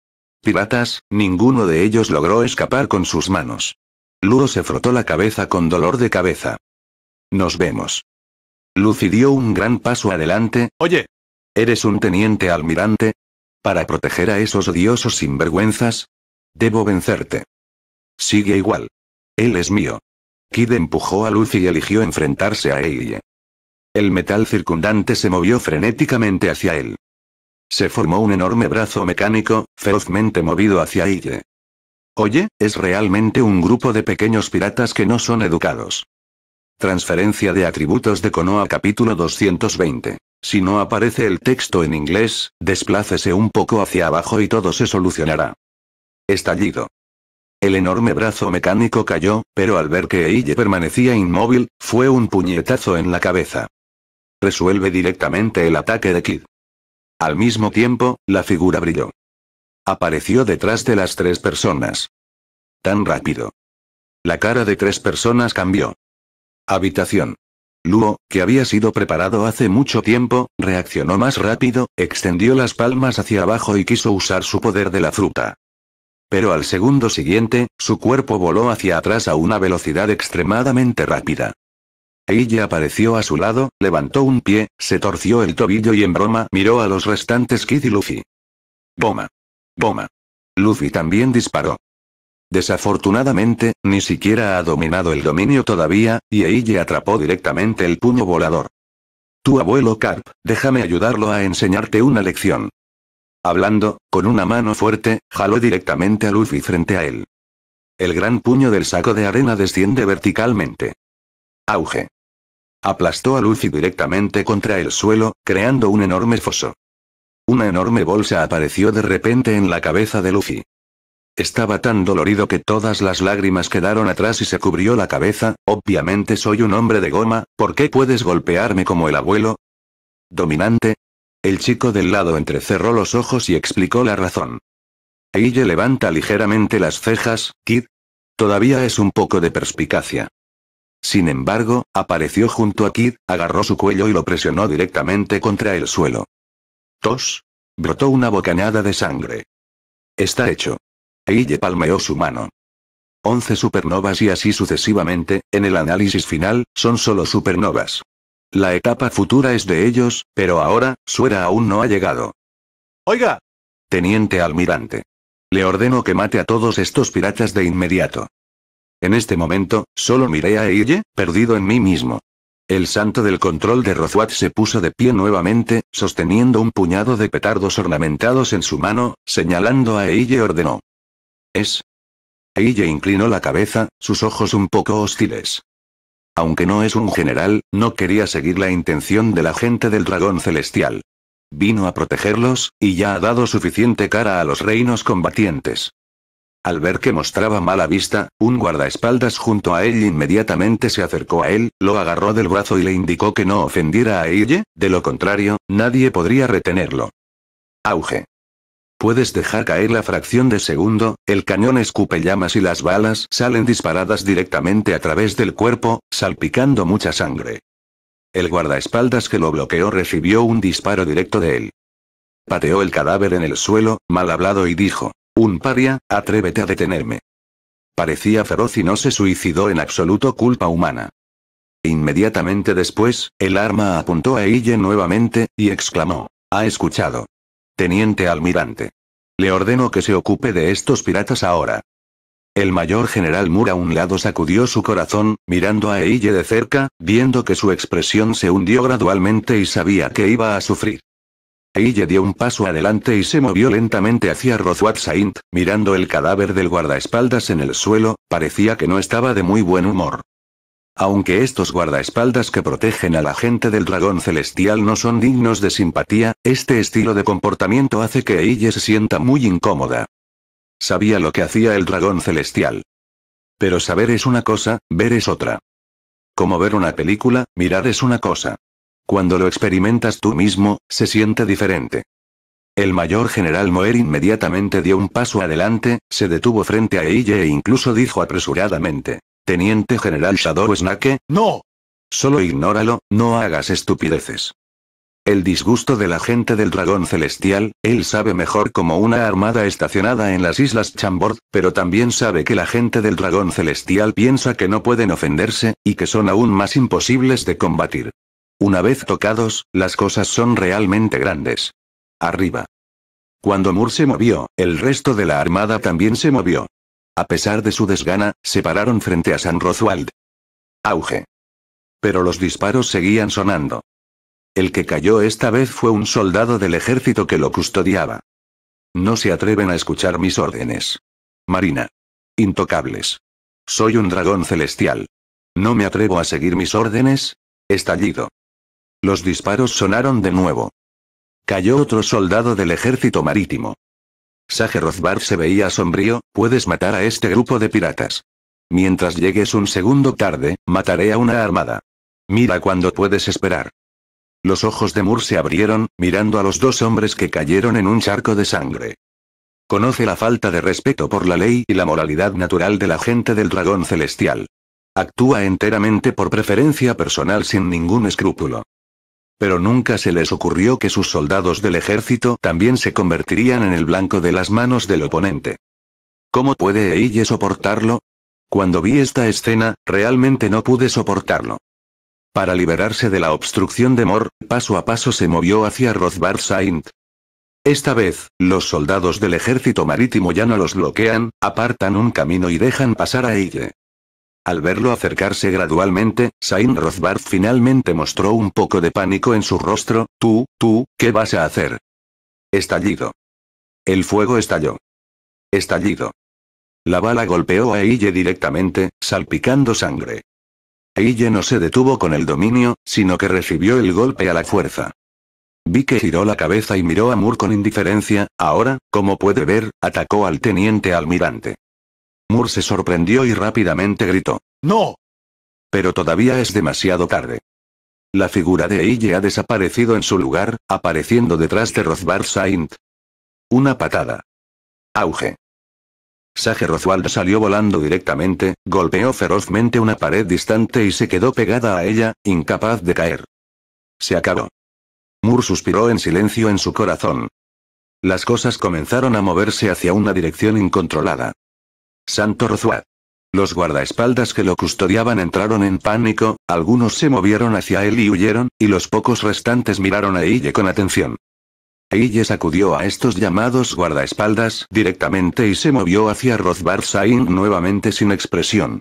Piratas, ninguno de ellos logró escapar con sus manos. Luro se frotó la cabeza con dolor de cabeza. Nos vemos. Lucy dio un gran paso adelante. Oye. ¿Eres un teniente almirante? Para proteger a esos odiosos sinvergüenzas. Debo vencerte. Sigue igual. Él es mío. Kid empujó a Lucy y eligió enfrentarse a ella. El metal circundante se movió frenéticamente hacia él. Se formó un enorme brazo mecánico, ferozmente movido hacia Iye. Oye, es realmente un grupo de pequeños piratas que no son educados. Transferencia de atributos de Konoha capítulo 220. Si no aparece el texto en inglés, desplácese un poco hacia abajo y todo se solucionará. Estallido. El enorme brazo mecánico cayó, pero al ver que Iye permanecía inmóvil, fue un puñetazo en la cabeza resuelve directamente el ataque de Kid. Al mismo tiempo, la figura brilló. Apareció detrás de las tres personas. Tan rápido. La cara de tres personas cambió. Habitación. Luo, que había sido preparado hace mucho tiempo, reaccionó más rápido, extendió las palmas hacia abajo y quiso usar su poder de la fruta. Pero al segundo siguiente, su cuerpo voló hacia atrás a una velocidad extremadamente rápida. Ella apareció a su lado, levantó un pie, se torció el tobillo y en broma miró a los restantes Kid y Luffy. Boma. Boma. Luffy también disparó. Desafortunadamente, ni siquiera ha dominado el dominio todavía, y Eiji atrapó directamente el puño volador. Tu abuelo Carp, déjame ayudarlo a enseñarte una lección. Hablando, con una mano fuerte, jaló directamente a Luffy frente a él. El gran puño del saco de arena desciende verticalmente. Auge aplastó a Luffy directamente contra el suelo, creando un enorme foso. Una enorme bolsa apareció de repente en la cabeza de Luffy. Estaba tan dolorido que todas las lágrimas quedaron atrás y se cubrió la cabeza, obviamente soy un hombre de goma, ¿por qué puedes golpearme como el abuelo? Dominante. El chico del lado entrecerró los ojos y explicó la razón. Eille levanta ligeramente las cejas, Kid. Todavía es un poco de perspicacia. Sin embargo, apareció junto a Kid, agarró su cuello y lo presionó directamente contra el suelo. Tos. Brotó una bocanada de sangre. Está hecho. Eille palmeó su mano. 11 supernovas y así sucesivamente, en el análisis final, son solo supernovas. La etapa futura es de ellos, pero ahora, Suera aún no ha llegado. Oiga. Teniente almirante. Le ordeno que mate a todos estos piratas de inmediato. En este momento, solo miré a ella, perdido en mí mismo. El santo del control de Rozuat se puso de pie nuevamente, sosteniendo un puñado de petardos ornamentados en su mano, señalando a ella ordenó. Es. Eille inclinó la cabeza, sus ojos un poco hostiles. Aunque no es un general, no quería seguir la intención de la gente del dragón celestial. Vino a protegerlos, y ya ha dado suficiente cara a los reinos combatientes. Al ver que mostraba mala vista, un guardaespaldas junto a él inmediatamente se acercó a él, lo agarró del brazo y le indicó que no ofendiera a ella, de lo contrario, nadie podría retenerlo. Auge. Puedes dejar caer la fracción de segundo, el cañón escupe llamas y las balas salen disparadas directamente a través del cuerpo, salpicando mucha sangre. El guardaespaldas que lo bloqueó recibió un disparo directo de él. Pateó el cadáver en el suelo, mal hablado y dijo, un paria, atrévete a detenerme. Parecía feroz y no se suicidó en absoluto culpa humana. Inmediatamente después, el arma apuntó a Eille nuevamente, y exclamó. Ha escuchado. Teniente almirante. Le ordeno que se ocupe de estos piratas ahora. El mayor general Mura a un lado sacudió su corazón, mirando a Eille de cerca, viendo que su expresión se hundió gradualmente y sabía que iba a sufrir. Ella dio un paso adelante y se movió lentamente hacia Rothwat Saint, mirando el cadáver del guardaespaldas en el suelo, parecía que no estaba de muy buen humor. Aunque estos guardaespaldas que protegen a la gente del dragón celestial no son dignos de simpatía, este estilo de comportamiento hace que ella se sienta muy incómoda. Sabía lo que hacía el dragón celestial. Pero saber es una cosa, ver es otra. Como ver una película, mirar es una cosa. Cuando lo experimentas tú mismo, se siente diferente. El mayor general Moer inmediatamente dio un paso adelante, se detuvo frente a ella e incluso dijo apresuradamente. Teniente general Shadow Snake, no. Solo ignóralo, no hagas estupideces. El disgusto de la gente del dragón celestial, él sabe mejor como una armada estacionada en las islas Chambord, pero también sabe que la gente del dragón celestial piensa que no pueden ofenderse, y que son aún más imposibles de combatir. Una vez tocados, las cosas son realmente grandes. Arriba. Cuando Moore se movió, el resto de la armada también se movió. A pesar de su desgana, se pararon frente a San Roswald. Auge. Pero los disparos seguían sonando. El que cayó esta vez fue un soldado del ejército que lo custodiaba. No se atreven a escuchar mis órdenes. Marina. Intocables. Soy un dragón celestial. No me atrevo a seguir mis órdenes. Estallido. Los disparos sonaron de nuevo. Cayó otro soldado del ejército marítimo. Sage se veía sombrío, puedes matar a este grupo de piratas. Mientras llegues un segundo tarde, mataré a una armada. Mira cuando puedes esperar. Los ojos de Moore se abrieron, mirando a los dos hombres que cayeron en un charco de sangre. Conoce la falta de respeto por la ley y la moralidad natural de la gente del dragón celestial. Actúa enteramente por preferencia personal sin ningún escrúpulo. Pero nunca se les ocurrió que sus soldados del ejército también se convertirían en el blanco de las manos del oponente. ¿Cómo puede Eille soportarlo? Cuando vi esta escena, realmente no pude soportarlo. Para liberarse de la obstrucción de Mor, paso a paso se movió hacia Rothbard Saint. Esta vez, los soldados del ejército marítimo ya no los bloquean, apartan un camino y dejan pasar a Eille. Al verlo acercarse gradualmente, Sain Rothbard finalmente mostró un poco de pánico en su rostro. Tú, tú, ¿qué vas a hacer? Estallido. El fuego estalló. Estallido. La bala golpeó a Ille directamente, salpicando sangre. Ille no se detuvo con el dominio, sino que recibió el golpe a la fuerza. Vi que giró la cabeza y miró a Moore con indiferencia, ahora, como puede ver, atacó al teniente almirante. Moore se sorprendió y rápidamente gritó. ¡No! Pero todavía es demasiado tarde. La figura de Ille ha desaparecido en su lugar, apareciendo detrás de Rothbard Saint. Una patada. Auge. Sage Rothwald salió volando directamente, golpeó ferozmente una pared distante y se quedó pegada a ella, incapaz de caer. Se acabó. Moore suspiró en silencio en su corazón. Las cosas comenzaron a moverse hacia una dirección incontrolada. Santo Rozuat. Los guardaespaldas que lo custodiaban entraron en pánico, algunos se movieron hacia él y huyeron, y los pocos restantes miraron a Iye con atención. Iye sacudió a estos llamados guardaespaldas directamente y se movió hacia Rothbard Sain nuevamente sin expresión.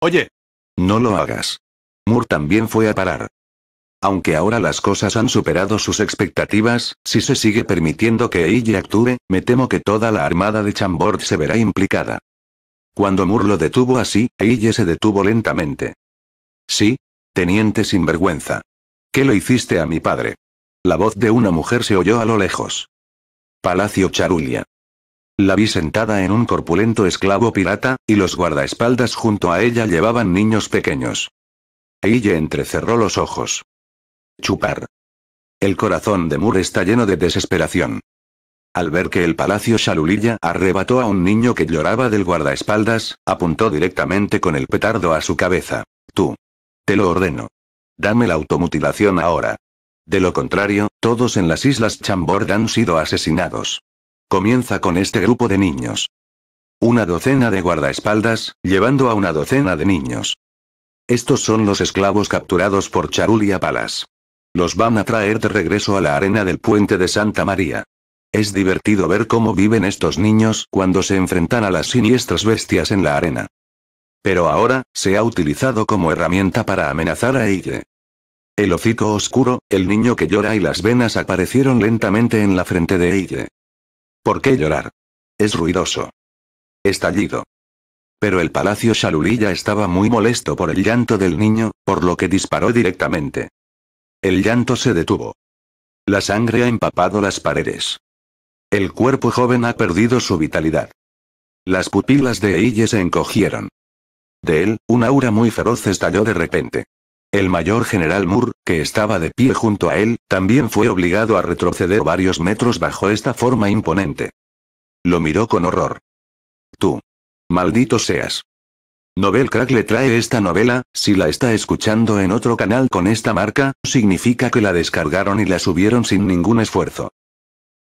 Oye. No lo hagas. Moore también fue a parar. Aunque ahora las cosas han superado sus expectativas, si se sigue permitiendo que Iye actúe, me temo que toda la armada de Chambord se verá implicada. Cuando Moore lo detuvo así, Eille se detuvo lentamente. Sí. Teniente sinvergüenza. ¿Qué lo hiciste a mi padre? La voz de una mujer se oyó a lo lejos. Palacio Charulia. La vi sentada en un corpulento esclavo pirata, y los guardaespaldas junto a ella llevaban niños pequeños. Eille entrecerró los ojos. Chupar. El corazón de Moore está lleno de desesperación. Al ver que el palacio Charulilla arrebató a un niño que lloraba del guardaespaldas, apuntó directamente con el petardo a su cabeza. Tú. Te lo ordeno. Dame la automutilación ahora. De lo contrario, todos en las islas Chambord han sido asesinados. Comienza con este grupo de niños. Una docena de guardaespaldas, llevando a una docena de niños. Estos son los esclavos capturados por Charulia Palas. Los van a traer de regreso a la arena del puente de Santa María. Es divertido ver cómo viven estos niños cuando se enfrentan a las siniestras bestias en la arena. Pero ahora, se ha utilizado como herramienta para amenazar a Eile. El hocico oscuro, el niño que llora y las venas aparecieron lentamente en la frente de Eile. ¿Por qué llorar? Es ruidoso. Estallido. Pero el palacio Shalulilla estaba muy molesto por el llanto del niño, por lo que disparó directamente. El llanto se detuvo. La sangre ha empapado las paredes. El cuerpo joven ha perdido su vitalidad. Las pupilas de ella se encogieron. De él, un aura muy feroz estalló de repente. El mayor general Moore, que estaba de pie junto a él, también fue obligado a retroceder varios metros bajo esta forma imponente. Lo miró con horror. Tú. Maldito seas. Novelcrack Crack le trae esta novela, si la está escuchando en otro canal con esta marca, significa que la descargaron y la subieron sin ningún esfuerzo.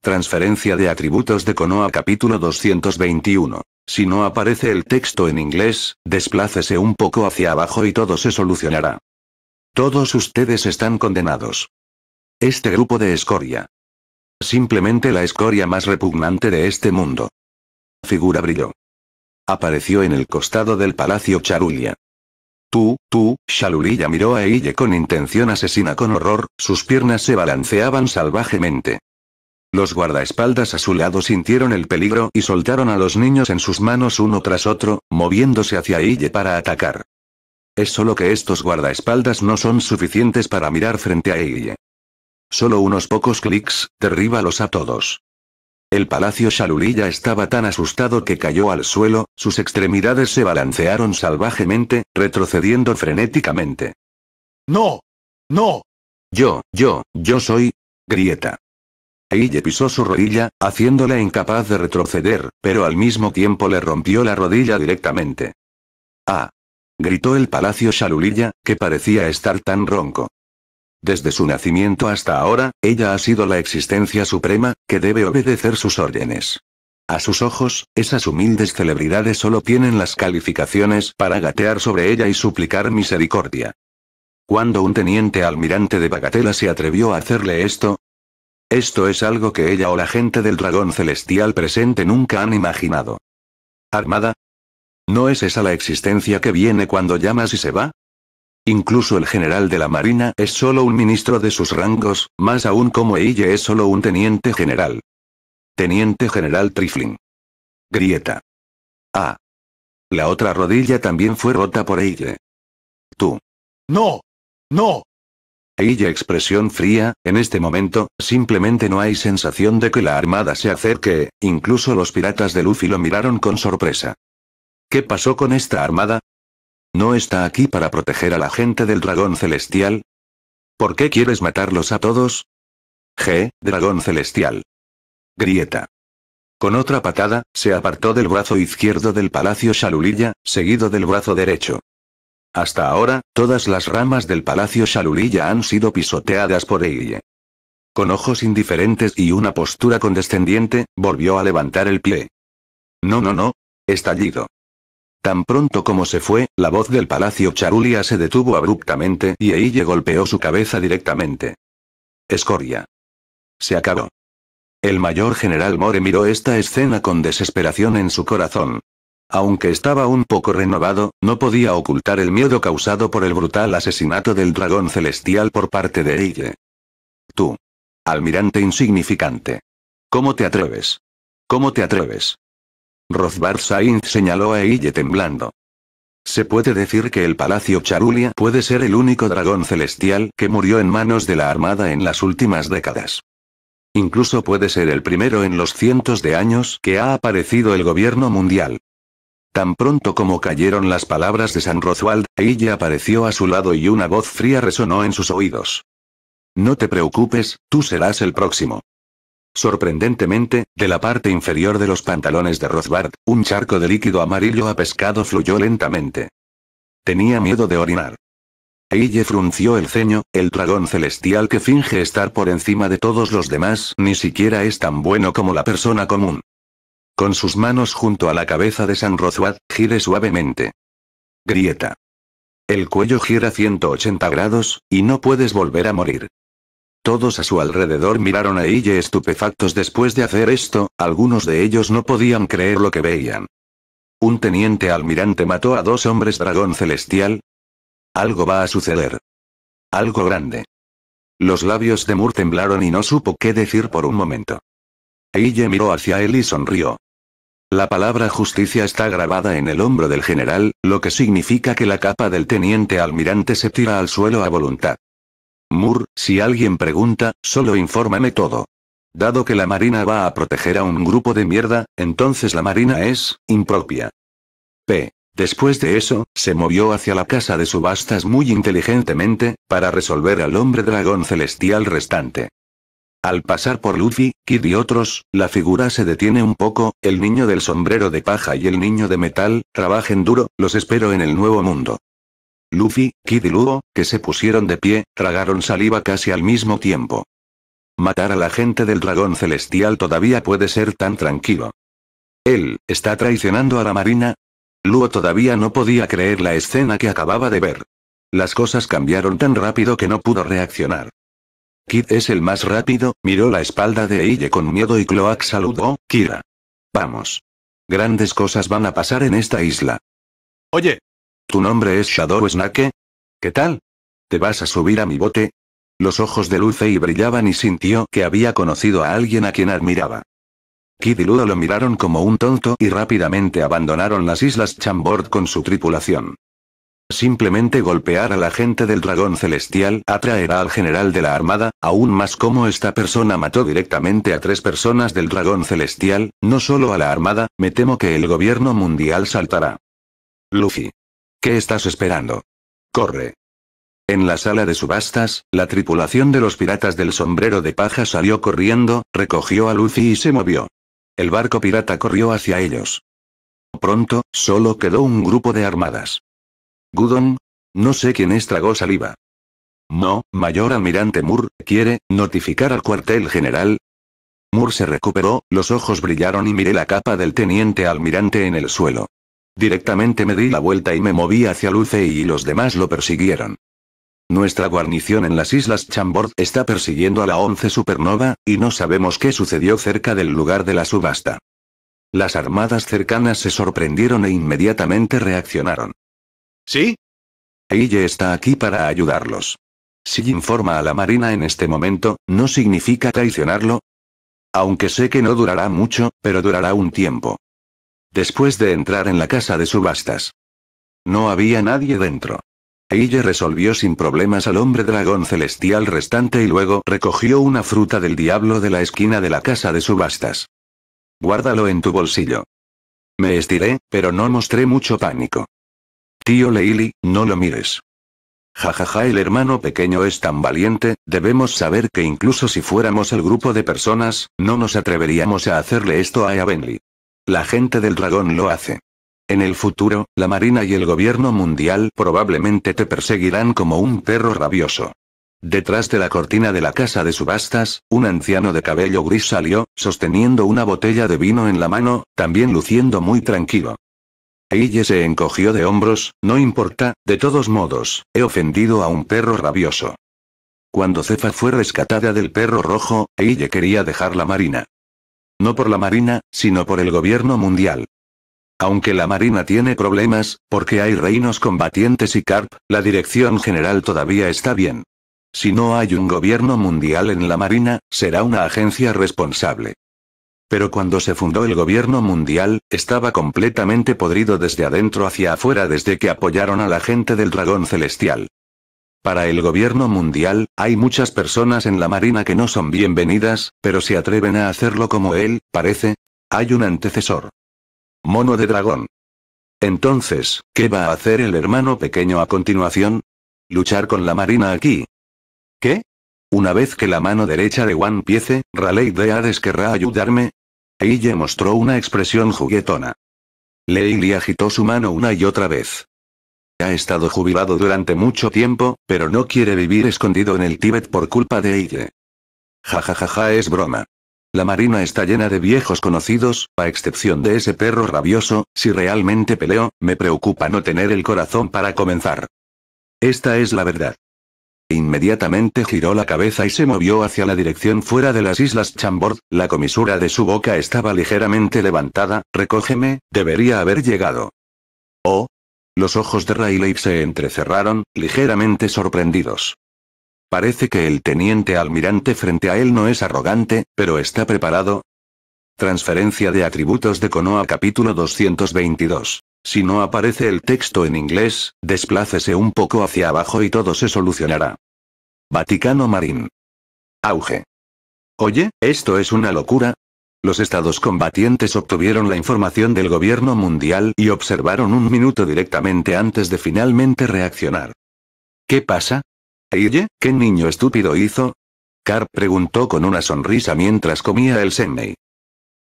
Transferencia de atributos de Konoa capítulo 221. Si no aparece el texto en inglés, desplácese un poco hacia abajo y todo se solucionará. Todos ustedes están condenados. Este grupo de escoria. Simplemente la escoria más repugnante de este mundo. Figura brilló. Apareció en el costado del palacio Charulia. Tú, tú, Charulia miró a Ille con intención asesina con horror, sus piernas se balanceaban salvajemente. Los guardaespaldas a su lado sintieron el peligro y soltaron a los niños en sus manos uno tras otro, moviéndose hacia ella para atacar. Es solo que estos guardaespaldas no son suficientes para mirar frente a ella Solo unos pocos clics, derríbalos a todos. El palacio Shalulilla estaba tan asustado que cayó al suelo, sus extremidades se balancearon salvajemente, retrocediendo frenéticamente. ¡No! ¡No! Yo, yo, yo soy... Grieta. Eille pisó su rodilla, haciéndola incapaz de retroceder, pero al mismo tiempo le rompió la rodilla directamente. ¡Ah! gritó el palacio Shalulilla, que parecía estar tan ronco. Desde su nacimiento hasta ahora, ella ha sido la existencia suprema, que debe obedecer sus órdenes. A sus ojos, esas humildes celebridades solo tienen las calificaciones para gatear sobre ella y suplicar misericordia. Cuando un teniente almirante de Bagatela se atrevió a hacerle esto, esto es algo que ella o la gente del dragón celestial presente nunca han imaginado. ¿Armada? ¿No es esa la existencia que viene cuando llamas y se va? Incluso el general de la Marina es solo un ministro de sus rangos, más aún como ella es solo un teniente general. Teniente general Trifling. Grieta. Ah. La otra rodilla también fue rota por ella. Tú. No. No. Ella expresión fría, en este momento, simplemente no hay sensación de que la armada se acerque, incluso los piratas de Luffy lo miraron con sorpresa. ¿Qué pasó con esta armada? ¿No está aquí para proteger a la gente del dragón celestial? ¿Por qué quieres matarlos a todos? G. Dragón celestial. Grieta. Con otra patada, se apartó del brazo izquierdo del palacio Shalulilla, seguido del brazo derecho. Hasta ahora, todas las ramas del palacio Shalulilla han sido pisoteadas por Eille. Con ojos indiferentes y una postura condescendiente, volvió a levantar el pie. No, no, no. Estallido. Tan pronto como se fue, la voz del palacio Charulia se detuvo abruptamente y Eille golpeó su cabeza directamente. Escoria. Se acabó. El mayor general More miró esta escena con desesperación en su corazón. Aunque estaba un poco renovado, no podía ocultar el miedo causado por el brutal asesinato del dragón celestial por parte de Eije. Tú. Almirante insignificante. ¿Cómo te atreves? ¿Cómo te atreves? Rothbard Sainz señaló a Eije temblando. Se puede decir que el Palacio Charulia puede ser el único dragón celestial que murió en manos de la Armada en las últimas décadas. Incluso puede ser el primero en los cientos de años que ha aparecido el gobierno mundial. Tan pronto como cayeron las palabras de San Roswald, ella apareció a su lado y una voz fría resonó en sus oídos. No te preocupes, tú serás el próximo. Sorprendentemente, de la parte inferior de los pantalones de Rothbard, un charco de líquido amarillo a pescado fluyó lentamente. Tenía miedo de orinar. Eille frunció el ceño, el dragón celestial que finge estar por encima de todos los demás ni siquiera es tan bueno como la persona común. Con sus manos junto a la cabeza de San Rozuad, gire suavemente. Grieta. El cuello gira 180 grados, y no puedes volver a morir. Todos a su alrededor miraron a ella estupefactos después de hacer esto, algunos de ellos no podían creer lo que veían. ¿Un teniente almirante mató a dos hombres dragón celestial? Algo va a suceder. Algo grande. Los labios de Mur temblaron y no supo qué decir por un momento. Ella miró hacia él y sonrió. La palabra justicia está grabada en el hombro del general, lo que significa que la capa del teniente almirante se tira al suelo a voluntad. Moore, si alguien pregunta, solo infórmame todo. Dado que la Marina va a proteger a un grupo de mierda, entonces la Marina es, impropia. P. Después de eso, se movió hacia la casa de subastas muy inteligentemente, para resolver al hombre dragón celestial restante. Al pasar por Luffy, Kid y otros, la figura se detiene un poco, el niño del sombrero de paja y el niño de metal, trabajen duro, los espero en el nuevo mundo. Luffy, Kid y Luo, que se pusieron de pie, tragaron saliva casi al mismo tiempo. Matar a la gente del dragón celestial todavía puede ser tan tranquilo. Él, ¿está traicionando a la marina? Luo todavía no podía creer la escena que acababa de ver. Las cosas cambiaron tan rápido que no pudo reaccionar. Kid es el más rápido, miró la espalda de Eille con miedo y Cloak saludó, Kira. Vamos. Grandes cosas van a pasar en esta isla. Oye. ¿Tu nombre es Shadow Snake? ¿Qué tal? ¿Te vas a subir a mi bote? Los ojos de y brillaban y sintió que había conocido a alguien a quien admiraba. Kid y Ludo lo miraron como un tonto y rápidamente abandonaron las islas Chambord con su tripulación. Simplemente golpear a la gente del dragón celestial atraerá al general de la armada, aún más como esta persona mató directamente a tres personas del dragón celestial, no solo a la armada, me temo que el gobierno mundial saltará. Luffy. ¿Qué estás esperando? Corre. En la sala de subastas, la tripulación de los piratas del sombrero de paja salió corriendo, recogió a Luffy y se movió. El barco pirata corrió hacia ellos. Pronto, solo quedó un grupo de armadas. Gudon. No sé quién estragó saliva. No, mayor almirante Moore, ¿quiere notificar al cuartel general? Moore se recuperó, los ojos brillaron y miré la capa del teniente almirante en el suelo. Directamente me di la vuelta y me moví hacia Luce y los demás lo persiguieron. Nuestra guarnición en las Islas Chambord está persiguiendo a la 11 Supernova, y no sabemos qué sucedió cerca del lugar de la subasta. Las armadas cercanas se sorprendieron e inmediatamente reaccionaron. ¿Sí? ella está aquí para ayudarlos. Si informa a la Marina en este momento, ¿no significa traicionarlo? Aunque sé que no durará mucho, pero durará un tiempo. Después de entrar en la casa de subastas. No había nadie dentro. ella resolvió sin problemas al hombre dragón celestial restante y luego recogió una fruta del diablo de la esquina de la casa de subastas. Guárdalo en tu bolsillo. Me estiré, pero no mostré mucho pánico. Tío Leili, no lo mires. Jajaja, el hermano pequeño es tan valiente, debemos saber que incluso si fuéramos el grupo de personas, no nos atreveríamos a hacerle esto a Avenley. La gente del dragón lo hace. En el futuro, la Marina y el gobierno mundial probablemente te perseguirán como un perro rabioso. Detrás de la cortina de la casa de subastas, un anciano de cabello gris salió, sosteniendo una botella de vino en la mano, también luciendo muy tranquilo. Eije se encogió de hombros, no importa, de todos modos, he ofendido a un perro rabioso. Cuando Cefa fue rescatada del perro rojo, ella quería dejar la marina. No por la marina, sino por el gobierno mundial. Aunque la marina tiene problemas, porque hay reinos combatientes y CARP, la dirección general todavía está bien. Si no hay un gobierno mundial en la marina, será una agencia responsable. Pero cuando se fundó el gobierno mundial, estaba completamente podrido desde adentro hacia afuera desde que apoyaron a la gente del dragón celestial. Para el gobierno mundial, hay muchas personas en la marina que no son bienvenidas, pero se atreven a hacerlo como él, parece. Hay un antecesor. Mono de dragón. Entonces, ¿qué va a hacer el hermano pequeño a continuación? Luchar con la marina aquí. ¿Qué? Una vez que la mano derecha de One Piece, Raleigh de Hades querrá ayudarme, ella mostró una expresión juguetona. Leili agitó su mano una y otra vez. Ha estado jubilado durante mucho tiempo, pero no quiere vivir escondido en el Tíbet por culpa de Ja Jajajaja, ja, es broma. La marina está llena de viejos conocidos, a excepción de ese perro rabioso, si realmente peleo, me preocupa no tener el corazón para comenzar. Esta es la verdad. Inmediatamente giró la cabeza y se movió hacia la dirección fuera de las islas Chambord, la comisura de su boca estaba ligeramente levantada, recógeme, debería haber llegado. Oh. Los ojos de Rayleigh se entrecerraron, ligeramente sorprendidos. Parece que el teniente almirante frente a él no es arrogante, pero está preparado, Transferencia de atributos de Konoha capítulo 222. Si no aparece el texto en inglés, desplácese un poco hacia abajo y todo se solucionará. Vaticano Marín. Auge. Oye, esto es una locura. Los estados combatientes obtuvieron la información del gobierno mundial y observaron un minuto directamente antes de finalmente reaccionar. ¿Qué pasa? ¿Oye, qué niño estúpido hizo? Carp preguntó con una sonrisa mientras comía el Senmei.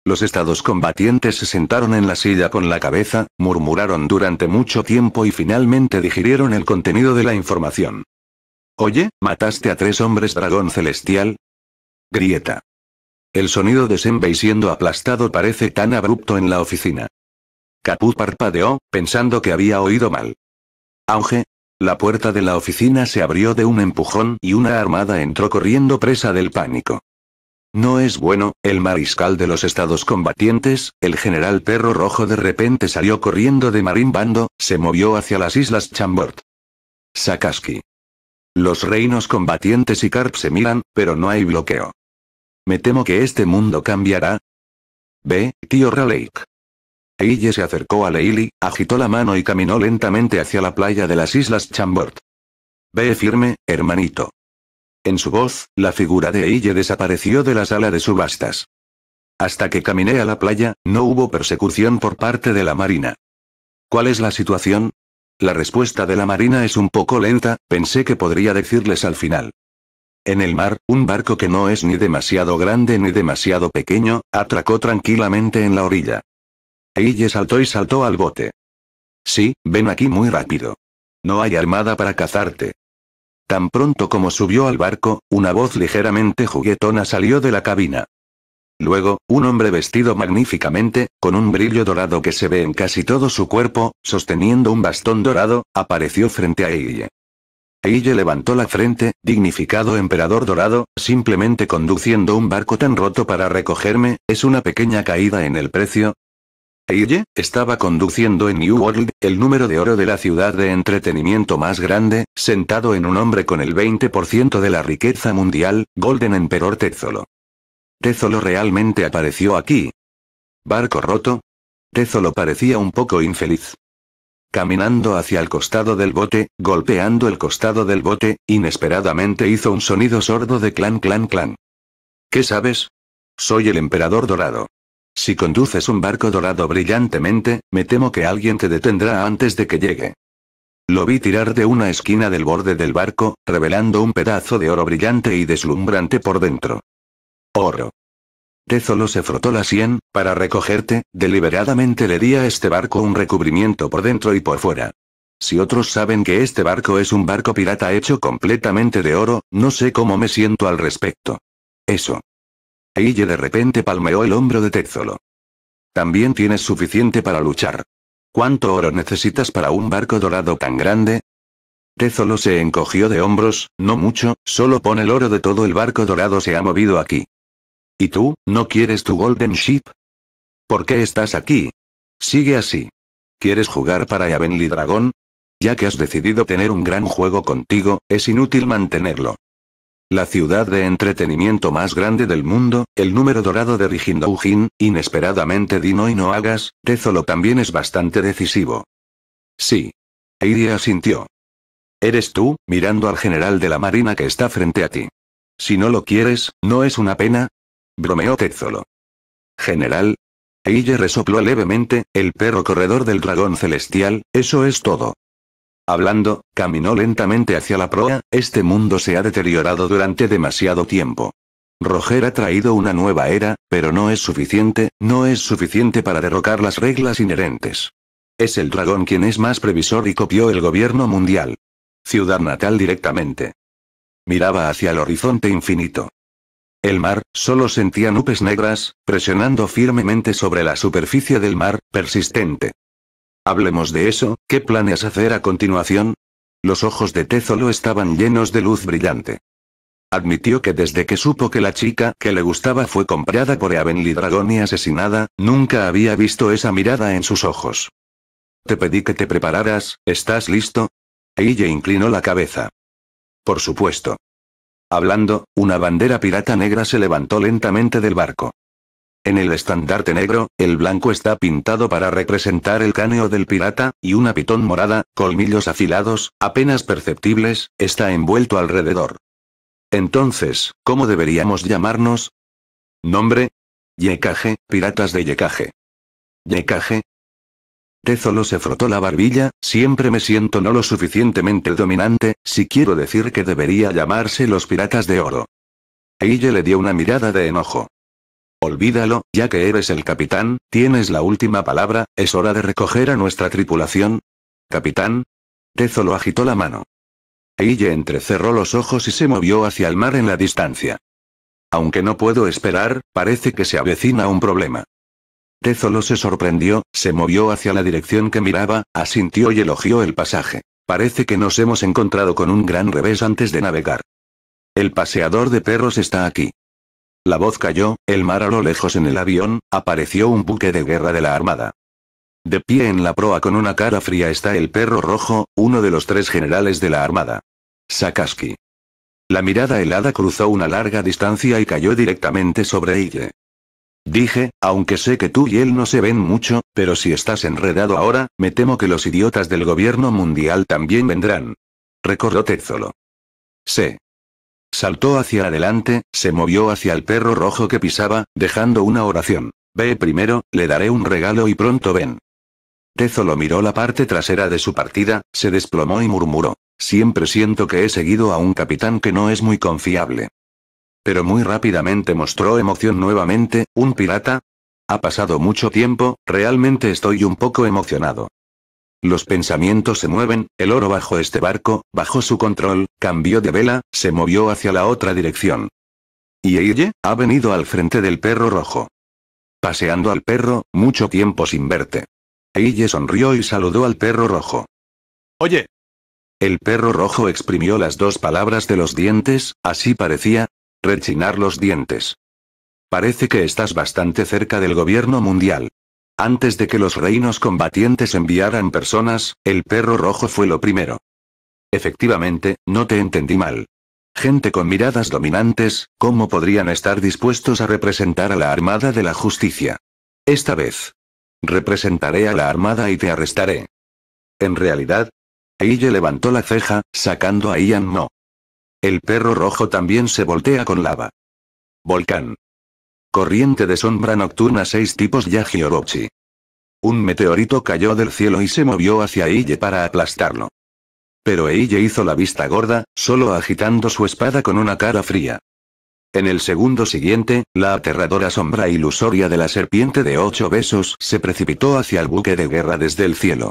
Los estados combatientes se sentaron en la silla con la cabeza, murmuraron durante mucho tiempo y finalmente digirieron el contenido de la información. Oye, ¿mataste a tres hombres dragón celestial? Grieta. El sonido de y siendo aplastado parece tan abrupto en la oficina. Caput parpadeó, pensando que había oído mal. Auge. La puerta de la oficina se abrió de un empujón y una armada entró corriendo presa del pánico. No es bueno, el mariscal de los estados combatientes, el general Perro Rojo de repente salió corriendo de Marín Bando, se movió hacia las islas Chambord. Sakaski. Los reinos combatientes y Carp se miran, pero no hay bloqueo. Me temo que este mundo cambiará. Ve, tío Raleigh. Ella se acercó a Leili, agitó la mano y caminó lentamente hacia la playa de las islas Chambord. Ve firme, hermanito. En su voz, la figura de Eille desapareció de la sala de subastas. Hasta que caminé a la playa, no hubo persecución por parte de la Marina. ¿Cuál es la situación? La respuesta de la Marina es un poco lenta, pensé que podría decirles al final. En el mar, un barco que no es ni demasiado grande ni demasiado pequeño, atracó tranquilamente en la orilla. Eille saltó y saltó al bote. Sí, ven aquí muy rápido. No hay armada para cazarte. Tan pronto como subió al barco, una voz ligeramente juguetona salió de la cabina. Luego, un hombre vestido magníficamente, con un brillo dorado que se ve en casi todo su cuerpo, sosteniendo un bastón dorado, apareció frente a ella. Ella levantó la frente, dignificado emperador dorado, simplemente conduciendo un barco tan roto para recogerme, es una pequeña caída en el precio, estaba conduciendo en New World, el número de oro de la ciudad de entretenimiento más grande, sentado en un hombre con el 20% de la riqueza mundial, Golden Emperor Tezolo. Tezolo realmente apareció aquí. Barco roto. Tezolo parecía un poco infeliz. Caminando hacia el costado del bote, golpeando el costado del bote, inesperadamente hizo un sonido sordo de clan clan clan. ¿Qué sabes? Soy el emperador dorado. Si conduces un barco dorado brillantemente, me temo que alguien te detendrá antes de que llegue. Lo vi tirar de una esquina del borde del barco, revelando un pedazo de oro brillante y deslumbrante por dentro. Oro. Tezolo se frotó la sien, para recogerte, deliberadamente le di a este barco un recubrimiento por dentro y por fuera. Si otros saben que este barco es un barco pirata hecho completamente de oro, no sé cómo me siento al respecto. Eso. Eille de repente palmeó el hombro de Tezolo. También tienes suficiente para luchar. ¿Cuánto oro necesitas para un barco dorado tan grande? Tezolo se encogió de hombros, no mucho, solo pon el oro de todo el barco dorado se ha movido aquí. ¿Y tú, no quieres tu Golden Ship? ¿Por qué estás aquí? Sigue así. ¿Quieres jugar para Yavenly Dragón? Ya que has decidido tener un gran juego contigo, es inútil mantenerlo. La ciudad de entretenimiento más grande del mundo, el número dorado de Rijindoujin, inesperadamente Dino y no hagas, Tezolo también es bastante decisivo. Sí. Eide asintió. Eres tú, mirando al general de la marina que está frente a ti. Si no lo quieres, ¿no es una pena? Bromeó Tezolo. General. Eille resopló levemente, el perro corredor del dragón celestial, eso es todo. Hablando, caminó lentamente hacia la proa, este mundo se ha deteriorado durante demasiado tiempo. Roger ha traído una nueva era, pero no es suficiente, no es suficiente para derrocar las reglas inherentes. Es el dragón quien es más previsor y copió el gobierno mundial. Ciudad natal directamente. Miraba hacia el horizonte infinito. El mar, solo sentía nubes negras, presionando firmemente sobre la superficie del mar, persistente. Hablemos de eso, ¿qué planes hacer a continuación? Los ojos de Tezolo estaban llenos de luz brillante. Admitió que desde que supo que la chica que le gustaba fue comprada por Eavenly Dragon y asesinada, nunca había visto esa mirada en sus ojos. Te pedí que te prepararas, ¿estás listo? Ella inclinó la cabeza. Por supuesto. Hablando, una bandera pirata negra se levantó lentamente del barco. En el estandarte negro, el blanco está pintado para representar el cáneo del pirata, y una pitón morada, colmillos afilados, apenas perceptibles, está envuelto alrededor. Entonces, ¿cómo deberíamos llamarnos? Nombre. Yekage, piratas de Yekage. Yekage, Tezolo se frotó la barbilla, siempre me siento no lo suficientemente dominante, si quiero decir que debería llamarse los piratas de oro. Ella le dio una mirada de enojo. Olvídalo, ya que eres el capitán, tienes la última palabra, es hora de recoger a nuestra tripulación. Capitán. Tezolo agitó la mano. Eille entrecerró los ojos y se movió hacia el mar en la distancia. Aunque no puedo esperar, parece que se avecina un problema. Tezolo se sorprendió, se movió hacia la dirección que miraba, asintió y elogió el pasaje. Parece que nos hemos encontrado con un gran revés antes de navegar. El paseador de perros está aquí. La voz cayó, el mar a lo lejos en el avión, apareció un buque de guerra de la Armada. De pie en la proa con una cara fría está el perro rojo, uno de los tres generales de la Armada. Sakaski. La mirada helada cruzó una larga distancia y cayó directamente sobre ella. Dije, aunque sé que tú y él no se ven mucho, pero si estás enredado ahora, me temo que los idiotas del gobierno mundial también vendrán. Recordó Tezolo. Sé. Saltó hacia adelante, se movió hacia el perro rojo que pisaba, dejando una oración. Ve primero, le daré un regalo y pronto ven. Tezo lo miró la parte trasera de su partida, se desplomó y murmuró. Siempre siento que he seguido a un capitán que no es muy confiable. Pero muy rápidamente mostró emoción nuevamente, ¿un pirata? Ha pasado mucho tiempo, realmente estoy un poco emocionado. Los pensamientos se mueven, el oro bajo este barco, bajo su control, cambió de vela, se movió hacia la otra dirección. Y ella, ha venido al frente del perro rojo. Paseando al perro, mucho tiempo sin verte. Eille sonrió y saludó al perro rojo. Oye. El perro rojo exprimió las dos palabras de los dientes, así parecía, rechinar los dientes. Parece que estás bastante cerca del gobierno mundial. Antes de que los reinos combatientes enviaran personas, el perro rojo fue lo primero. Efectivamente, no te entendí mal. Gente con miradas dominantes, ¿cómo podrían estar dispuestos a representar a la Armada de la Justicia? Esta vez. Representaré a la Armada y te arrestaré. En realidad. Aille levantó la ceja, sacando a Ian No. El perro rojo también se voltea con lava. Volcán corriente de sombra nocturna seis tipos yagiorochi. Un meteorito cayó del cielo y se movió hacia Iye para aplastarlo. Pero Iye hizo la vista gorda, solo agitando su espada con una cara fría. En el segundo siguiente, la aterradora sombra ilusoria de la serpiente de ocho besos se precipitó hacia el buque de guerra desde el cielo.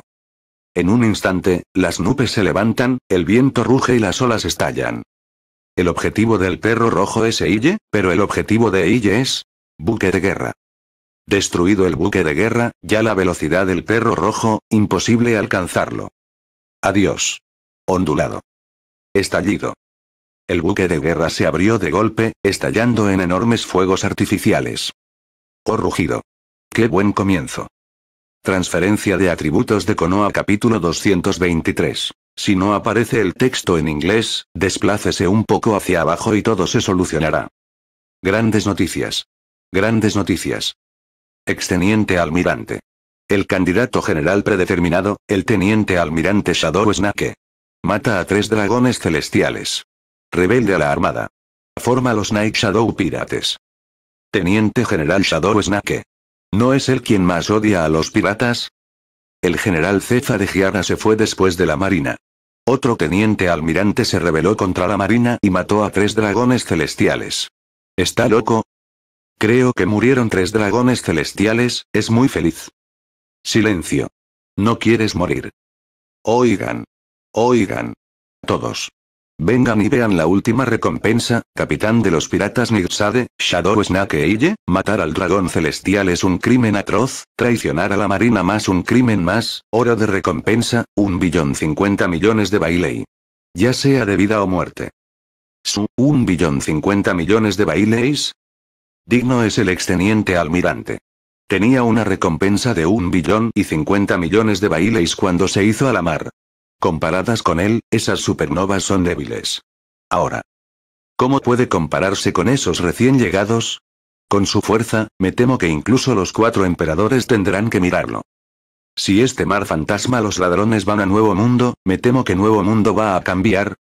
En un instante, las nubes se levantan, el viento ruge y las olas estallan. El objetivo del perro rojo es Eille, pero el objetivo de Eille es, Buque de guerra. Destruido el buque de guerra, ya la velocidad del perro rojo, imposible alcanzarlo. Adiós. Ondulado. Estallido. El buque de guerra se abrió de golpe, estallando en enormes fuegos artificiales. Oh rugido. Qué buen comienzo. Transferencia de atributos de Konoa, capítulo 223. Si no aparece el texto en inglés, desplácese un poco hacia abajo y todo se solucionará. Grandes noticias. Grandes noticias. Exteniente almirante. El candidato general predeterminado, el teniente almirante Shadow Snake. Mata a tres dragones celestiales. Rebelde a la armada. Forma los Night Shadow Pirates. Teniente general Shadow Snake. ¿No es él quien más odia a los piratas? El general Cefa de Giara se fue después de la marina. Otro teniente almirante se rebeló contra la marina y mató a tres dragones celestiales. ¿Está loco? Creo que murieron tres dragones celestiales, es muy feliz. Silencio. No quieres morir. Oigan. Oigan. Todos. Vengan y vean la última recompensa, capitán de los piratas Nirsade, Shadow Snake Eye, matar al dragón celestial es un crimen atroz, traicionar a la marina más un crimen más, oro de recompensa, un billón cincuenta millones de bailey. Ya sea de vida o muerte. Su, un billón cincuenta millones de baileys, Digno es el exteniente almirante. Tenía una recompensa de un billón y 50 millones de bailes cuando se hizo a la mar. Comparadas con él, esas supernovas son débiles. Ahora. ¿Cómo puede compararse con esos recién llegados? Con su fuerza, me temo que incluso los cuatro emperadores tendrán que mirarlo. Si este mar fantasma los ladrones van a Nuevo Mundo, me temo que Nuevo Mundo va a cambiar,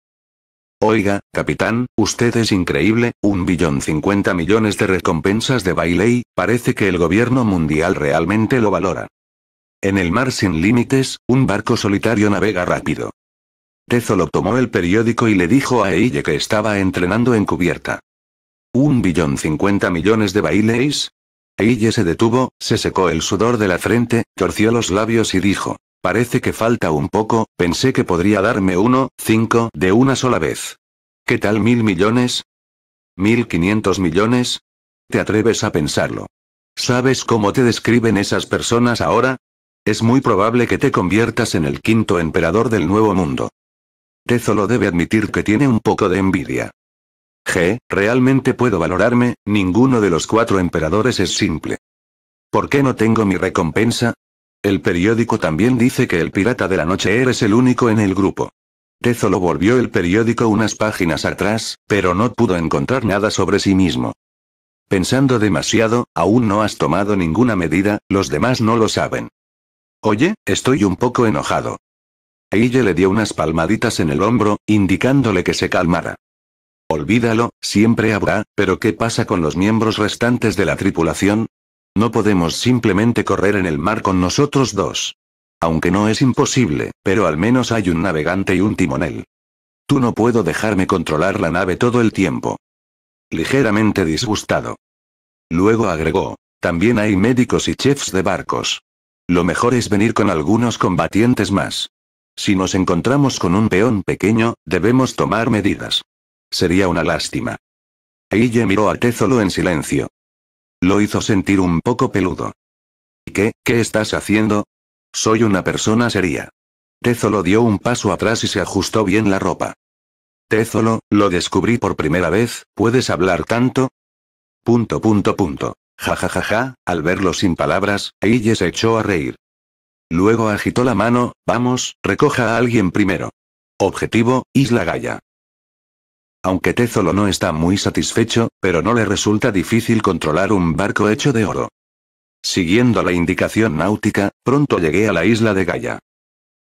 Oiga, capitán, usted es increíble, un billón cincuenta millones de recompensas de Bailey, parece que el gobierno mundial realmente lo valora. En el mar sin límites, un barco solitario navega rápido. Tezolo tomó el periódico y le dijo a Eille que estaba entrenando en cubierta. ¿Un billón cincuenta millones de Baileys? Eille se detuvo, se secó el sudor de la frente, torció los labios y dijo. Parece que falta un poco, pensé que podría darme uno, cinco, de una sola vez. ¿Qué tal mil millones? ¿Mil quinientos millones? ¿Te atreves a pensarlo? ¿Sabes cómo te describen esas personas ahora? Es muy probable que te conviertas en el quinto emperador del nuevo mundo. Te solo debe admitir que tiene un poco de envidia. G, realmente puedo valorarme, ninguno de los cuatro emperadores es simple. ¿Por qué no tengo mi recompensa? El periódico también dice que el pirata de la noche eres el único en el grupo. lo volvió el periódico unas páginas atrás, pero no pudo encontrar nada sobre sí mismo. Pensando demasiado, aún no has tomado ninguna medida, los demás no lo saben. Oye, estoy un poco enojado. Ella le dio unas palmaditas en el hombro, indicándole que se calmara. Olvídalo, siempre habrá, pero ¿qué pasa con los miembros restantes de la tripulación? No podemos simplemente correr en el mar con nosotros dos. Aunque no es imposible, pero al menos hay un navegante y un timonel. Tú no puedo dejarme controlar la nave todo el tiempo. Ligeramente disgustado. Luego agregó, también hay médicos y chefs de barcos. Lo mejor es venir con algunos combatientes más. Si nos encontramos con un peón pequeño, debemos tomar medidas. Sería una lástima. Ella miró a Tezolo en silencio. Lo hizo sentir un poco peludo. ¿Y qué, qué estás haciendo? Soy una persona seria. Tezolo dio un paso atrás y se ajustó bien la ropa. Tezolo, lo descubrí por primera vez, ¿puedes hablar tanto? Punto punto punto. Ja al verlo sin palabras, Eiji se echó a reír. Luego agitó la mano, vamos, recoja a alguien primero. Objetivo, Isla Gaya aunque Tezolo no está muy satisfecho, pero no le resulta difícil controlar un barco hecho de oro. Siguiendo la indicación náutica, pronto llegué a la isla de Gaia.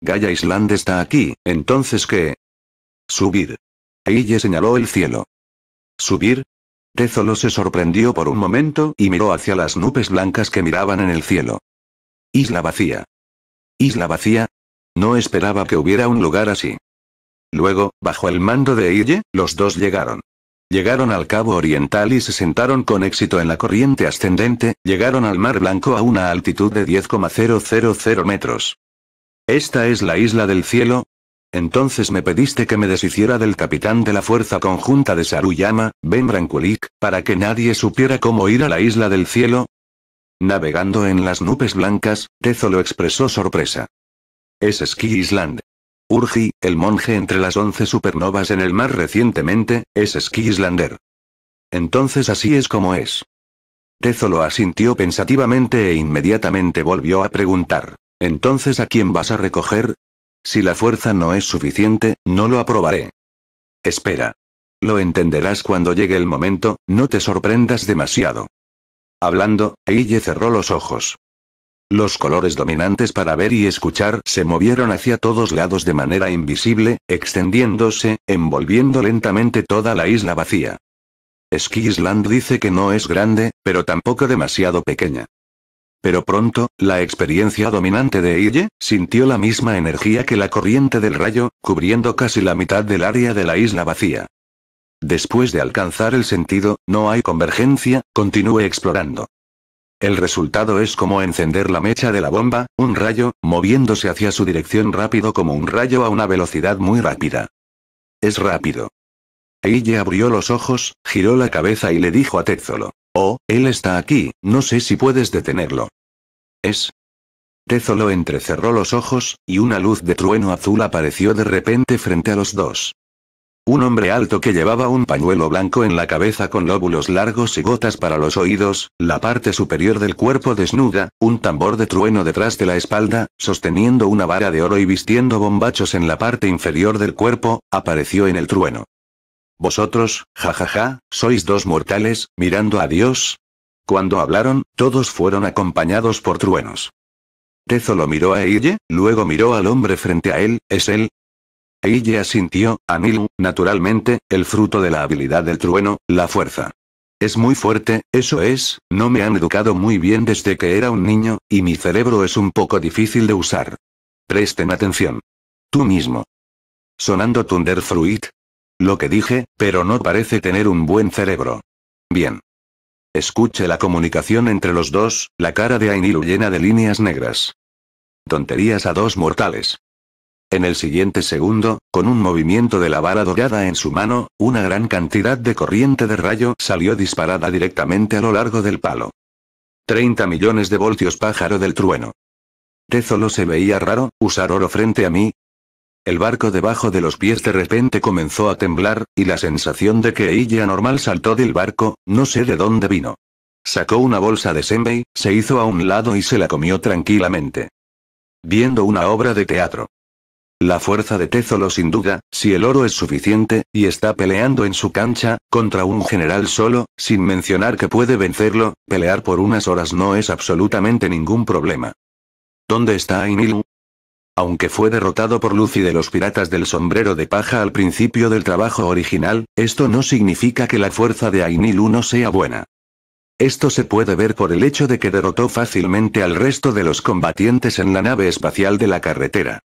Gaia Island está aquí, entonces ¿qué? Subir. Aille señaló el cielo. ¿Subir? Tezolo se sorprendió por un momento y miró hacia las nubes blancas que miraban en el cielo. Isla vacía. Isla vacía. No esperaba que hubiera un lugar así. Luego, bajo el mando de Iye, los dos llegaron. Llegaron al Cabo Oriental y se sentaron con éxito en la corriente ascendente, llegaron al Mar Blanco a una altitud de 10,000 metros. ¿Esta es la isla del cielo? Entonces me pediste que me deshiciera del capitán de la Fuerza Conjunta de Saruyama, Ben Brankulik, para que nadie supiera cómo ir a la isla del cielo. Navegando en las nubes blancas, Tezo lo expresó sorpresa. Es Ski Island. Urgi, el monje entre las once supernovas en el más recientemente, es Skislander. Entonces así es como es. Tezo lo asintió pensativamente e inmediatamente volvió a preguntar. Entonces ¿a quién vas a recoger? Si la fuerza no es suficiente, no lo aprobaré. Espera. Lo entenderás cuando llegue el momento, no te sorprendas demasiado. Hablando, Eille cerró los ojos. Los colores dominantes para ver y escuchar se movieron hacia todos lados de manera invisible, extendiéndose, envolviendo lentamente toda la isla vacía. Skisland dice que no es grande, pero tampoco demasiado pequeña. Pero pronto, la experiencia dominante de Ille, sintió la misma energía que la corriente del rayo, cubriendo casi la mitad del área de la isla vacía. Después de alcanzar el sentido, no hay convergencia, continúe explorando. El resultado es como encender la mecha de la bomba, un rayo, moviéndose hacia su dirección rápido como un rayo a una velocidad muy rápida. Es rápido. Ella abrió los ojos, giró la cabeza y le dijo a Tezolo. Oh, él está aquí, no sé si puedes detenerlo. Es. Tezolo entrecerró los ojos, y una luz de trueno azul apareció de repente frente a los dos. Un hombre alto que llevaba un pañuelo blanco en la cabeza con lóbulos largos y gotas para los oídos, la parte superior del cuerpo desnuda, un tambor de trueno detrás de la espalda, sosteniendo una vara de oro y vistiendo bombachos en la parte inferior del cuerpo, apareció en el trueno. Vosotros, jajaja, ja, ja, sois dos mortales, mirando a Dios. Cuando hablaron, todos fueron acompañados por truenos. Tezo lo miró a ella, luego miró al hombre frente a él, es él, ya sintió, Anilu, naturalmente, el fruto de la habilidad del trueno, la fuerza. Es muy fuerte, eso es, no me han educado muy bien desde que era un niño, y mi cerebro es un poco difícil de usar. Presten atención. Tú mismo. Sonando Thunder Fruit. Lo que dije, pero no parece tener un buen cerebro. Bien. Escuche la comunicación entre los dos, la cara de Ainilu llena de líneas negras. Tonterías a dos mortales. En el siguiente segundo, con un movimiento de la vara dorada en su mano, una gran cantidad de corriente de rayo salió disparada directamente a lo largo del palo. 30 millones de voltios pájaro del trueno. Tezolo se veía raro, usar oro frente a mí. El barco debajo de los pies de repente comenzó a temblar, y la sensación de que ella normal saltó del barco, no sé de dónde vino. Sacó una bolsa de sembei, se hizo a un lado y se la comió tranquilamente. Viendo una obra de teatro. La fuerza de Tezolo sin duda, si el oro es suficiente, y está peleando en su cancha, contra un general solo, sin mencionar que puede vencerlo, pelear por unas horas no es absolutamente ningún problema. ¿Dónde está Ainilu? Aunque fue derrotado por Lucy de los piratas del sombrero de paja al principio del trabajo original, esto no significa que la fuerza de Ainilu no sea buena. Esto se puede ver por el hecho de que derrotó fácilmente al resto de los combatientes en la nave espacial de la carretera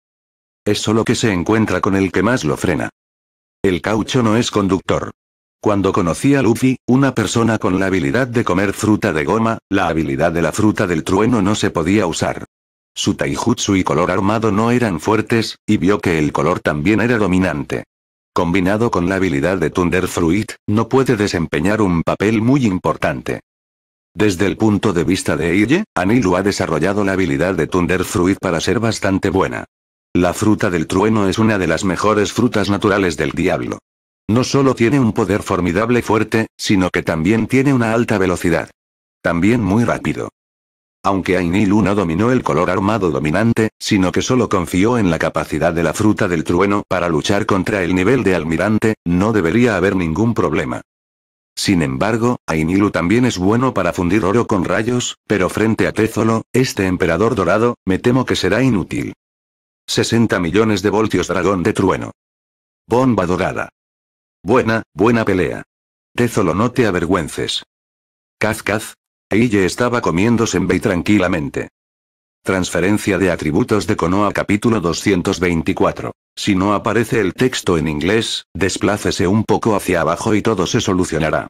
es solo que se encuentra con el que más lo frena. El caucho no es conductor. Cuando conocí a Luffy, una persona con la habilidad de comer fruta de goma, la habilidad de la fruta del trueno no se podía usar. Su taijutsu y color armado no eran fuertes, y vio que el color también era dominante. Combinado con la habilidad de Thunder Fruit, no puede desempeñar un papel muy importante. Desde el punto de vista de Eiji, Anilu ha desarrollado la habilidad de Thunder Fruit para ser bastante buena. La fruta del trueno es una de las mejores frutas naturales del diablo. No solo tiene un poder formidable fuerte, sino que también tiene una alta velocidad. También muy rápido. Aunque Ainilu no dominó el color armado dominante, sino que solo confió en la capacidad de la fruta del trueno para luchar contra el nivel de almirante, no debería haber ningún problema. Sin embargo, Ainilu también es bueno para fundir oro con rayos, pero frente a Tézolo, este emperador dorado, me temo que será inútil. 60 millones de voltios dragón de trueno. Bomba dorada. Buena, buena pelea. Tezolo no te avergüences. Caz caz. estaba comiendo Senbei tranquilamente. Transferencia de atributos de Konoha capítulo 224. Si no aparece el texto en inglés, desplácese un poco hacia abajo y todo se solucionará.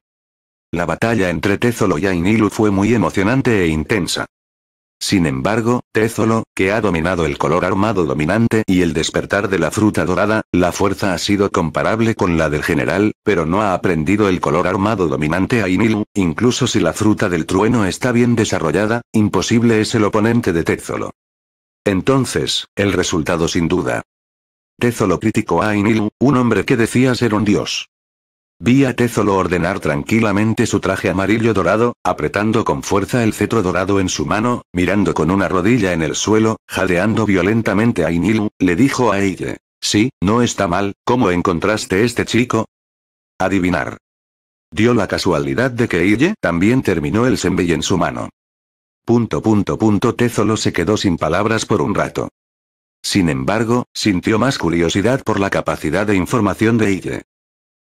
La batalla entre Tezolo y Ainilu fue muy emocionante e intensa. Sin embargo, Tezolo, que ha dominado el color armado dominante y el despertar de la fruta dorada, la fuerza ha sido comparable con la del general, pero no ha aprendido el color armado dominante a Inilu, incluso si la fruta del trueno está bien desarrollada, imposible es el oponente de Tezolo. Entonces, el resultado sin duda. Tezolo criticó a Inilu, un hombre que decía ser un dios. Vi a Tezolo ordenar tranquilamente su traje amarillo dorado, apretando con fuerza el cetro dorado en su mano, mirando con una rodilla en el suelo, jadeando violentamente a Inilu, le dijo a Iye: Sí, no está mal, ¿cómo encontraste este chico? Adivinar. Dio la casualidad de que Iye también terminó el sembey en su mano. Punto punto punto Tezolo se quedó sin palabras por un rato. Sin embargo, sintió más curiosidad por la capacidad de información de Iye.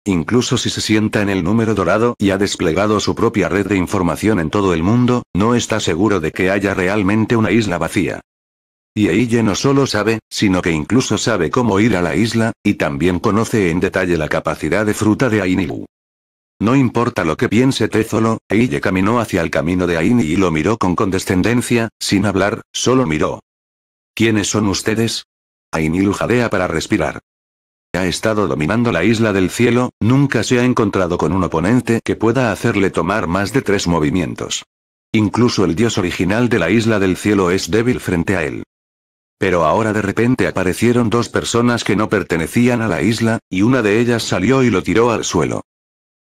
Incluso si se sienta en el número dorado y ha desplegado su propia red de información en todo el mundo, no está seguro de que haya realmente una isla vacía. Y ella no solo sabe, sino que incluso sabe cómo ir a la isla, y también conoce en detalle la capacidad de fruta de Ainilu. No importa lo que piense Tezolo, Eille caminó hacia el camino de Aini y lo miró con condescendencia, sin hablar, solo miró. ¿Quiénes son ustedes? Ainilu jadea para respirar. Ha estado dominando la isla del cielo, nunca se ha encontrado con un oponente que pueda hacerle tomar más de tres movimientos. Incluso el dios original de la isla del cielo es débil frente a él. Pero ahora de repente aparecieron dos personas que no pertenecían a la isla, y una de ellas salió y lo tiró al suelo.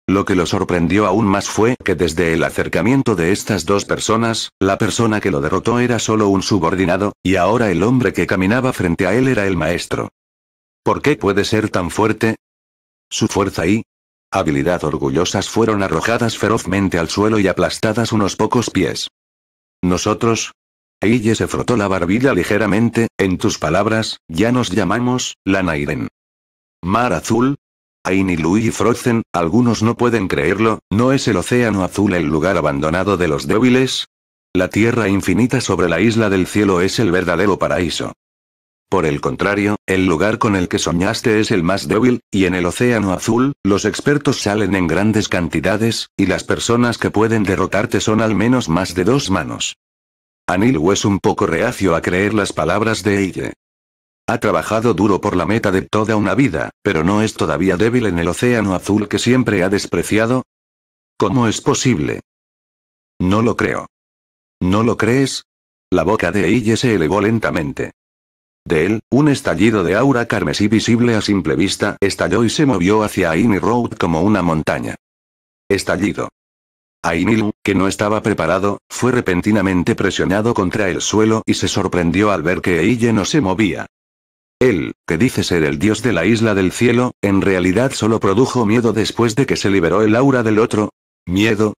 Lo que lo sorprendió aún más fue que desde el acercamiento de estas dos personas, la persona que lo derrotó era solo un subordinado, y ahora el hombre que caminaba frente a él era el maestro. ¿Por qué puede ser tan fuerte? Su fuerza y habilidad orgullosas fueron arrojadas ferozmente al suelo y aplastadas unos pocos pies. Nosotros, ella se frotó la barbilla ligeramente, en tus palabras, ya nos llamamos, la Mar azul. Ain y Frozen, algunos no pueden creerlo, ¿no es el océano azul el lugar abandonado de los débiles? La tierra infinita sobre la isla del cielo es el verdadero paraíso. Por el contrario, el lugar con el que soñaste es el más débil, y en el océano azul, los expertos salen en grandes cantidades, y las personas que pueden derrotarte son al menos más de dos manos. Anilu es un poco reacio a creer las palabras de Eye. Ha trabajado duro por la meta de toda una vida, pero no es todavía débil en el océano azul que siempre ha despreciado. ¿Cómo es posible? No lo creo. ¿No lo crees? La boca de Eye se elevó lentamente. De él, un estallido de aura carmesí visible a simple vista estalló y se movió hacia Aini Road como una montaña. Estallido. Ainilu, que no estaba preparado, fue repentinamente presionado contra el suelo y se sorprendió al ver que Eille no se movía. Él, que dice ser el dios de la isla del cielo, en realidad solo produjo miedo después de que se liberó el aura del otro. Miedo,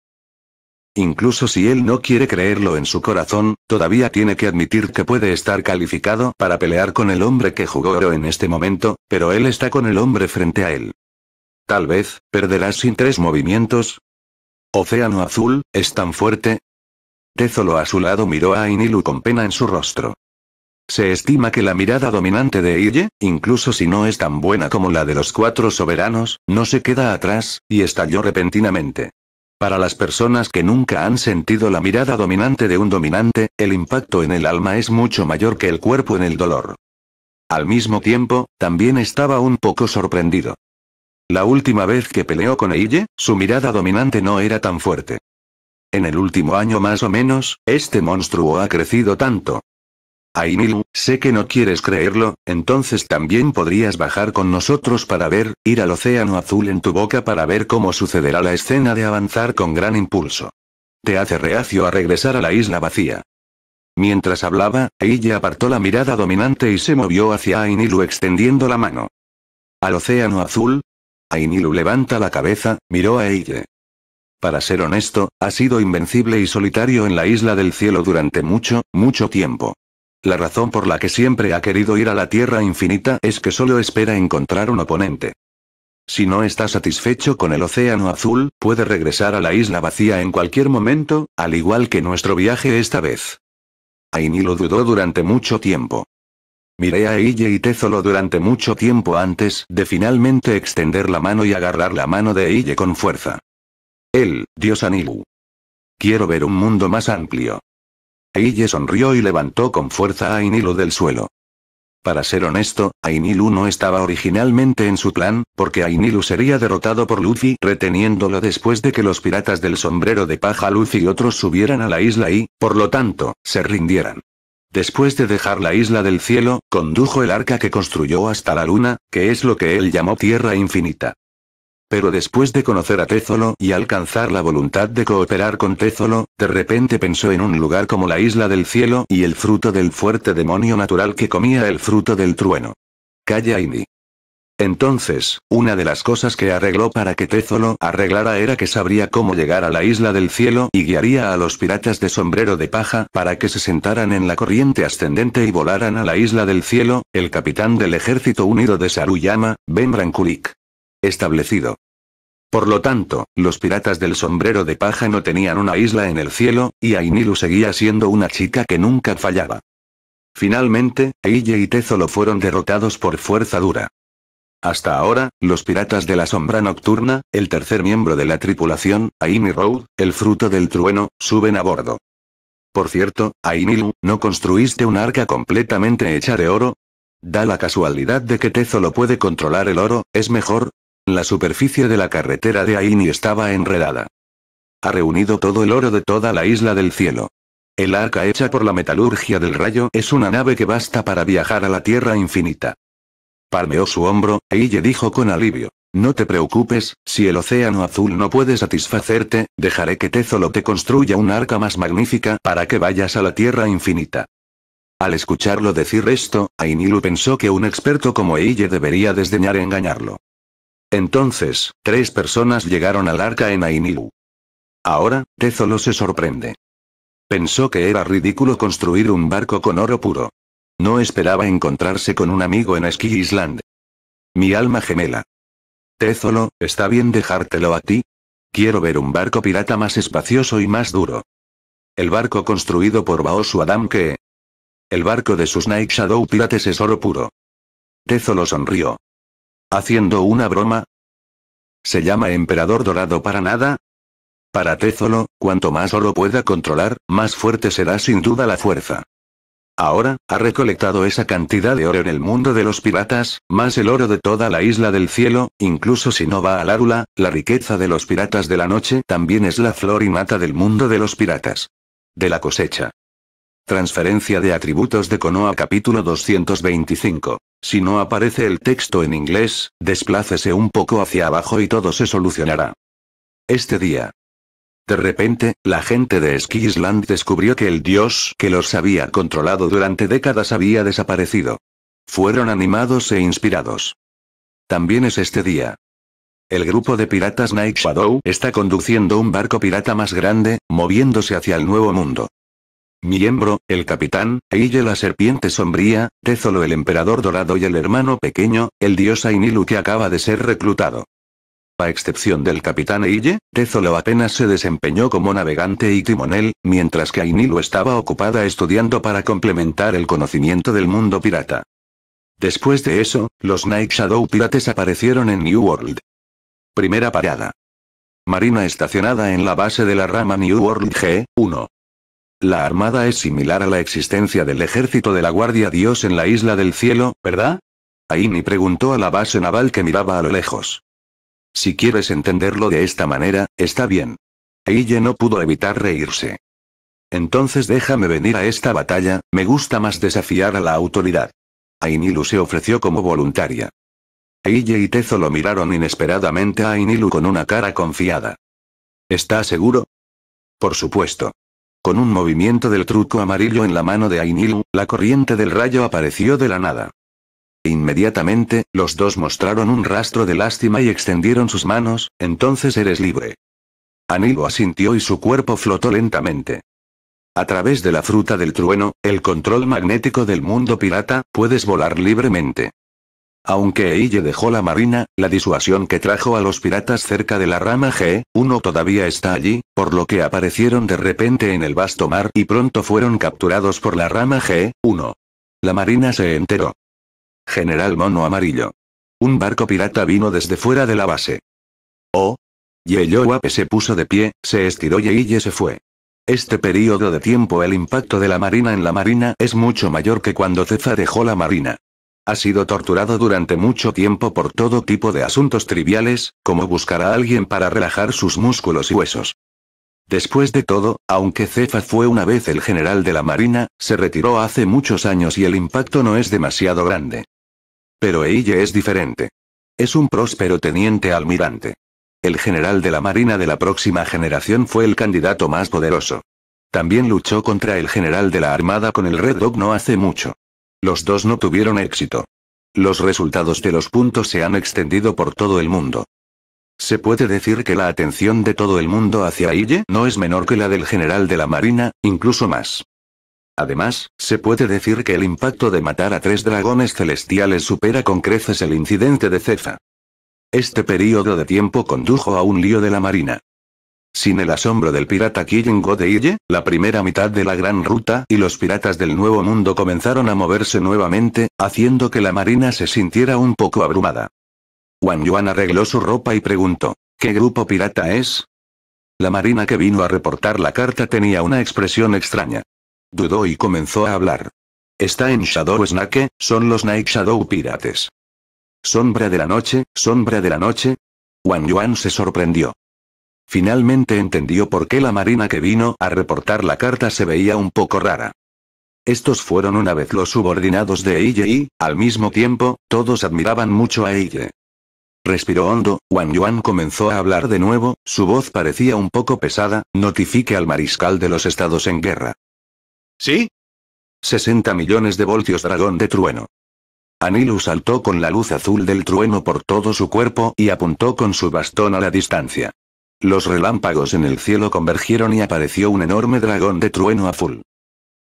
Incluso si él no quiere creerlo en su corazón, todavía tiene que admitir que puede estar calificado para pelear con el hombre que jugó oro en este momento, pero él está con el hombre frente a él. Tal vez, perderás sin tres movimientos. Océano azul, es tan fuerte. Tezolo a su lado miró a Inilu con pena en su rostro. Se estima que la mirada dominante de Iye, incluso si no es tan buena como la de los cuatro soberanos, no se queda atrás, y estalló repentinamente. Para las personas que nunca han sentido la mirada dominante de un dominante, el impacto en el alma es mucho mayor que el cuerpo en el dolor. Al mismo tiempo, también estaba un poco sorprendido. La última vez que peleó con Eille, su mirada dominante no era tan fuerte. En el último año más o menos, este monstruo ha crecido tanto, Ainilu, sé que no quieres creerlo, entonces también podrías bajar con nosotros para ver, ir al océano azul en tu boca para ver cómo sucederá la escena de avanzar con gran impulso. Te hace reacio a regresar a la isla vacía. Mientras hablaba, ella apartó la mirada dominante y se movió hacia Ainilu extendiendo la mano. ¿Al océano azul? Ainilu levanta la cabeza, miró a ella. Para ser honesto, ha sido invencible y solitario en la isla del cielo durante mucho, mucho tiempo. La razón por la que siempre ha querido ir a la Tierra Infinita es que solo espera encontrar un oponente. Si no está satisfecho con el océano azul, puede regresar a la isla vacía en cualquier momento, al igual que nuestro viaje esta vez. Aini lo dudó durante mucho tiempo. Miré a Ille y Tezolo durante mucho tiempo antes de finalmente extender la mano y agarrar la mano de Ille con fuerza. Él, Dios Anilu. Quiero ver un mundo más amplio sonrió y levantó con fuerza a Ainilu del suelo. Para ser honesto, Ainilu no estaba originalmente en su plan, porque Ainilu sería derrotado por Luffy reteniéndolo después de que los piratas del sombrero de paja Luffy y otros subieran a la isla y, por lo tanto, se rindieran. Después de dejar la isla del cielo, condujo el arca que construyó hasta la luna, que es lo que él llamó Tierra Infinita. Pero después de conocer a Tézolo y alcanzar la voluntad de cooperar con Tézolo, de repente pensó en un lugar como la isla del cielo y el fruto del fuerte demonio natural que comía el fruto del trueno. Calla Indy. Entonces, una de las cosas que arregló para que Tézolo arreglara era que sabría cómo llegar a la isla del cielo y guiaría a los piratas de sombrero de paja para que se sentaran en la corriente ascendente y volaran a la isla del cielo, el capitán del ejército unido de Saruyama, Ben Brankulik establecido. Por lo tanto, los piratas del sombrero de paja no tenían una isla en el cielo, y Ainilu seguía siendo una chica que nunca fallaba. Finalmente, Eille y Tezolo fueron derrotados por fuerza dura. Hasta ahora, los piratas de la sombra nocturna, el tercer miembro de la tripulación, Ainirou, el fruto del trueno, suben a bordo. Por cierto, Ainilu, ¿no construiste un arca completamente hecha de oro? Da la casualidad de que Tezolo puede controlar el oro, es mejor, la superficie de la carretera de Aini estaba enredada. Ha reunido todo el oro de toda la isla del cielo. El arca hecha por la metalurgia del rayo es una nave que basta para viajar a la tierra infinita. Palmeó su hombro, e dijo con alivio. No te preocupes, si el océano azul no puede satisfacerte, dejaré que Tezolo te construya un arca más magnífica para que vayas a la tierra infinita. Al escucharlo decir esto, Ainilu pensó que un experto como Eille debería desdeñar engañarlo. Entonces, tres personas llegaron al arca en Ainiru. Ahora, Tezolo se sorprende. Pensó que era ridículo construir un barco con oro puro. No esperaba encontrarse con un amigo en Ski Island. Mi alma gemela. Tezolo, ¿está bien dejártelo a ti? Quiero ver un barco pirata más espacioso y más duro. El barco construido por Baosu Adam que... El barco de sus Night Shadow Pirates es oro puro. Tezolo sonrió. ¿Haciendo una broma? ¿Se llama emperador dorado para nada? Para Tézolo, cuanto más oro pueda controlar, más fuerte será sin duda la fuerza. Ahora, ha recolectado esa cantidad de oro en el mundo de los piratas, más el oro de toda la isla del cielo, incluso si no va al Árula, la riqueza de los piratas de la noche también es la flor y mata del mundo de los piratas. De la cosecha. Transferencia de atributos de Konoa, capítulo 225. Si no aparece el texto en inglés, desplácese un poco hacia abajo y todo se solucionará. Este día. De repente, la gente de Skisland descubrió que el dios que los había controlado durante décadas había desaparecido. Fueron animados e inspirados. También es este día. El grupo de piratas Night Shadow está conduciendo un barco pirata más grande, moviéndose hacia el Nuevo Mundo. Miembro, el capitán, Aille la serpiente sombría, Tezolo el emperador dorado y el hermano pequeño, el dios Ainilu que acaba de ser reclutado. A excepción del capitán Eille, Tezolo apenas se desempeñó como navegante y timonel, mientras que Ainilu estaba ocupada estudiando para complementar el conocimiento del mundo pirata. Después de eso, los Night Shadow Pirates aparecieron en New World. Primera parada. Marina estacionada en la base de la rama New World G1. La armada es similar a la existencia del ejército de la Guardia Dios en la Isla del Cielo, ¿verdad? Aini preguntó a la base naval que miraba a lo lejos. Si quieres entenderlo de esta manera, está bien. Aille no pudo evitar reírse. Entonces déjame venir a esta batalla, me gusta más desafiar a la autoridad. Ainilu se ofreció como voluntaria. Eille y Tezo lo miraron inesperadamente a Ainilu con una cara confiada. ¿Está seguro? Por supuesto. Con un movimiento del truco amarillo en la mano de Ainilu, la corriente del rayo apareció de la nada. Inmediatamente, los dos mostraron un rastro de lástima y extendieron sus manos, entonces eres libre. Anilo asintió y su cuerpo flotó lentamente. A través de la fruta del trueno, el control magnético del mundo pirata, puedes volar libremente. Aunque Eille dejó la marina, la disuasión que trajo a los piratas cerca de la rama G1 todavía está allí, por lo que aparecieron de repente en el vasto mar y pronto fueron capturados por la rama G1. La marina se enteró. General Mono Amarillo. Un barco pirata vino desde fuera de la base. Oh. Yeyoape se puso de pie, se estiró y Eille se fue. Este periodo de tiempo el impacto de la marina en la marina es mucho mayor que cuando Cefa dejó la marina. Ha sido torturado durante mucho tiempo por todo tipo de asuntos triviales, como buscar a alguien para relajar sus músculos y huesos. Después de todo, aunque Cefa fue una vez el general de la Marina, se retiró hace muchos años y el impacto no es demasiado grande. Pero ella es diferente. Es un próspero teniente almirante. El general de la Marina de la próxima generación fue el candidato más poderoso. También luchó contra el general de la Armada con el Red Dog no hace mucho. Los dos no tuvieron éxito. Los resultados de los puntos se han extendido por todo el mundo. Se puede decir que la atención de todo el mundo hacia Ille no es menor que la del general de la Marina, incluso más. Además, se puede decir que el impacto de matar a tres dragones celestiales supera con creces el incidente de Cefa. Este periodo de tiempo condujo a un lío de la Marina. Sin el asombro del pirata de Godeye, la primera mitad de la gran ruta y los piratas del Nuevo Mundo comenzaron a moverse nuevamente, haciendo que la marina se sintiera un poco abrumada. Wan Yuan arregló su ropa y preguntó, ¿qué grupo pirata es? La marina que vino a reportar la carta tenía una expresión extraña. Dudó y comenzó a hablar. Está en Shadow Snake, son los Night Shadow Pirates. Sombra de la noche, sombra de la noche. Juan Yuan se sorprendió. Finalmente entendió por qué la marina que vino a reportar la carta se veía un poco rara. Estos fueron una vez los subordinados de Eille y, al mismo tiempo, todos admiraban mucho a Eille. Respiró hondo, Wang Yuan comenzó a hablar de nuevo, su voz parecía un poco pesada, notifique al mariscal de los estados en guerra. ¿Sí? 60 millones de voltios dragón de trueno. Anilu saltó con la luz azul del trueno por todo su cuerpo y apuntó con su bastón a la distancia. Los relámpagos en el cielo convergieron y apareció un enorme dragón de trueno azul.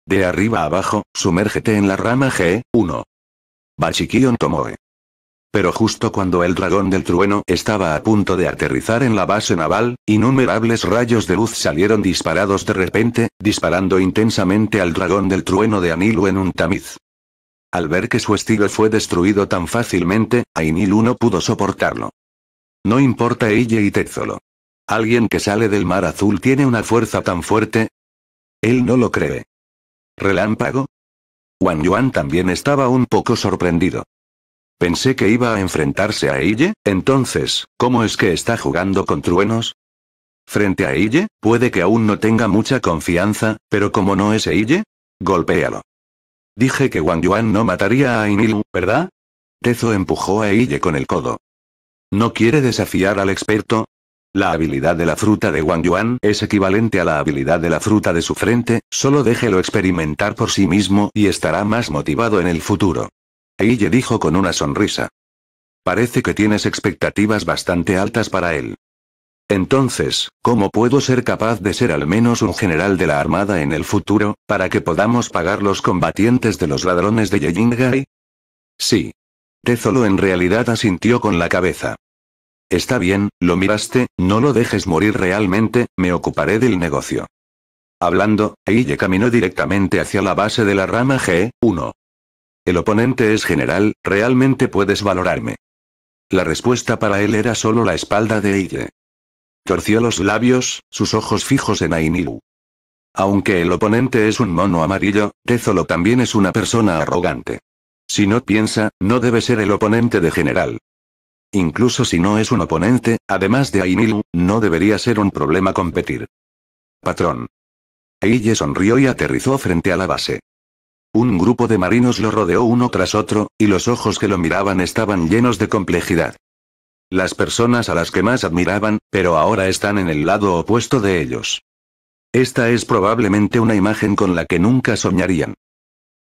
De arriba abajo, sumérgete en la rama G1. Bachikion Tomoe. Pero justo cuando el dragón del trueno estaba a punto de aterrizar en la base naval, innumerables rayos de luz salieron disparados de repente, disparando intensamente al dragón del trueno de Anilu en un tamiz. Al ver que su estilo fue destruido tan fácilmente, Ainilu no pudo soportarlo. No importa ella y Tetzolo. ¿Alguien que sale del mar azul tiene una fuerza tan fuerte? Él no lo cree. ¿Relámpago? Wang Yuan también estaba un poco sorprendido. Pensé que iba a enfrentarse a Iye, entonces, ¿cómo es que está jugando con truenos? Frente a Iye, puede que aún no tenga mucha confianza, pero como no es Iye, golpéalo. Dije que Wang Yuan no mataría a Inilu, ¿verdad? Tezo empujó a Iye con el codo. ¿No quiere desafiar al experto? La habilidad de la fruta de Wang Yuan es equivalente a la habilidad de la fruta de su frente, solo déjelo experimentar por sí mismo y estará más motivado en el futuro. Eiye dijo con una sonrisa. Parece que tienes expectativas bastante altas para él. Entonces, ¿cómo puedo ser capaz de ser al menos un general de la armada en el futuro, para que podamos pagar los combatientes de los ladrones de Yejingai? Sí. Tezolo en realidad asintió con la cabeza. Está bien, lo miraste, no lo dejes morir realmente, me ocuparé del negocio. Hablando, Eille caminó directamente hacia la base de la rama G1. El oponente es general, realmente puedes valorarme. La respuesta para él era solo la espalda de Eille. Torció los labios, sus ojos fijos en Ainiru. Aunque el oponente es un mono amarillo, Tezolo también es una persona arrogante. Si no piensa, no debe ser el oponente de general. Incluso si no es un oponente, además de Ainilu, no debería ser un problema competir. Patrón. Eille sonrió y aterrizó frente a la base. Un grupo de marinos lo rodeó uno tras otro, y los ojos que lo miraban estaban llenos de complejidad. Las personas a las que más admiraban, pero ahora están en el lado opuesto de ellos. Esta es probablemente una imagen con la que nunca soñarían.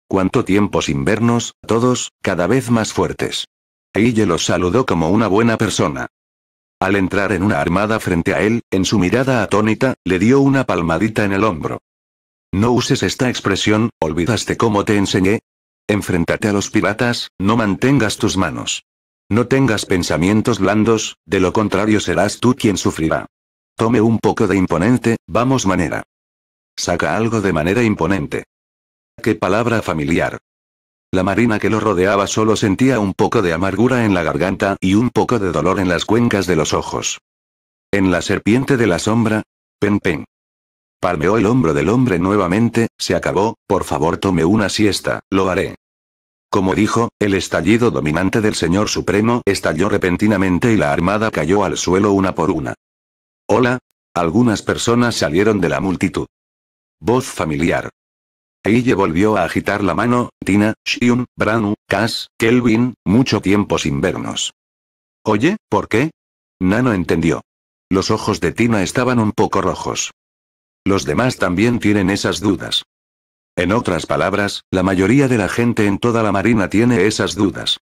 Cuánto tiempo sin vernos, todos, cada vez más fuertes. Ella lo saludó como una buena persona. Al entrar en una armada frente a él, en su mirada atónita, le dio una palmadita en el hombro. No uses esta expresión, ¿olvidaste cómo te enseñé? Enfréntate a los piratas, no mantengas tus manos. No tengas pensamientos blandos, de lo contrario serás tú quien sufrirá. Tome un poco de imponente, vamos manera. Saca algo de manera imponente. Qué palabra familiar. La marina que lo rodeaba solo sentía un poco de amargura en la garganta y un poco de dolor en las cuencas de los ojos. En la serpiente de la sombra, pen pen. Palmeó el hombro del hombre nuevamente, se acabó, por favor tome una siesta, lo haré. Como dijo, el estallido dominante del Señor Supremo estalló repentinamente y la armada cayó al suelo una por una. Hola. Algunas personas salieron de la multitud. Voz familiar volvió a agitar la mano, Tina, Shion, Branu, Cass, Kelvin, mucho tiempo sin vernos. Oye, ¿por qué? Nano entendió. Los ojos de Tina estaban un poco rojos. Los demás también tienen esas dudas. En otras palabras, la mayoría de la gente en toda la marina tiene esas dudas.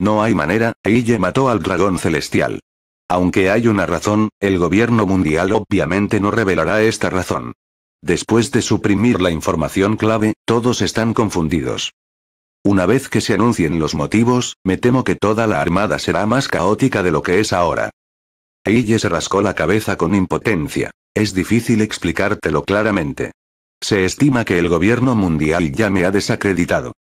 No hay manera, Ella mató al dragón celestial. Aunque hay una razón, el gobierno mundial obviamente no revelará esta razón. Después de suprimir la información clave, todos están confundidos. Una vez que se anuncien los motivos, me temo que toda la armada será más caótica de lo que es ahora. Ailes se rascó la cabeza con impotencia. Es difícil explicártelo claramente. Se estima que el gobierno mundial ya me ha desacreditado.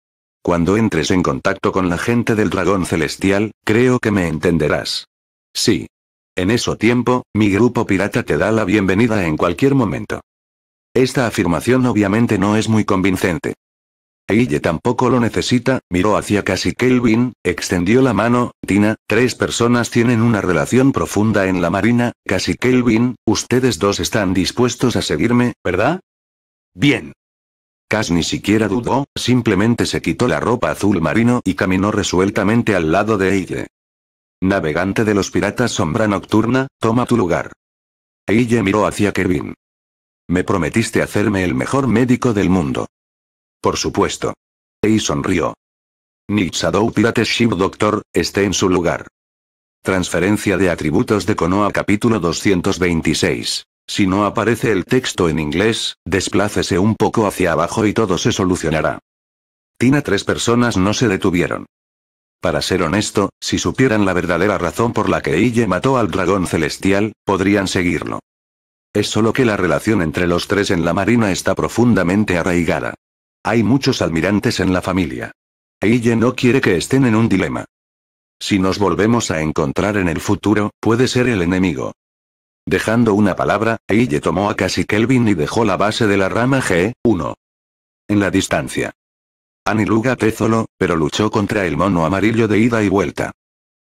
Cuando entres en contacto con la gente del dragón celestial, creo que me entenderás. Sí. En eso tiempo, mi grupo pirata te da la bienvenida en cualquier momento. Esta afirmación obviamente no es muy convincente. Eille tampoco lo necesita, miró hacia casi Kelvin, extendió la mano, Tina, tres personas tienen una relación profunda en la marina, casi Kelvin, ustedes dos están dispuestos a seguirme, ¿verdad? Bien. Cass ni siquiera dudó, simplemente se quitó la ropa azul marino y caminó resueltamente al lado de Eille. Navegante de los piratas sombra nocturna, toma tu lugar. Eille miró hacia Kelvin. Me prometiste hacerme el mejor médico del mundo. Por supuesto. Ei sonrió. Nitsadou Pirate Doctor, esté en su lugar. Transferencia de atributos de Konoha capítulo 226. Si no aparece el texto en inglés, desplácese un poco hacia abajo y todo se solucionará. Tina tres personas no se detuvieron. Para ser honesto, si supieran la verdadera razón por la que Iye mató al dragón celestial, podrían seguirlo. Es solo que la relación entre los tres en la marina está profundamente arraigada. Hay muchos almirantes en la familia. Ella no quiere que estén en un dilema. Si nos volvemos a encontrar en el futuro, puede ser el enemigo. Dejando una palabra, Eille tomó a casi Kelvin y dejó la base de la rama G1. En la distancia. Aniluga Tezolo, pero luchó contra el mono amarillo de ida y vuelta.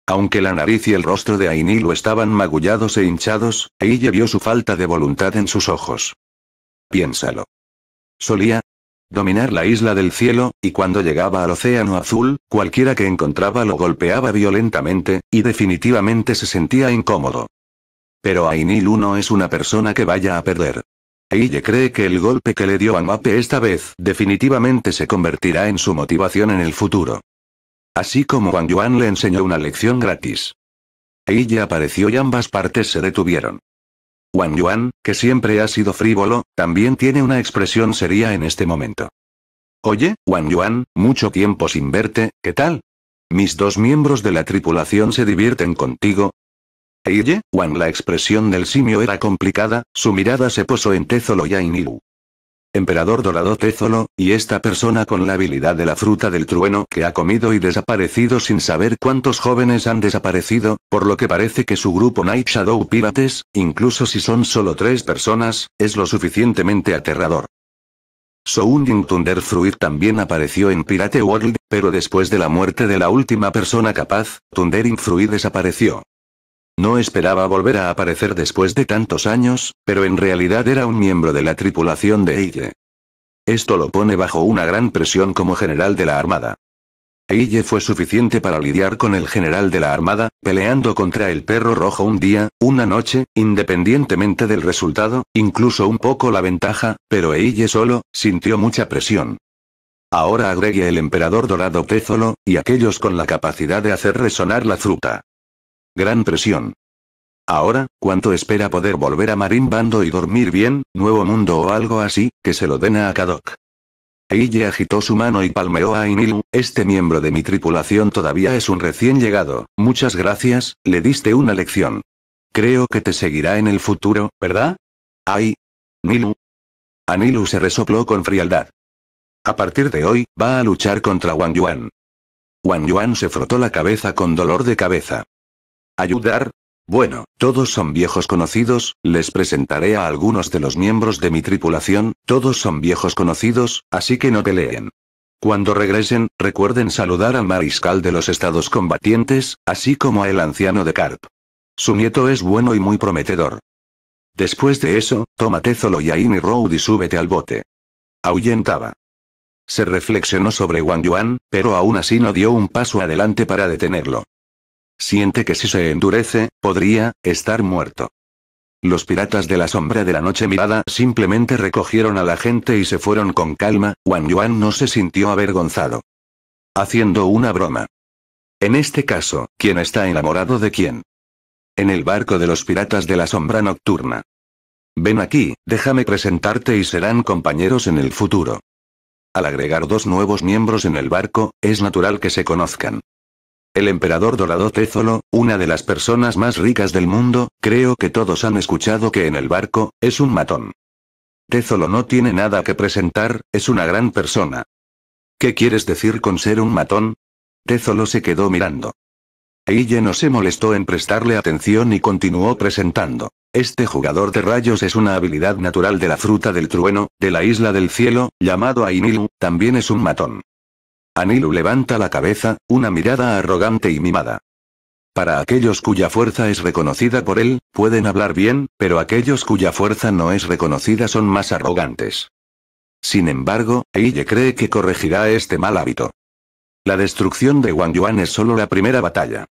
Aunque la nariz y el rostro de lo estaban magullados e hinchados, ella vio su falta de voluntad en sus ojos. Piénsalo. Solía dominar la isla del cielo, y cuando llegaba al océano azul, cualquiera que encontraba lo golpeaba violentamente, y definitivamente se sentía incómodo. Pero Ainil no es una persona que vaya a perder. Eille cree que el golpe que le dio a Mape esta vez definitivamente se convertirá en su motivación en el futuro. Así como Wang Yuan le enseñó una lección gratis. Ella apareció y ambas partes se detuvieron. Wang Yuan, que siempre ha sido frívolo, también tiene una expresión seria en este momento. Oye, Wang Yuan, mucho tiempo sin verte, ¿qué tal? ¿Mis dos miembros de la tripulación se divierten contigo? Eye, Wang la expresión del simio era complicada, su mirada se posó en Tezolo y emperador dorado Tézolo, y esta persona con la habilidad de la fruta del trueno que ha comido y desaparecido sin saber cuántos jóvenes han desaparecido, por lo que parece que su grupo Night Shadow Pirates, incluso si son solo tres personas, es lo suficientemente aterrador. Sounding Thunder Fruit también apareció en Pirate World, pero después de la muerte de la última persona capaz, Thundering Fruit desapareció. No esperaba volver a aparecer después de tantos años, pero en realidad era un miembro de la tripulación de Eille. Esto lo pone bajo una gran presión como general de la Armada. Eille fue suficiente para lidiar con el general de la Armada, peleando contra el perro rojo un día, una noche, independientemente del resultado, incluso un poco la ventaja, pero Eille solo, sintió mucha presión. Ahora agregue el emperador dorado Pezolo y aquellos con la capacidad de hacer resonar la fruta. Gran presión. Ahora, ¿cuánto espera poder volver a Marín Bando y dormir bien, Nuevo Mundo o algo así, que se lo den a Kadok? Eille agitó su mano y palmeó a Inilu, este miembro de mi tripulación todavía es un recién llegado, muchas gracias, le diste una lección. Creo que te seguirá en el futuro, ¿verdad? Ay. Nilu. Anilu se resopló con frialdad. A partir de hoy, va a luchar contra Wang Yuan. Wang Yuan se frotó la cabeza con dolor de cabeza. ¿Ayudar? Bueno, todos son viejos conocidos, les presentaré a algunos de los miembros de mi tripulación, todos son viejos conocidos, así que no peleen. Cuando regresen, recuerden saludar al mariscal de los estados combatientes, así como al anciano de Carp. Su nieto es bueno y muy prometedor. Después de eso, tómate Zolo y y Road y súbete al bote. Ahuyentaba. Se reflexionó sobre Wang Yuan, pero aún así no dio un paso adelante para detenerlo. Siente que si se endurece, podría estar muerto. Los piratas de la sombra de la noche mirada simplemente recogieron a la gente y se fueron con calma, Wan Yuan no se sintió avergonzado. Haciendo una broma. En este caso, ¿quién está enamorado de quién? En el barco de los piratas de la sombra nocturna. Ven aquí, déjame presentarte y serán compañeros en el futuro. Al agregar dos nuevos miembros en el barco, es natural que se conozcan. El emperador Dorado Tézolo, una de las personas más ricas del mundo, creo que todos han escuchado que en el barco, es un matón. Tézolo no tiene nada que presentar, es una gran persona. ¿Qué quieres decir con ser un matón? Tézolo se quedó mirando. Eille no se molestó en prestarle atención y continuó presentando. Este jugador de rayos es una habilidad natural de la fruta del trueno, de la isla del cielo, llamado Ainilu, también es un matón. Anilu levanta la cabeza, una mirada arrogante y mimada. Para aquellos cuya fuerza es reconocida por él, pueden hablar bien, pero aquellos cuya fuerza no es reconocida son más arrogantes. Sin embargo, Eille cree que corregirá este mal hábito. La destrucción de Wang Yuan es solo la primera batalla.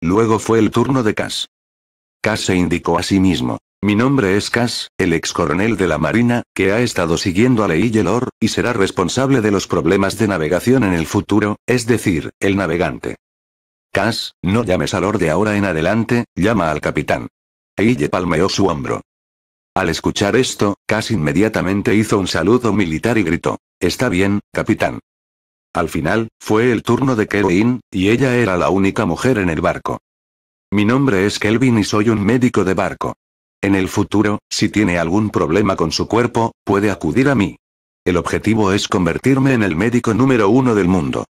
Luego fue el turno de Kas. Kas se indicó a sí mismo. Mi nombre es Cass, el ex coronel de la Marina, que ha estado siguiendo a Leillelor, y será responsable de los problemas de navegación en el futuro, es decir, el navegante. Cass, no llames a Lord de ahora en adelante, llama al capitán. Eille palmeó su hombro. Al escuchar esto, Cass inmediatamente hizo un saludo militar y gritó: Está bien, capitán. Al final, fue el turno de Keroin, y ella era la única mujer en el barco. Mi nombre es Kelvin y soy un médico de barco. En el futuro, si tiene algún problema con su cuerpo, puede acudir a mí. El objetivo es convertirme en el médico número uno del mundo.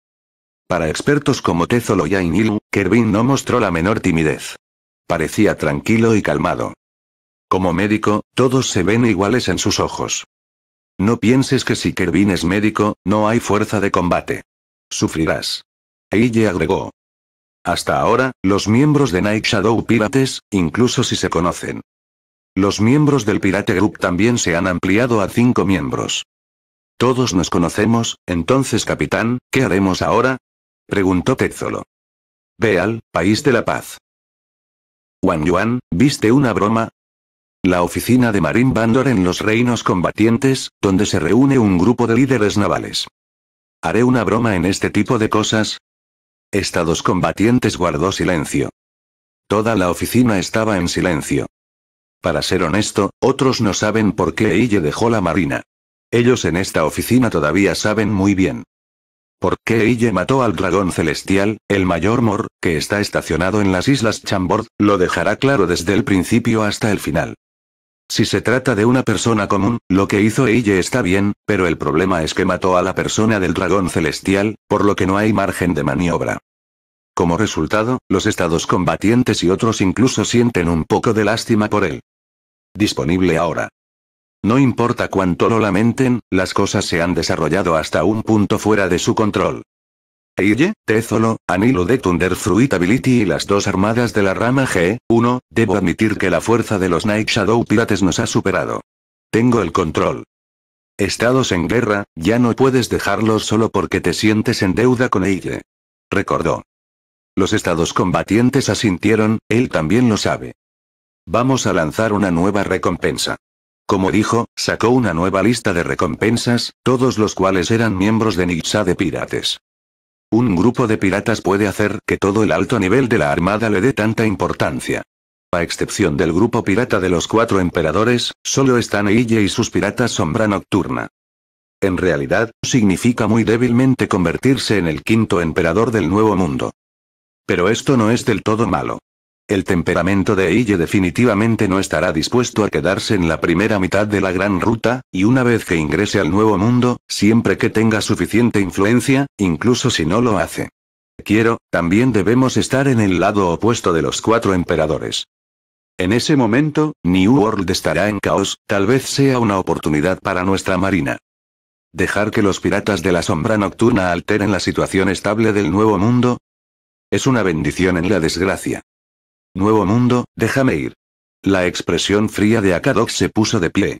Para expertos como Tezolo y Ainilu, Kervin no mostró la menor timidez. Parecía tranquilo y calmado. Como médico, todos se ven iguales en sus ojos. No pienses que si Kervin es médico, no hay fuerza de combate. Sufrirás. Eille agregó. Hasta ahora, los miembros de Night Shadow Pirates, incluso si se conocen, los miembros del Pirate Group también se han ampliado a cinco miembros. Todos nos conocemos, entonces capitán, ¿qué haremos ahora? Preguntó Tezolo. Ve al, país de la paz. Juan Yuan, ¿viste una broma? La oficina de Marine Bandor en los Reinos Combatientes, donde se reúne un grupo de líderes navales. ¿Haré una broma en este tipo de cosas? Estados Combatientes guardó silencio. Toda la oficina estaba en silencio. Para ser honesto, otros no saben por qué Eille dejó la marina. Ellos en esta oficina todavía saben muy bien. ¿Por qué Eille mató al dragón celestial? El mayor Mor, que está estacionado en las islas Chambord, lo dejará claro desde el principio hasta el final. Si se trata de una persona común, lo que hizo Eille está bien, pero el problema es que mató a la persona del dragón celestial, por lo que no hay margen de maniobra. Como resultado, los estados combatientes y otros incluso sienten un poco de lástima por él. Disponible ahora. No importa cuánto lo lamenten, las cosas se han desarrollado hasta un punto fuera de su control. Eille, Tezolo, Anilo de Fruit Ability y las dos armadas de la rama G1, debo admitir que la fuerza de los Night Shadow Pirates nos ha superado. Tengo el control. Estados en guerra, ya no puedes dejarlos solo porque te sientes en deuda con Eille. Recordó. Los estados combatientes asintieron, él también lo sabe. Vamos a lanzar una nueva recompensa. Como dijo, sacó una nueva lista de recompensas, todos los cuales eran miembros de Nixa de Pirates. Un grupo de piratas puede hacer que todo el alto nivel de la armada le dé tanta importancia. A excepción del grupo pirata de los cuatro emperadores, solo están Eille y sus piratas sombra nocturna. En realidad, significa muy débilmente convertirse en el quinto emperador del nuevo mundo. Pero esto no es del todo malo. El temperamento de Ille definitivamente no estará dispuesto a quedarse en la primera mitad de la gran ruta, y una vez que ingrese al nuevo mundo, siempre que tenga suficiente influencia, incluso si no lo hace. Quiero, también debemos estar en el lado opuesto de los cuatro emperadores. En ese momento, New World estará en caos, tal vez sea una oportunidad para nuestra marina. Dejar que los piratas de la sombra nocturna alteren la situación estable del nuevo mundo. Es una bendición en la desgracia. Nuevo mundo, déjame ir. La expresión fría de Akadox se puso de pie.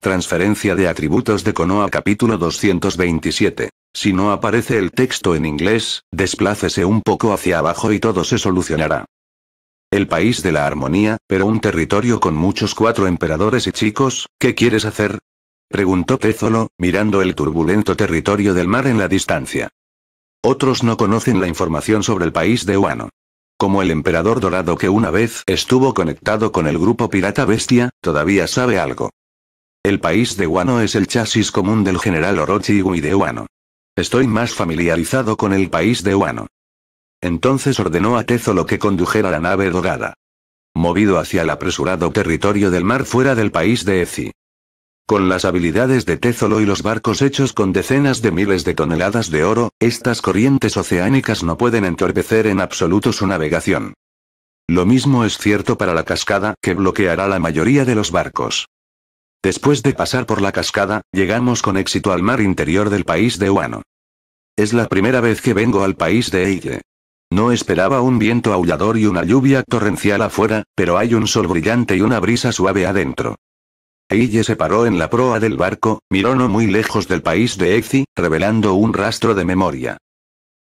Transferencia de atributos de Konoha capítulo 227. Si no aparece el texto en inglés, desplácese un poco hacia abajo y todo se solucionará. El país de la armonía, pero un territorio con muchos cuatro emperadores y chicos, ¿qué quieres hacer? Preguntó Tezolo, mirando el turbulento territorio del mar en la distancia. Otros no conocen la información sobre el país de Uano como el emperador dorado que una vez estuvo conectado con el grupo pirata bestia, todavía sabe algo. El país de Wano es el chasis común del general Orochi y de Wano. Estoy más familiarizado con el país de Wano. Entonces ordenó a Tezo lo que condujera la nave dorada. Movido hacia el apresurado territorio del mar fuera del país de Ezi. Con las habilidades de Tézolo y los barcos hechos con decenas de miles de toneladas de oro, estas corrientes oceánicas no pueden entorpecer en absoluto su navegación. Lo mismo es cierto para la cascada, que bloqueará la mayoría de los barcos. Después de pasar por la cascada, llegamos con éxito al mar interior del país de Huano. Es la primera vez que vengo al país de Eille. No esperaba un viento aullador y una lluvia torrencial afuera, pero hay un sol brillante y una brisa suave adentro. Eille se paró en la proa del barco, miró no muy lejos del país de Exi, revelando un rastro de memoria.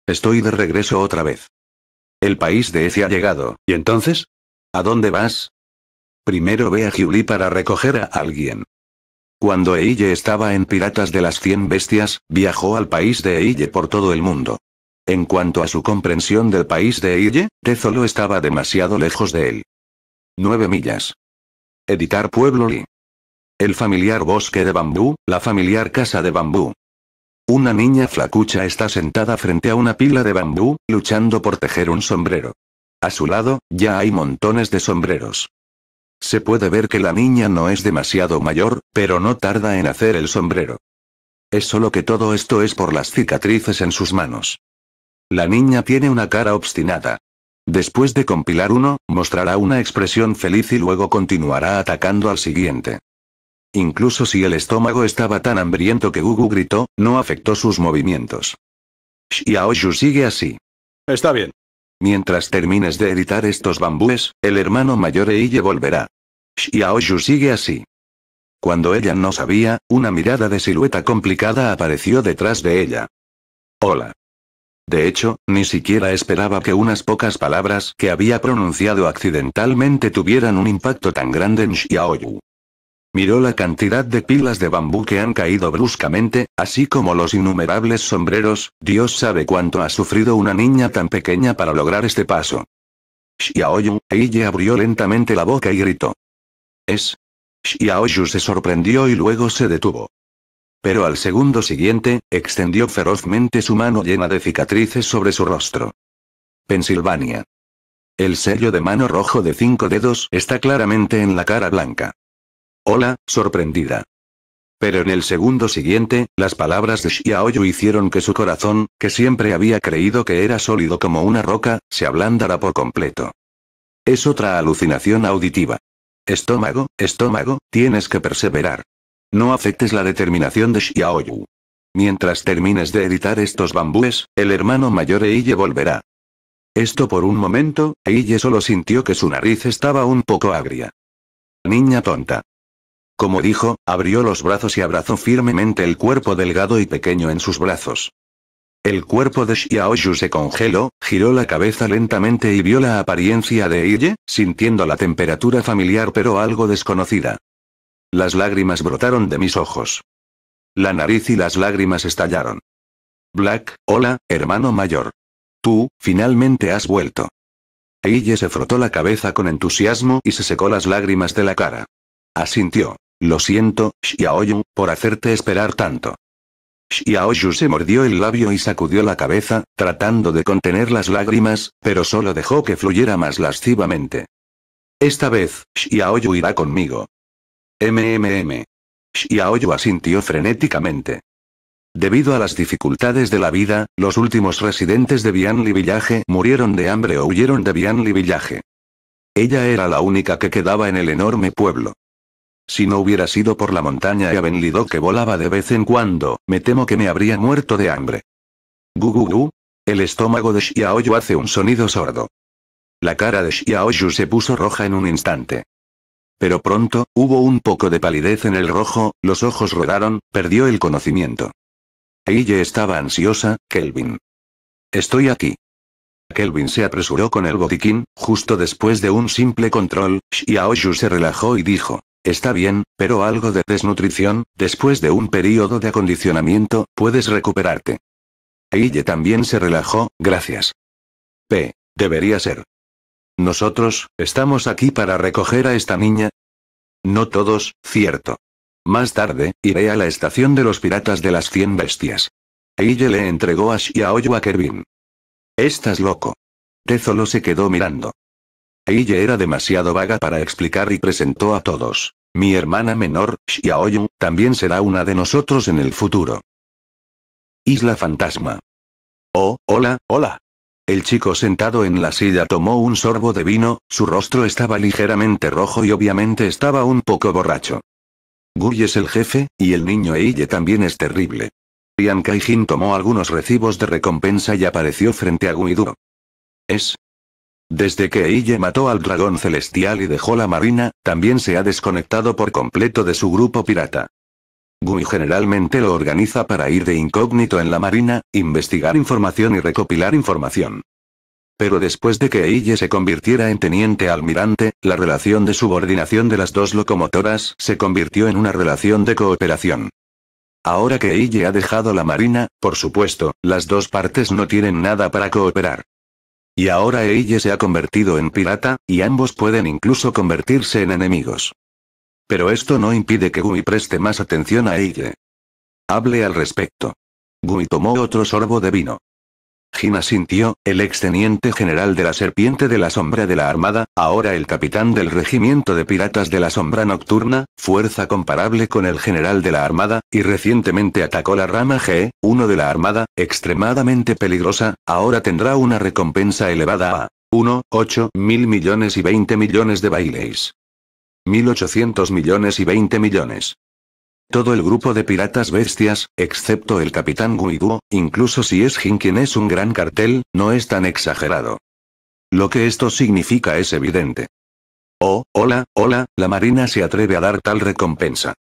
Estoy de regreso otra vez. El país de Ezi ha llegado, ¿y entonces? ¿A dónde vas? Primero ve a Julie para recoger a alguien. Cuando Eille estaba en Piratas de las Cien Bestias, viajó al país de Eille por todo el mundo. En cuanto a su comprensión del país de Eille, Tezolo estaba demasiado lejos de él. 9 millas. Editar Pueblo Lee el familiar bosque de bambú, la familiar casa de bambú. Una niña flacucha está sentada frente a una pila de bambú, luchando por tejer un sombrero. A su lado, ya hay montones de sombreros. Se puede ver que la niña no es demasiado mayor, pero no tarda en hacer el sombrero. Es solo que todo esto es por las cicatrices en sus manos. La niña tiene una cara obstinada. Después de compilar uno, mostrará una expresión feliz y luego continuará atacando al siguiente. Incluso si el estómago estaba tan hambriento que Gugu gritó, no afectó sus movimientos. Xiaoyu sigue así. Está bien. Mientras termines de editar estos bambúes, el hermano mayor Eille volverá. Xiaoyu sigue así. Cuando ella no sabía, una mirada de silueta complicada apareció detrás de ella. Hola. De hecho, ni siquiera esperaba que unas pocas palabras que había pronunciado accidentalmente tuvieran un impacto tan grande en Xiaoyu. Miró la cantidad de pilas de bambú que han caído bruscamente, así como los innumerables sombreros, Dios sabe cuánto ha sufrido una niña tan pequeña para lograr este paso. Xiaoyu, ella abrió lentamente la boca y gritó. Es. Xiaoyu se sorprendió y luego se detuvo. Pero al segundo siguiente, extendió ferozmente su mano llena de cicatrices sobre su rostro. Pensilvania. El sello de mano rojo de cinco dedos está claramente en la cara blanca. Hola, sorprendida. Pero en el segundo siguiente, las palabras de Xiaoyu hicieron que su corazón, que siempre había creído que era sólido como una roca, se ablandara por completo. Es otra alucinación auditiva. Estómago, estómago, tienes que perseverar. No afectes la determinación de Xiaoyu. Mientras termines de editar estos bambúes, el hermano mayor Eille volverá. Esto por un momento, Eille solo sintió que su nariz estaba un poco agria. Niña tonta. Como dijo, abrió los brazos y abrazó firmemente el cuerpo delgado y pequeño en sus brazos. El cuerpo de Xiaoyu se congeló, giró la cabeza lentamente y vio la apariencia de Iye, sintiendo la temperatura familiar pero algo desconocida. Las lágrimas brotaron de mis ojos. La nariz y las lágrimas estallaron. Black, hola, hermano mayor. Tú, finalmente has vuelto. Iye se frotó la cabeza con entusiasmo y se secó las lágrimas de la cara. Asintió. Lo siento, Xiaoyu, por hacerte esperar tanto. Xiaoyu se mordió el labio y sacudió la cabeza, tratando de contener las lágrimas, pero solo dejó que fluyera más lascivamente. Esta vez, Xiaoyu irá conmigo. MMM. Xiaoyu asintió frenéticamente. Debido a las dificultades de la vida, los últimos residentes de Bianli Villaje murieron de hambre o huyeron de Bianli Villaje. Ella era la única que quedaba en el enorme pueblo. Si no hubiera sido por la montaña y Avenlido que volaba de vez en cuando, me temo que me habría muerto de hambre. Gugugu. El estómago de Xiaoyu hace un sonido sordo. La cara de Xiaoyu se puso roja en un instante. Pero pronto, hubo un poco de palidez en el rojo, los ojos rodaron, perdió el conocimiento. Ella estaba ansiosa, Kelvin. Estoy aquí. Kelvin se apresuró con el botiquín, justo después de un simple control, Xiaoyu se relajó y dijo. Está bien, pero algo de desnutrición, después de un periodo de acondicionamiento, puedes recuperarte. Aille también se relajó, gracias. P. Debería ser. Nosotros, estamos aquí para recoger a esta niña. No todos, cierto. Más tarde, iré a la estación de los piratas de las 100 bestias. Aille le entregó a y a Kervin. Estás loco. Tezolo se quedó mirando. Aille era demasiado vaga para explicar y presentó a todos. Mi hermana menor, Xiaoyun, también será una de nosotros en el futuro. Isla Fantasma. Oh, hola, hola. El chico sentado en la silla tomó un sorbo de vino, su rostro estaba ligeramente rojo y obviamente estaba un poco borracho. Guy es el jefe, y el niño Eille también es terrible. Rian Kaijin tomó algunos recibos de recompensa y apareció frente a Guiduo. Es, desde que Eille mató al dragón celestial y dejó la marina, también se ha desconectado por completo de su grupo pirata. Gui generalmente lo organiza para ir de incógnito en la marina, investigar información y recopilar información. Pero después de que Eille se convirtiera en teniente almirante, la relación de subordinación de las dos locomotoras se convirtió en una relación de cooperación. Ahora que Eille ha dejado la marina, por supuesto, las dos partes no tienen nada para cooperar. Y ahora ella se ha convertido en pirata, y ambos pueden incluso convertirse en enemigos. Pero esto no impide que Gumi preste más atención a ella. Hable al respecto. Gumi tomó otro sorbo de vino. Gina sintió, el exteniente general de la Serpiente de la Sombra de la Armada, ahora el capitán del Regimiento de Piratas de la Sombra Nocturna, fuerza comparable con el general de la Armada, y recientemente atacó la rama G, uno de la Armada, extremadamente peligrosa, ahora tendrá una recompensa elevada a 1, mil millones y 20 millones de bailes. 1.800 millones y 20 millones. Todo el grupo de piratas bestias, excepto el capitán Guiguo, incluso si es Jin quien es un gran cartel, no es tan exagerado. Lo que esto significa es evidente. Oh, hola, hola, la marina se atreve a dar tal recompensa.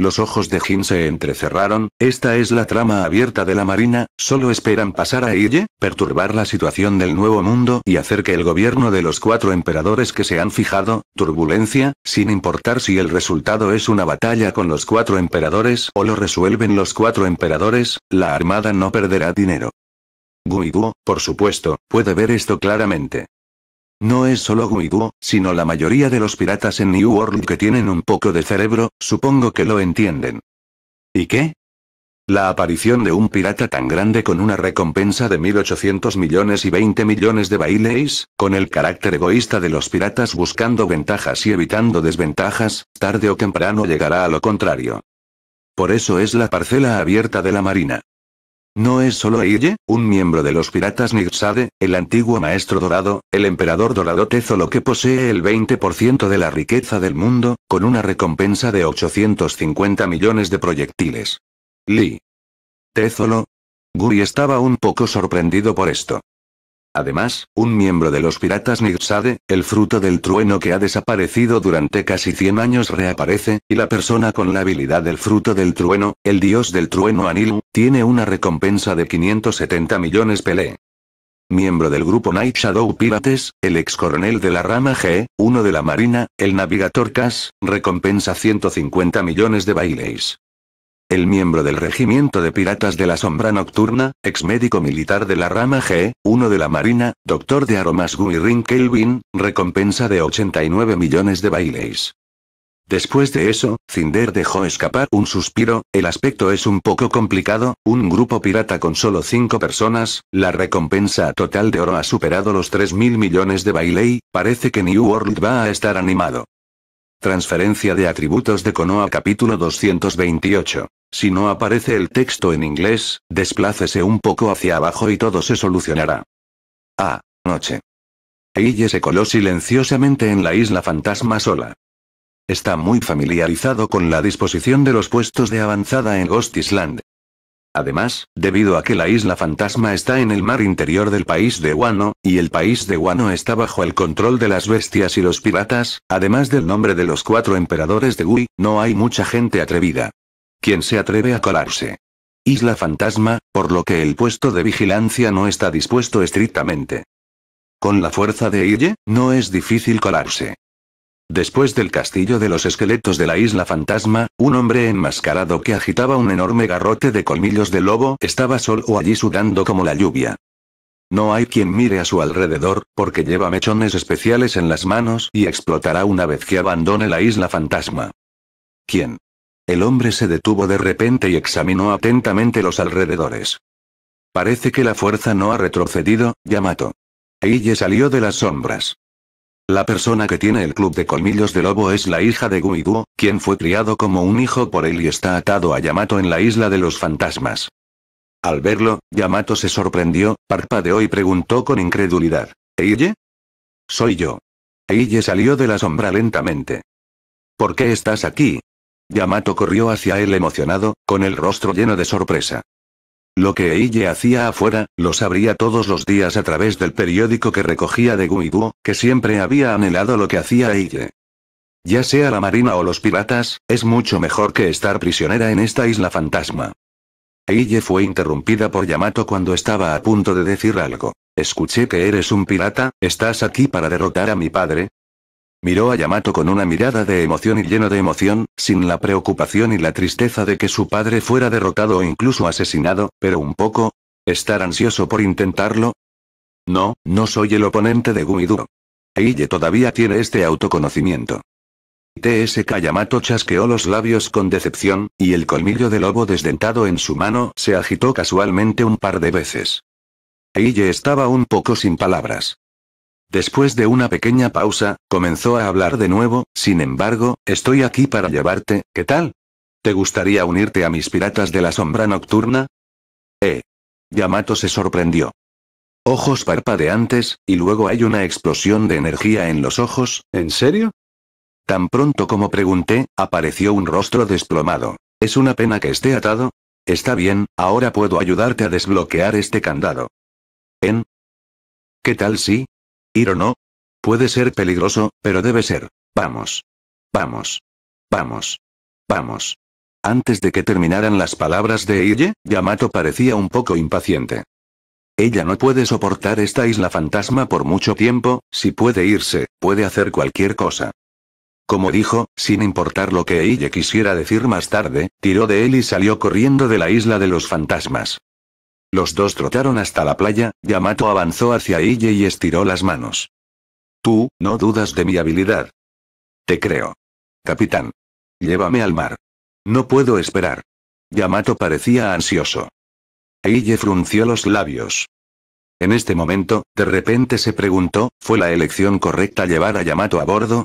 Los ojos de Jin se entrecerraron, esta es la trama abierta de la Marina, solo esperan pasar a Iye, perturbar la situación del nuevo mundo y hacer que el gobierno de los cuatro emperadores que se han fijado, turbulencia, sin importar si el resultado es una batalla con los cuatro emperadores o lo resuelven los cuatro emperadores, la armada no perderá dinero. Guiguo, por supuesto, puede ver esto claramente. No es solo Guiduo, sino la mayoría de los piratas en New World que tienen un poco de cerebro, supongo que lo entienden. ¿Y qué? La aparición de un pirata tan grande con una recompensa de 1.800 millones y 20 millones de Baileys, con el carácter egoísta de los piratas buscando ventajas y evitando desventajas, tarde o temprano llegará a lo contrario. Por eso es la parcela abierta de la Marina. No es solo Eye, un miembro de los piratas Nixade, el antiguo maestro dorado, el emperador dorado Tezolo que posee el 20% de la riqueza del mundo, con una recompensa de 850 millones de proyectiles. Lee. Tezolo. Guri estaba un poco sorprendido por esto. Además, un miembro de los piratas Nixade, el fruto del trueno que ha desaparecido durante casi 100 años reaparece, y la persona con la habilidad del fruto del trueno, el dios del trueno Anil, tiene una recompensa de 570 millones pele. Miembro del grupo Night Shadow Pirates, el ex coronel de la rama g uno de la Marina, el navigator Cass, recompensa 150 millones de bailes. El miembro del Regimiento de Piratas de la Sombra Nocturna, ex médico militar de la rama G, uno de la Marina, doctor de aromas Guirin Kelvin, recompensa de 89 millones de baileys. Después de eso, Cinder dejó escapar un suspiro, el aspecto es un poco complicado, un grupo pirata con solo 5 personas, la recompensa total de oro ha superado los 3.000 millones de bailey, parece que New World va a estar animado. Transferencia de atributos de Konoha capítulo 228. Si no aparece el texto en inglés, desplácese un poco hacia abajo y todo se solucionará. Ah, noche. Eille se coló silenciosamente en la isla fantasma sola. Está muy familiarizado con la disposición de los puestos de avanzada en Ghost Island. Además, debido a que la isla fantasma está en el mar interior del país de Wano, y el país de Wano está bajo el control de las bestias y los piratas, además del nombre de los cuatro emperadores de Gui, no hay mucha gente atrevida. ¿Quién se atreve a colarse. Isla fantasma, por lo que el puesto de vigilancia no está dispuesto estrictamente. Con la fuerza de Ille, no es difícil colarse. Después del castillo de los esqueletos de la isla fantasma, un hombre enmascarado que agitaba un enorme garrote de colmillos de lobo estaba solo allí sudando como la lluvia. No hay quien mire a su alrededor, porque lleva mechones especiales en las manos y explotará una vez que abandone la isla fantasma. ¿Quién? El hombre se detuvo de repente y examinó atentamente los alrededores. Parece que la fuerza no ha retrocedido, Yamato. Eille salió de las sombras. La persona que tiene el club de colmillos de lobo es la hija de Guiduo, quien fue criado como un hijo por él y está atado a Yamato en la isla de los fantasmas. Al verlo, Yamato se sorprendió, parpadeó y preguntó con incredulidad. ¿Eille? Soy yo. Eille salió de la sombra lentamente. ¿Por qué estás aquí? Yamato corrió hacia él emocionado, con el rostro lleno de sorpresa. Lo que Eille hacía afuera, lo sabría todos los días a través del periódico que recogía de Guibu, que siempre había anhelado lo que hacía Eille. Ya sea la marina o los piratas, es mucho mejor que estar prisionera en esta isla fantasma. Eille fue interrumpida por Yamato cuando estaba a punto de decir algo. Escuché que eres un pirata, estás aquí para derrotar a mi padre, Miró a Yamato con una mirada de emoción y lleno de emoción, sin la preocupación y la tristeza de que su padre fuera derrotado o incluso asesinado, pero un poco... ¿Estar ansioso por intentarlo? No, no soy el oponente de Gumiduro. Eille todavía tiene este autoconocimiento. TSK Yamato chasqueó los labios con decepción, y el colmillo de lobo desdentado en su mano se agitó casualmente un par de veces. Eille estaba un poco sin palabras. Después de una pequeña pausa, comenzó a hablar de nuevo, sin embargo, estoy aquí para llevarte, ¿qué tal? ¿Te gustaría unirte a mis piratas de la sombra nocturna? Eh. Yamato se sorprendió. Ojos parpadeantes, y luego hay una explosión de energía en los ojos, ¿en serio? Tan pronto como pregunté, apareció un rostro desplomado. Es una pena que esté atado. Está bien, ahora puedo ayudarte a desbloquear este candado. ¿En? ¿Qué tal si, ¿Ir o no? Puede ser peligroso, pero debe ser. Vamos. Vamos. Vamos. Vamos. Antes de que terminaran las palabras de Iye Yamato parecía un poco impaciente. Ella no puede soportar esta isla fantasma por mucho tiempo, si puede irse, puede hacer cualquier cosa. Como dijo, sin importar lo que ella quisiera decir más tarde, tiró de él y salió corriendo de la isla de los fantasmas. Los dos trotaron hasta la playa, Yamato avanzó hacia Iye y estiró las manos. Tú, no dudas de mi habilidad. Te creo. Capitán. Llévame al mar. No puedo esperar. Yamato parecía ansioso. Iye frunció los labios. En este momento, de repente se preguntó, ¿fue la elección correcta llevar a Yamato a bordo?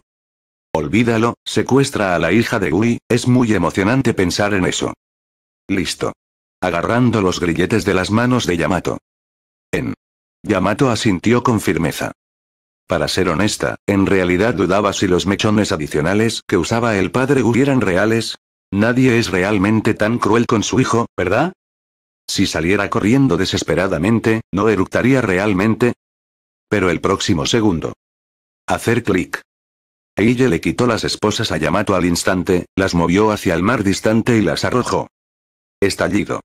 Olvídalo, secuestra a la hija de Gui, es muy emocionante pensar en eso. Listo agarrando los grilletes de las manos de Yamato. En. Yamato asintió con firmeza. Para ser honesta, en realidad dudaba si los mechones adicionales que usaba el padre hubieran reales. Nadie es realmente tan cruel con su hijo, ¿verdad? Si saliera corriendo desesperadamente, ¿no eructaría realmente? Pero el próximo segundo. Hacer clic. Eille le quitó las esposas a Yamato al instante, las movió hacia el mar distante y las arrojó. Estallido.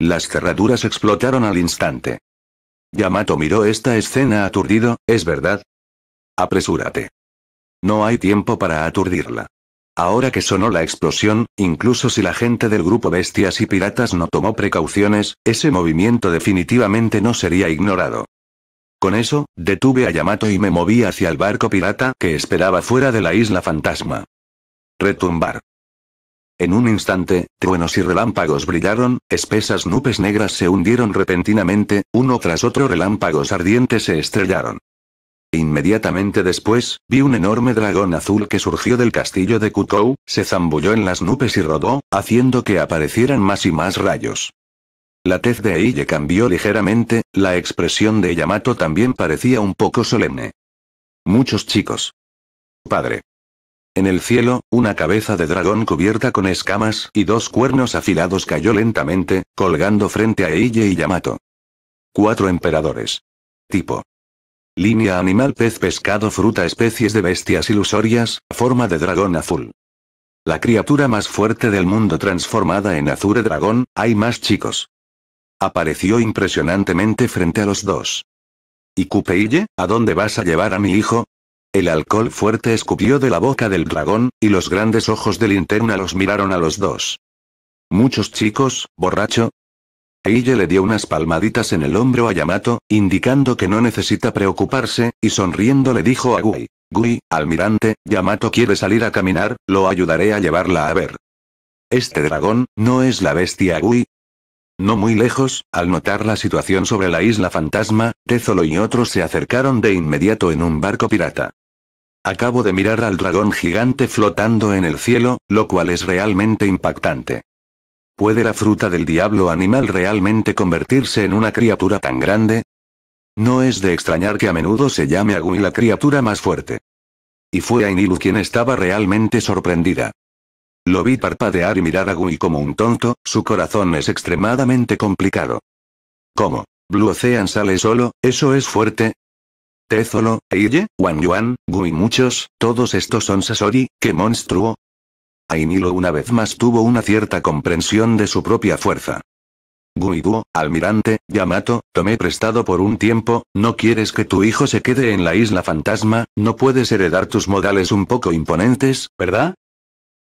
Las cerraduras explotaron al instante. Yamato miró esta escena aturdido, ¿es verdad? Apresúrate. No hay tiempo para aturdirla. Ahora que sonó la explosión, incluso si la gente del grupo Bestias y Piratas no tomó precauciones, ese movimiento definitivamente no sería ignorado. Con eso, detuve a Yamato y me moví hacia el barco pirata que esperaba fuera de la isla fantasma. Retumbar. En un instante, truenos y relámpagos brillaron, espesas nubes negras se hundieron repentinamente, uno tras otro relámpagos ardientes se estrellaron. Inmediatamente después, vi un enorme dragón azul que surgió del castillo de Kukou, se zambulló en las nubes y rodó, haciendo que aparecieran más y más rayos. La tez de Iye cambió ligeramente, la expresión de Yamato también parecía un poco solemne. Muchos chicos. Padre. En el cielo, una cabeza de dragón cubierta con escamas y dos cuernos afilados cayó lentamente, colgando frente a Iye y Yamato. Cuatro emperadores. Tipo. Línea animal pez pescado fruta especies de bestias ilusorias, forma de dragón azul. La criatura más fuerte del mundo transformada en azure dragón, hay más chicos. Apareció impresionantemente frente a los dos. ¿Y Cupeille, a dónde vas a llevar a mi hijo? El alcohol fuerte escupió de la boca del dragón, y los grandes ojos de linterna los miraron a los dos. Muchos chicos, borracho. Eille le dio unas palmaditas en el hombro a Yamato, indicando que no necesita preocuparse, y sonriendo le dijo a Gui. Gui, almirante, Yamato quiere salir a caminar, lo ayudaré a llevarla a ver. Este dragón, ¿no es la bestia Gui? No muy lejos, al notar la situación sobre la isla fantasma, Tezolo y otros se acercaron de inmediato en un barco pirata. Acabo de mirar al dragón gigante flotando en el cielo, lo cual es realmente impactante. ¿Puede la fruta del diablo animal realmente convertirse en una criatura tan grande? No es de extrañar que a menudo se llame a la criatura más fuerte. Y fue Ainilu quien estaba realmente sorprendida. Lo vi parpadear y mirar a Gui como un tonto, su corazón es extremadamente complicado. ¿Cómo? Blue Ocean sale solo, eso es fuerte, Tezolo, Eille, Wan Yuan, Gui muchos, todos estos son Sasori, ¡qué monstruo! Ainilo una vez más tuvo una cierta comprensión de su propia fuerza. Guiduo, almirante, Yamato, tomé prestado por un tiempo, no quieres que tu hijo se quede en la isla fantasma, no puedes heredar tus modales un poco imponentes, ¿verdad?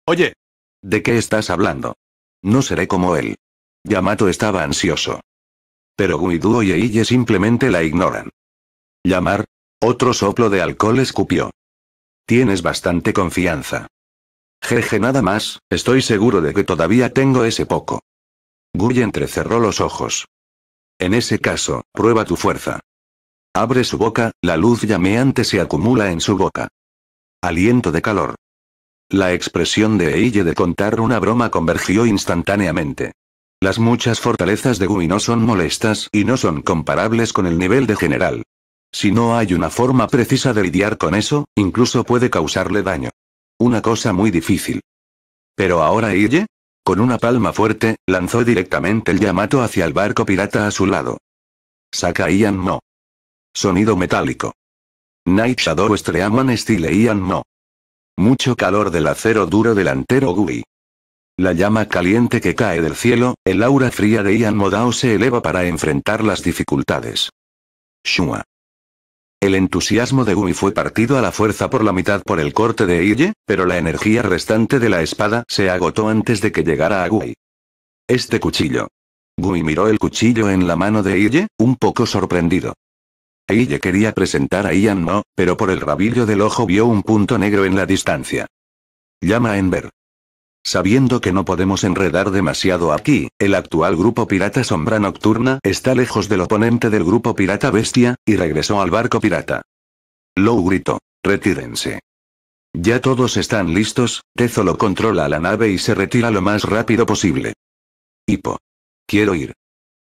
Oye. ¿De qué estás hablando? No seré como él. Yamato estaba ansioso. Pero Guiduo y Eille simplemente la ignoran. Llamar, otro soplo de alcohol escupió. Tienes bastante confianza. Jeje, nada más, estoy seguro de que todavía tengo ese poco. Guy entrecerró los ojos. En ese caso, prueba tu fuerza. Abre su boca, la luz llameante se acumula en su boca. Aliento de calor. La expresión de Eille de contar una broma convergió instantáneamente. Las muchas fortalezas de Gui no son molestas y no son comparables con el nivel de general. Si no hay una forma precisa de lidiar con eso, incluso puede causarle daño. Una cosa muy difícil. Pero ahora Iye, con una palma fuerte, lanzó directamente el Yamato hacia el barco pirata a su lado. Saca Ian no. Sonido metálico. Night Shadow Estreaman estile Ian no. Mucho calor del acero duro delantero Gui. La llama caliente que cae del cielo, el aura fría de Ian Modao se eleva para enfrentar las dificultades. Shua. El entusiasmo de Gumi fue partido a la fuerza por la mitad por el corte de Ille, pero la energía restante de la espada se agotó antes de que llegara a Gui. Este cuchillo. Gumi miró el cuchillo en la mano de Ille, un poco sorprendido. Iye quería presentar a Ian No, pero por el rabillo del ojo vio un punto negro en la distancia. Llama a Enver. Sabiendo que no podemos enredar demasiado aquí, el actual grupo pirata Sombra Nocturna está lejos del oponente del grupo pirata Bestia, y regresó al barco pirata. Lou gritó. Retírense. Ya todos están listos, Tezo lo controla la nave y se retira lo más rápido posible. Hipo. Quiero ir.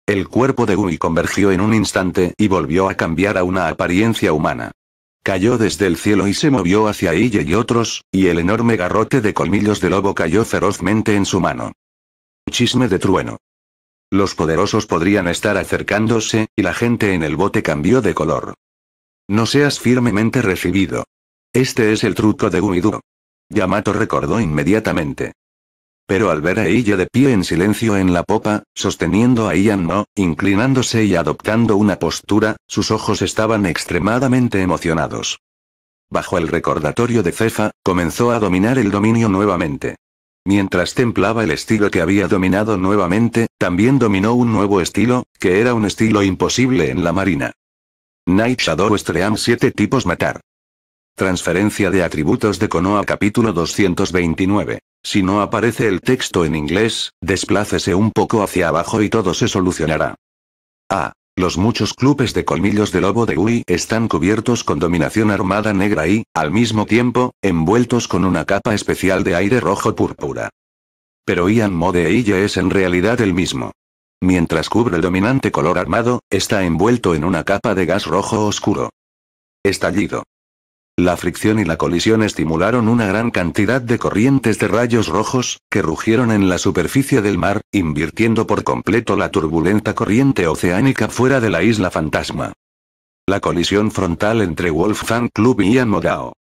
El cuerpo de Gumi convergió en un instante y volvió a cambiar a una apariencia humana. Cayó desde el cielo y se movió hacia ella y otros, y el enorme garrote de colmillos de lobo cayó ferozmente en su mano. Chisme de trueno. Los poderosos podrían estar acercándose, y la gente en el bote cambió de color. No seas firmemente recibido. Este es el truco de Gumido. Yamato recordó inmediatamente. Pero al ver a ella de pie en silencio en la popa, sosteniendo a Ian No, inclinándose y adoptando una postura, sus ojos estaban extremadamente emocionados. Bajo el recordatorio de Cefa, comenzó a dominar el dominio nuevamente. Mientras templaba el estilo que había dominado nuevamente, también dominó un nuevo estilo, que era un estilo imposible en la marina. Night Shadow Estream 7 tipos matar. Transferencia de atributos de Konoha capítulo 229. Si no aparece el texto en inglés, desplácese un poco hacia abajo y todo se solucionará. Ah, Los muchos clubes de colmillos de lobo de Ui están cubiertos con dominación armada negra y, al mismo tiempo, envueltos con una capa especial de aire rojo púrpura. Pero Ian Mode ella es en realidad el mismo. Mientras cubre el dominante color armado, está envuelto en una capa de gas rojo oscuro. Estallido. La fricción y la colisión estimularon una gran cantidad de corrientes de rayos rojos, que rugieron en la superficie del mar, invirtiendo por completo la turbulenta corriente oceánica fuera de la isla fantasma. La colisión frontal entre Wolf Club y Ian Modao.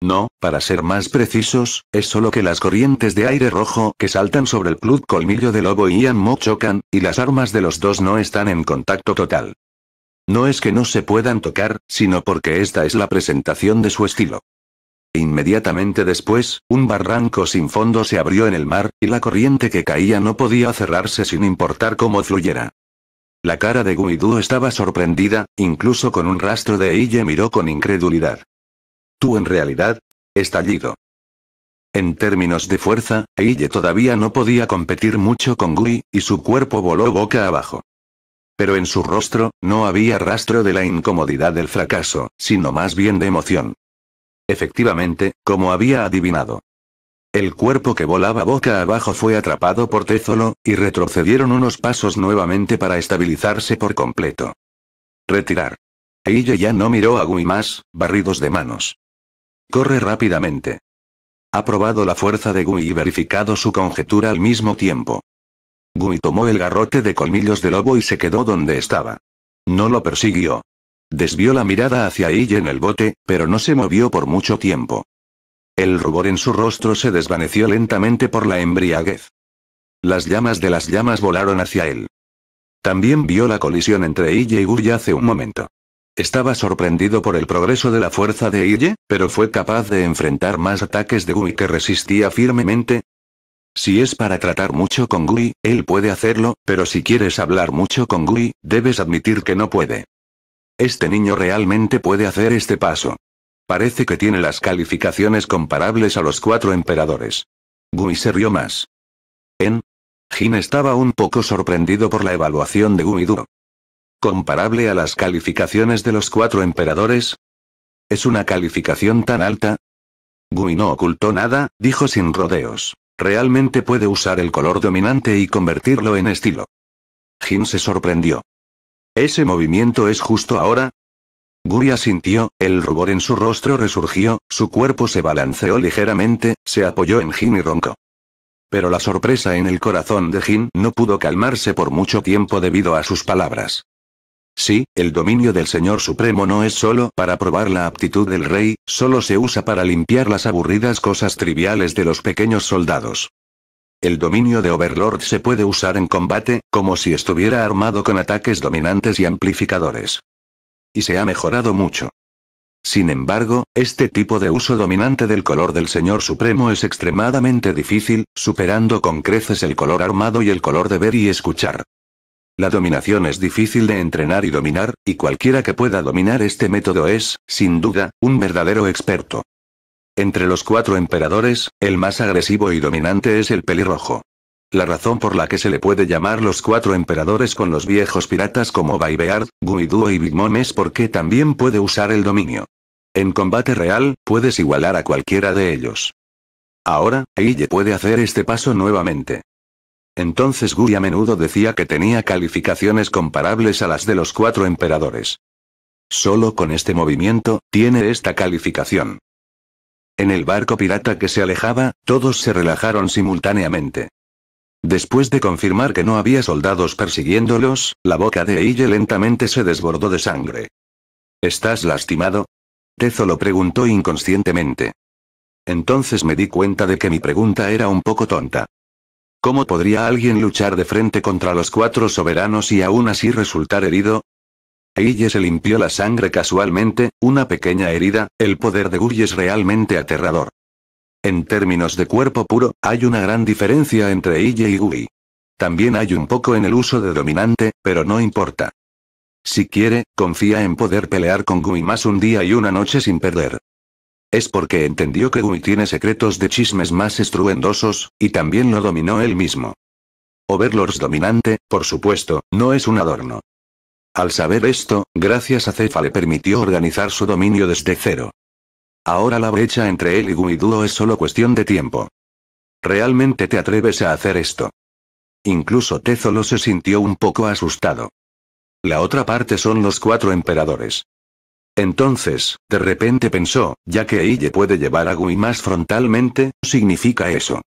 No, para ser más precisos, es solo que las corrientes de aire rojo que saltan sobre el Club Colmillo de Lobo y Ian Mo chocan, y las armas de los dos no están en contacto total. No es que no se puedan tocar, sino porque esta es la presentación de su estilo. Inmediatamente después, un barranco sin fondo se abrió en el mar, y la corriente que caía no podía cerrarse sin importar cómo fluyera. La cara de Guidú estaba sorprendida, incluso con un rastro de ella miró con incredulidad. Tú en realidad, estallido. En términos de fuerza, Eille todavía no podía competir mucho con Gui, y su cuerpo voló boca abajo pero en su rostro, no había rastro de la incomodidad del fracaso, sino más bien de emoción. Efectivamente, como había adivinado. El cuerpo que volaba boca abajo fue atrapado por Tézolo, y retrocedieron unos pasos nuevamente para estabilizarse por completo. Retirar. Ella ya no miró a Gui más, barridos de manos. Corre rápidamente. Ha probado la fuerza de Gui y verificado su conjetura al mismo tiempo. Gui tomó el garrote de colmillos de lobo y se quedó donde estaba. No lo persiguió. Desvió la mirada hacia ella en el bote, pero no se movió por mucho tiempo. El rubor en su rostro se desvaneció lentamente por la embriaguez. Las llamas de las llamas volaron hacia él. También vio la colisión entre ella y Gumi hace un momento. Estaba sorprendido por el progreso de la fuerza de Ille, pero fue capaz de enfrentar más ataques de Gui que resistía firmemente, si es para tratar mucho con Gui, él puede hacerlo, pero si quieres hablar mucho con Gui, debes admitir que no puede. Este niño realmente puede hacer este paso. Parece que tiene las calificaciones comparables a los cuatro emperadores. Gui se rió más. En. Jin estaba un poco sorprendido por la evaluación de Gui Duro. ¿Comparable a las calificaciones de los cuatro emperadores? ¿Es una calificación tan alta? Gui no ocultó nada, dijo sin rodeos. Realmente puede usar el color dominante y convertirlo en estilo. Jin se sorprendió. ¿Ese movimiento es justo ahora? Guria sintió, el rubor en su rostro resurgió, su cuerpo se balanceó ligeramente, se apoyó en Jin y roncó. Pero la sorpresa en el corazón de Jin no pudo calmarse por mucho tiempo debido a sus palabras. Sí, el dominio del Señor Supremo no es solo para probar la aptitud del rey, solo se usa para limpiar las aburridas cosas triviales de los pequeños soldados. El dominio de Overlord se puede usar en combate, como si estuviera armado con ataques dominantes y amplificadores. Y se ha mejorado mucho. Sin embargo, este tipo de uso dominante del color del Señor Supremo es extremadamente difícil, superando con creces el color armado y el color de ver y escuchar. La dominación es difícil de entrenar y dominar, y cualquiera que pueda dominar este método es, sin duda, un verdadero experto. Entre los cuatro emperadores, el más agresivo y dominante es el pelirrojo. La razón por la que se le puede llamar los cuatro emperadores con los viejos piratas como Baibeard, Guiduo y Big Mom es porque también puede usar el dominio. En combate real, puedes igualar a cualquiera de ellos. Ahora, Eille puede hacer este paso nuevamente. Entonces guy a menudo decía que tenía calificaciones comparables a las de los cuatro emperadores. Solo con este movimiento, tiene esta calificación. En el barco pirata que se alejaba, todos se relajaron simultáneamente. Después de confirmar que no había soldados persiguiéndolos, la boca de Eille lentamente se desbordó de sangre. ¿Estás lastimado? Tezo lo preguntó inconscientemente. Entonces me di cuenta de que mi pregunta era un poco tonta. ¿Cómo podría alguien luchar de frente contra los cuatro soberanos y aún así resultar herido? Eille se limpió la sangre casualmente, una pequeña herida, el poder de guy es realmente aterrador. En términos de cuerpo puro, hay una gran diferencia entre Eille y Guy. También hay un poco en el uso de dominante, pero no importa. Si quiere, confía en poder pelear con Gui más un día y una noche sin perder. Es porque entendió que Gumi tiene secretos de chismes más estruendosos, y también lo dominó él mismo. Overlords dominante, por supuesto, no es un adorno. Al saber esto, gracias a Cefa le permitió organizar su dominio desde cero. Ahora la brecha entre él y Duo es solo cuestión de tiempo. ¿Realmente te atreves a hacer esto? Incluso Tezolo se sintió un poco asustado. La otra parte son los cuatro emperadores. Entonces, de repente pensó, ya que Eille puede llevar a Gui más frontalmente, significa eso.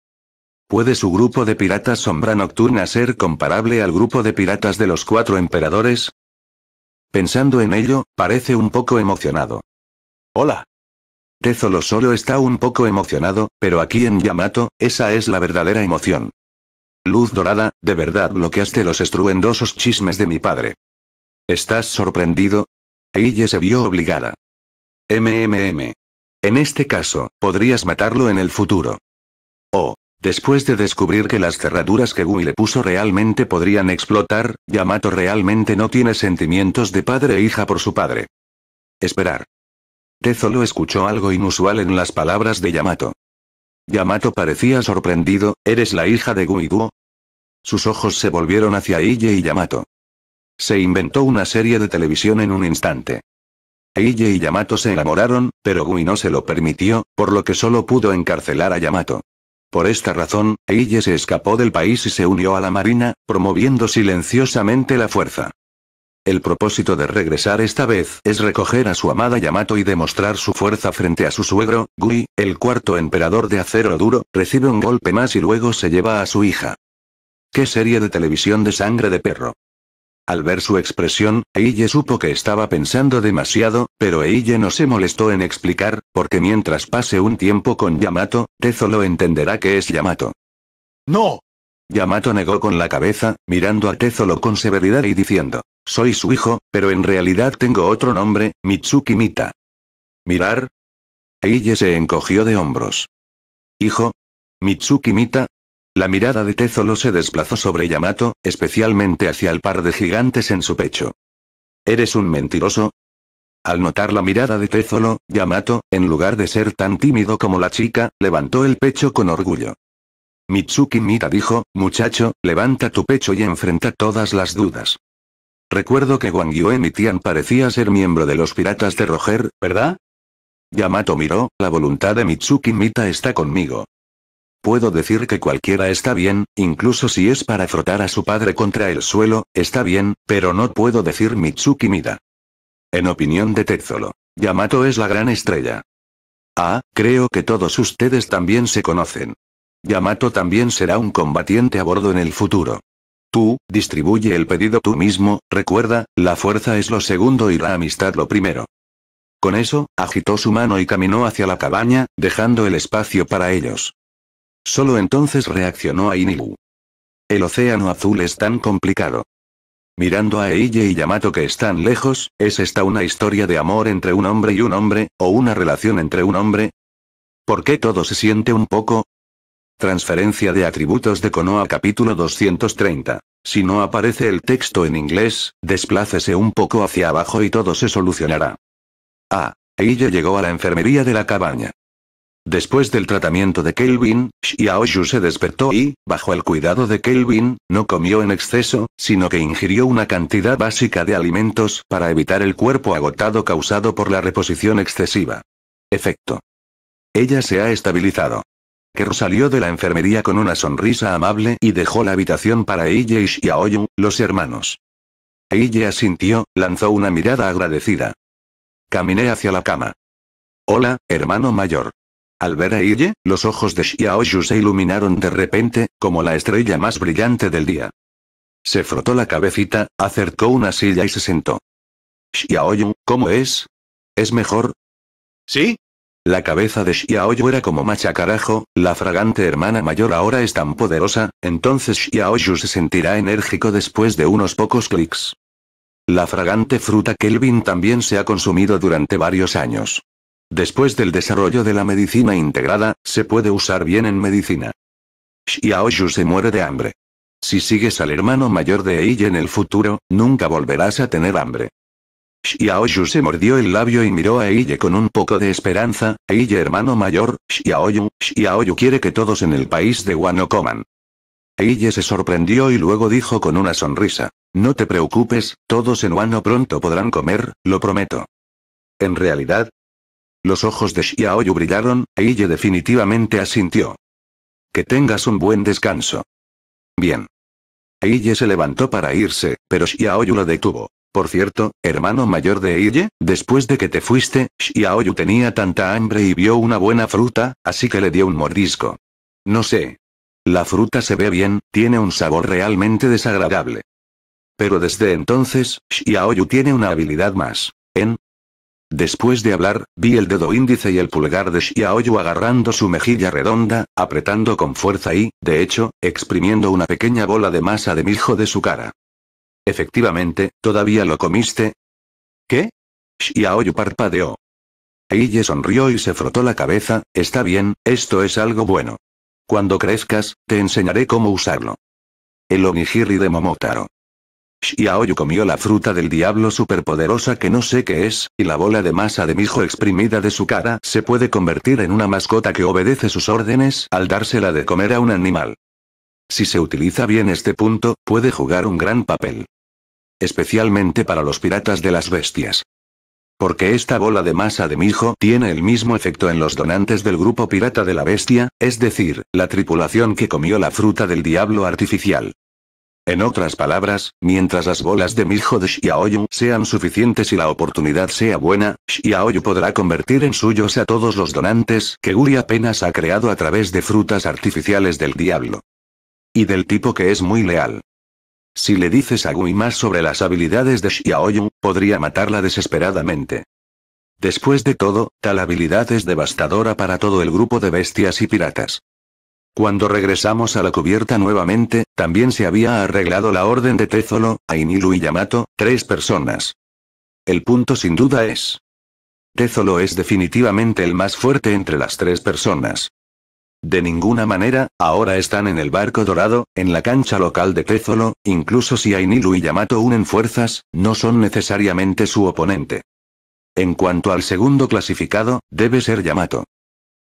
¿Puede su grupo de piratas sombra nocturna ser comparable al grupo de piratas de los cuatro emperadores? Pensando en ello, parece un poco emocionado. Hola. Tezolo solo está un poco emocionado, pero aquí en Yamato, esa es la verdadera emoción. Luz dorada, de verdad bloqueaste los estruendosos chismes de mi padre. ¿Estás sorprendido? Aille se vio obligada. MMM. En este caso, podrías matarlo en el futuro. O, Después de descubrir que las cerraduras que Gui le puso realmente podrían explotar, Yamato realmente no tiene sentimientos de padre e hija por su padre. Esperar. Tezolo escuchó algo inusual en las palabras de Yamato. Yamato parecía sorprendido, ¿eres la hija de Gui-Guo? Sus ojos se volvieron hacia Iye y Yamato. Se inventó una serie de televisión en un instante. Eille y Yamato se enamoraron, pero Gui no se lo permitió, por lo que solo pudo encarcelar a Yamato. Por esta razón, Eille se escapó del país y se unió a la marina, promoviendo silenciosamente la fuerza. El propósito de regresar esta vez es recoger a su amada Yamato y demostrar su fuerza frente a su suegro, Gui, el cuarto emperador de acero duro, recibe un golpe más y luego se lleva a su hija. ¿Qué serie de televisión de sangre de perro? Al ver su expresión, Eille supo que estaba pensando demasiado, pero Eille no se molestó en explicar, porque mientras pase un tiempo con Yamato, Tezolo entenderá que es Yamato. ¡No! Yamato negó con la cabeza, mirando a Tezolo con severidad y diciendo, soy su hijo, pero en realidad tengo otro nombre, Mitsukimita. ¿Mirar? Eille se encogió de hombros. ¿Hijo? ¿Mitsuki Mita? La mirada de Tezolo se desplazó sobre Yamato, especialmente hacia el par de gigantes en su pecho. ¿Eres un mentiroso? Al notar la mirada de Tezolo, Yamato, en lugar de ser tan tímido como la chica, levantó el pecho con orgullo. Mitsuki Mita dijo, muchacho, levanta tu pecho y enfrenta todas las dudas. Recuerdo que Wang Yue y Tian parecía ser miembro de los piratas de Roger, ¿verdad? Yamato miró, la voluntad de Mitsuki Mita está conmigo. Puedo decir que cualquiera está bien, incluso si es para frotar a su padre contra el suelo, está bien, pero no puedo decir Mitsuki Mida. En opinión de Tezolo, Yamato es la gran estrella. Ah, creo que todos ustedes también se conocen. Yamato también será un combatiente a bordo en el futuro. Tú, distribuye el pedido tú mismo, recuerda, la fuerza es lo segundo y la amistad lo primero. Con eso, agitó su mano y caminó hacia la cabaña, dejando el espacio para ellos. Solo entonces reaccionó a El océano azul es tan complicado. Mirando a Eille y Yamato que están lejos, ¿es esta una historia de amor entre un hombre y un hombre, o una relación entre un hombre? ¿Por qué todo se siente un poco? Transferencia de atributos de Konoha capítulo 230. Si no aparece el texto en inglés, desplácese un poco hacia abajo y todo se solucionará. Ah, Eille llegó a la enfermería de la cabaña. Después del tratamiento de Kelvin, Xiaoyu se despertó y, bajo el cuidado de Kelvin, no comió en exceso, sino que ingirió una cantidad básica de alimentos para evitar el cuerpo agotado causado por la reposición excesiva. Efecto. Ella se ha estabilizado. Kerr salió de la enfermería con una sonrisa amable y dejó la habitación para ella y Xiaoyu, los hermanos. Ella asintió, lanzó una mirada agradecida. Caminé hacia la cama. Hola, hermano mayor. Al ver a Iye, los ojos de Xiaoyu se iluminaron de repente, como la estrella más brillante del día. Se frotó la cabecita, acercó una silla y se sentó. Xiaoyu, ¿cómo es? ¿Es mejor? ¿Sí? La cabeza de Xiaoyu era como machacarajo, la fragante hermana mayor ahora es tan poderosa, entonces Xiaoyu se sentirá enérgico después de unos pocos clics. La fragante fruta Kelvin también se ha consumido durante varios años. Después del desarrollo de la medicina integrada, se puede usar bien en medicina. Xiaoyu se muere de hambre. Si sigues al hermano mayor de Ei en el futuro, nunca volverás a tener hambre. Xiaoyu se mordió el labio y miró a ella con un poco de esperanza, ella hermano mayor, Xiaoyu, Xiaoyu quiere que todos en el país de Wano coman. Eiji se sorprendió y luego dijo con una sonrisa, no te preocupes, todos en Wano pronto podrán comer, lo prometo. En realidad, los ojos de Xiaoyu brillaron, e definitivamente asintió. Que tengas un buen descanso. Bien. Eille se levantó para irse, pero Xiaoyu lo detuvo. Por cierto, hermano mayor de Iye, después de que te fuiste, Xiaoyu tenía tanta hambre y vio una buena fruta, así que le dio un mordisco. No sé. La fruta se ve bien, tiene un sabor realmente desagradable. Pero desde entonces, Xiaoyu tiene una habilidad más. En, Después de hablar, vi el dedo índice y el pulgar de Shiaoyu agarrando su mejilla redonda, apretando con fuerza y, de hecho, exprimiendo una pequeña bola de masa de mijo de su cara. Efectivamente, ¿todavía lo comiste? ¿Qué? Shiaoyu parpadeó. Eille sonrió y se frotó la cabeza, está bien, esto es algo bueno. Cuando crezcas, te enseñaré cómo usarlo. El onigiri de Momotaro. Xiaoyu comió la fruta del diablo superpoderosa que no sé qué es, y la bola de masa de mijo exprimida de su cara se puede convertir en una mascota que obedece sus órdenes al dársela de comer a un animal. Si se utiliza bien este punto, puede jugar un gran papel. Especialmente para los piratas de las bestias. Porque esta bola de masa de mijo tiene el mismo efecto en los donantes del grupo pirata de la bestia, es decir, la tripulación que comió la fruta del diablo artificial. En otras palabras, mientras las bolas de Mijo de Xiaoyu sean suficientes y la oportunidad sea buena, Xiaoyu podrá convertir en suyos a todos los donantes que Guri apenas ha creado a través de frutas artificiales del diablo. Y del tipo que es muy leal. Si le dices a Gui más sobre las habilidades de Xiaoyu, podría matarla desesperadamente. Después de todo, tal habilidad es devastadora para todo el grupo de bestias y piratas. Cuando regresamos a la cubierta nuevamente, también se había arreglado la orden de Tezolo, Ainilu y Yamato, tres personas. El punto sin duda es. Tezolo es definitivamente el más fuerte entre las tres personas. De ninguna manera, ahora están en el barco dorado, en la cancha local de Tezolo, incluso si Ainilu y Yamato unen fuerzas, no son necesariamente su oponente. En cuanto al segundo clasificado, debe ser Yamato.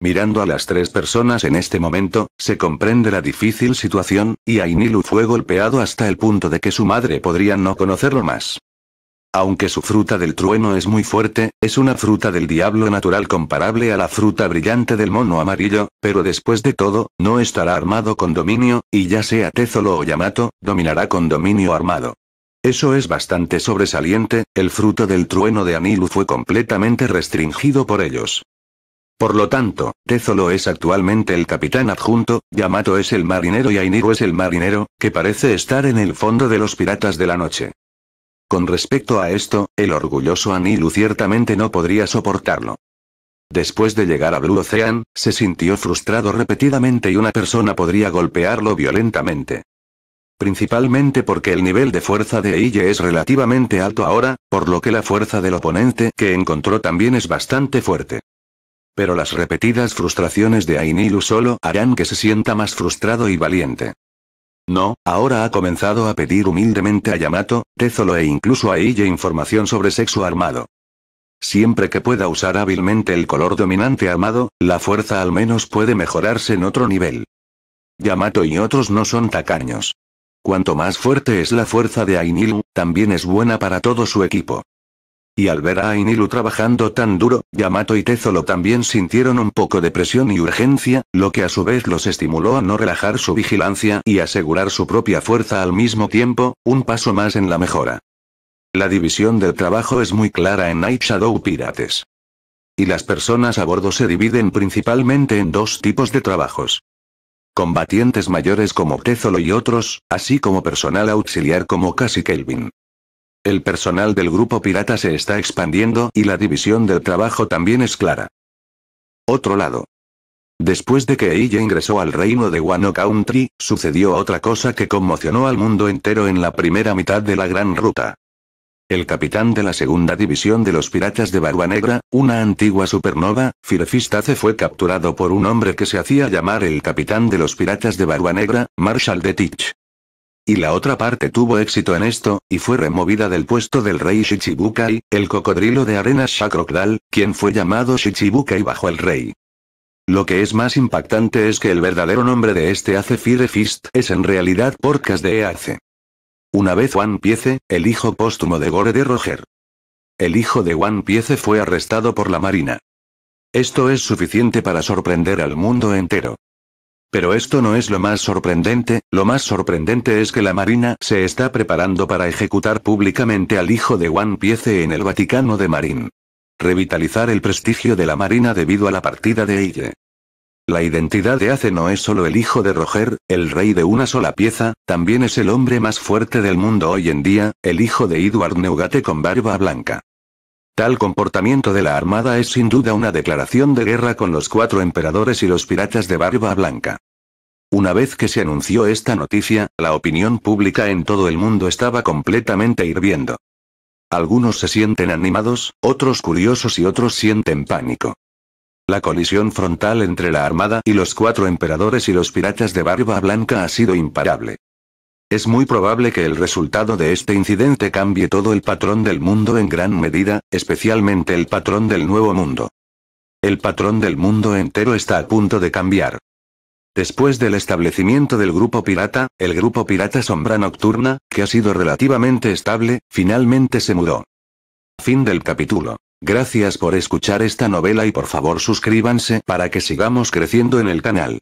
Mirando a las tres personas en este momento, se comprende la difícil situación, y Ainilu fue golpeado hasta el punto de que su madre podría no conocerlo más. Aunque su fruta del trueno es muy fuerte, es una fruta del diablo natural comparable a la fruta brillante del mono amarillo, pero después de todo, no estará armado con dominio, y ya sea Tezolo o Yamato, dominará con dominio armado. Eso es bastante sobresaliente, el fruto del trueno de Anilu fue completamente restringido por ellos. Por lo tanto, Tezolo es actualmente el capitán adjunto, Yamato es el marinero y Ainiru es el marinero, que parece estar en el fondo de los piratas de la noche. Con respecto a esto, el orgulloso Anilu ciertamente no podría soportarlo. Después de llegar a Blue Ocean, se sintió frustrado repetidamente y una persona podría golpearlo violentamente. Principalmente porque el nivel de fuerza de Eiji es relativamente alto ahora, por lo que la fuerza del oponente que encontró también es bastante fuerte. Pero las repetidas frustraciones de Ainilu solo harán que se sienta más frustrado y valiente. No, ahora ha comenzado a pedir humildemente a Yamato, Tezolo e incluso a Iye información sobre sexo armado. Siempre que pueda usar hábilmente el color dominante armado, la fuerza al menos puede mejorarse en otro nivel. Yamato y otros no son tacaños. Cuanto más fuerte es la fuerza de Ainilu, también es buena para todo su equipo. Y al ver a Ainilu trabajando tan duro, Yamato y Tezolo también sintieron un poco de presión y urgencia, lo que a su vez los estimuló a no relajar su vigilancia y asegurar su propia fuerza al mismo tiempo, un paso más en la mejora. La división del trabajo es muy clara en Night Shadow Pirates. Y las personas a bordo se dividen principalmente en dos tipos de trabajos. Combatientes mayores como Tezolo y otros, así como personal auxiliar como Cassie Kelvin. El personal del grupo pirata se está expandiendo y la división del trabajo también es clara. Otro lado. Después de que ella ingresó al reino de Wano Country, sucedió otra cosa que conmocionó al mundo entero en la primera mitad de la Gran Ruta. El capitán de la segunda división de los piratas de Barba Negra, una antigua supernova, Firfistace fue capturado por un hombre que se hacía llamar el capitán de los piratas de Barba Negra, Marshall de teach, y la otra parte tuvo éxito en esto, y fue removida del puesto del rey Shichibukai, el cocodrilo de arena Shakrokdal, quien fue llamado Shichibukai bajo el rey. Lo que es más impactante es que el verdadero nombre de este Ace Fire Fist es en realidad Porcas de Eace. Una vez Juan Piece, el hijo póstumo de Gore de Roger. El hijo de One Piece fue arrestado por la marina. Esto es suficiente para sorprender al mundo entero. Pero esto no es lo más sorprendente, lo más sorprendente es que la Marina se está preparando para ejecutar públicamente al hijo de One Piece en el Vaticano de Marín. Revitalizar el prestigio de la Marina debido a la partida de ella La identidad de Ace no es solo el hijo de Roger, el rey de una sola pieza, también es el hombre más fuerte del mundo hoy en día, el hijo de Edward Neugate con barba blanca. Tal comportamiento de la Armada es sin duda una declaración de guerra con los cuatro emperadores y los piratas de Barba Blanca. Una vez que se anunció esta noticia, la opinión pública en todo el mundo estaba completamente hirviendo. Algunos se sienten animados, otros curiosos y otros sienten pánico. La colisión frontal entre la Armada y los cuatro emperadores y los piratas de Barba Blanca ha sido imparable. Es muy probable que el resultado de este incidente cambie todo el patrón del mundo en gran medida, especialmente el patrón del nuevo mundo. El patrón del mundo entero está a punto de cambiar. Después del establecimiento del grupo pirata, el grupo pirata Sombra Nocturna, que ha sido relativamente estable, finalmente se mudó. Fin del capítulo. Gracias por escuchar esta novela y por favor suscríbanse para que sigamos creciendo en el canal.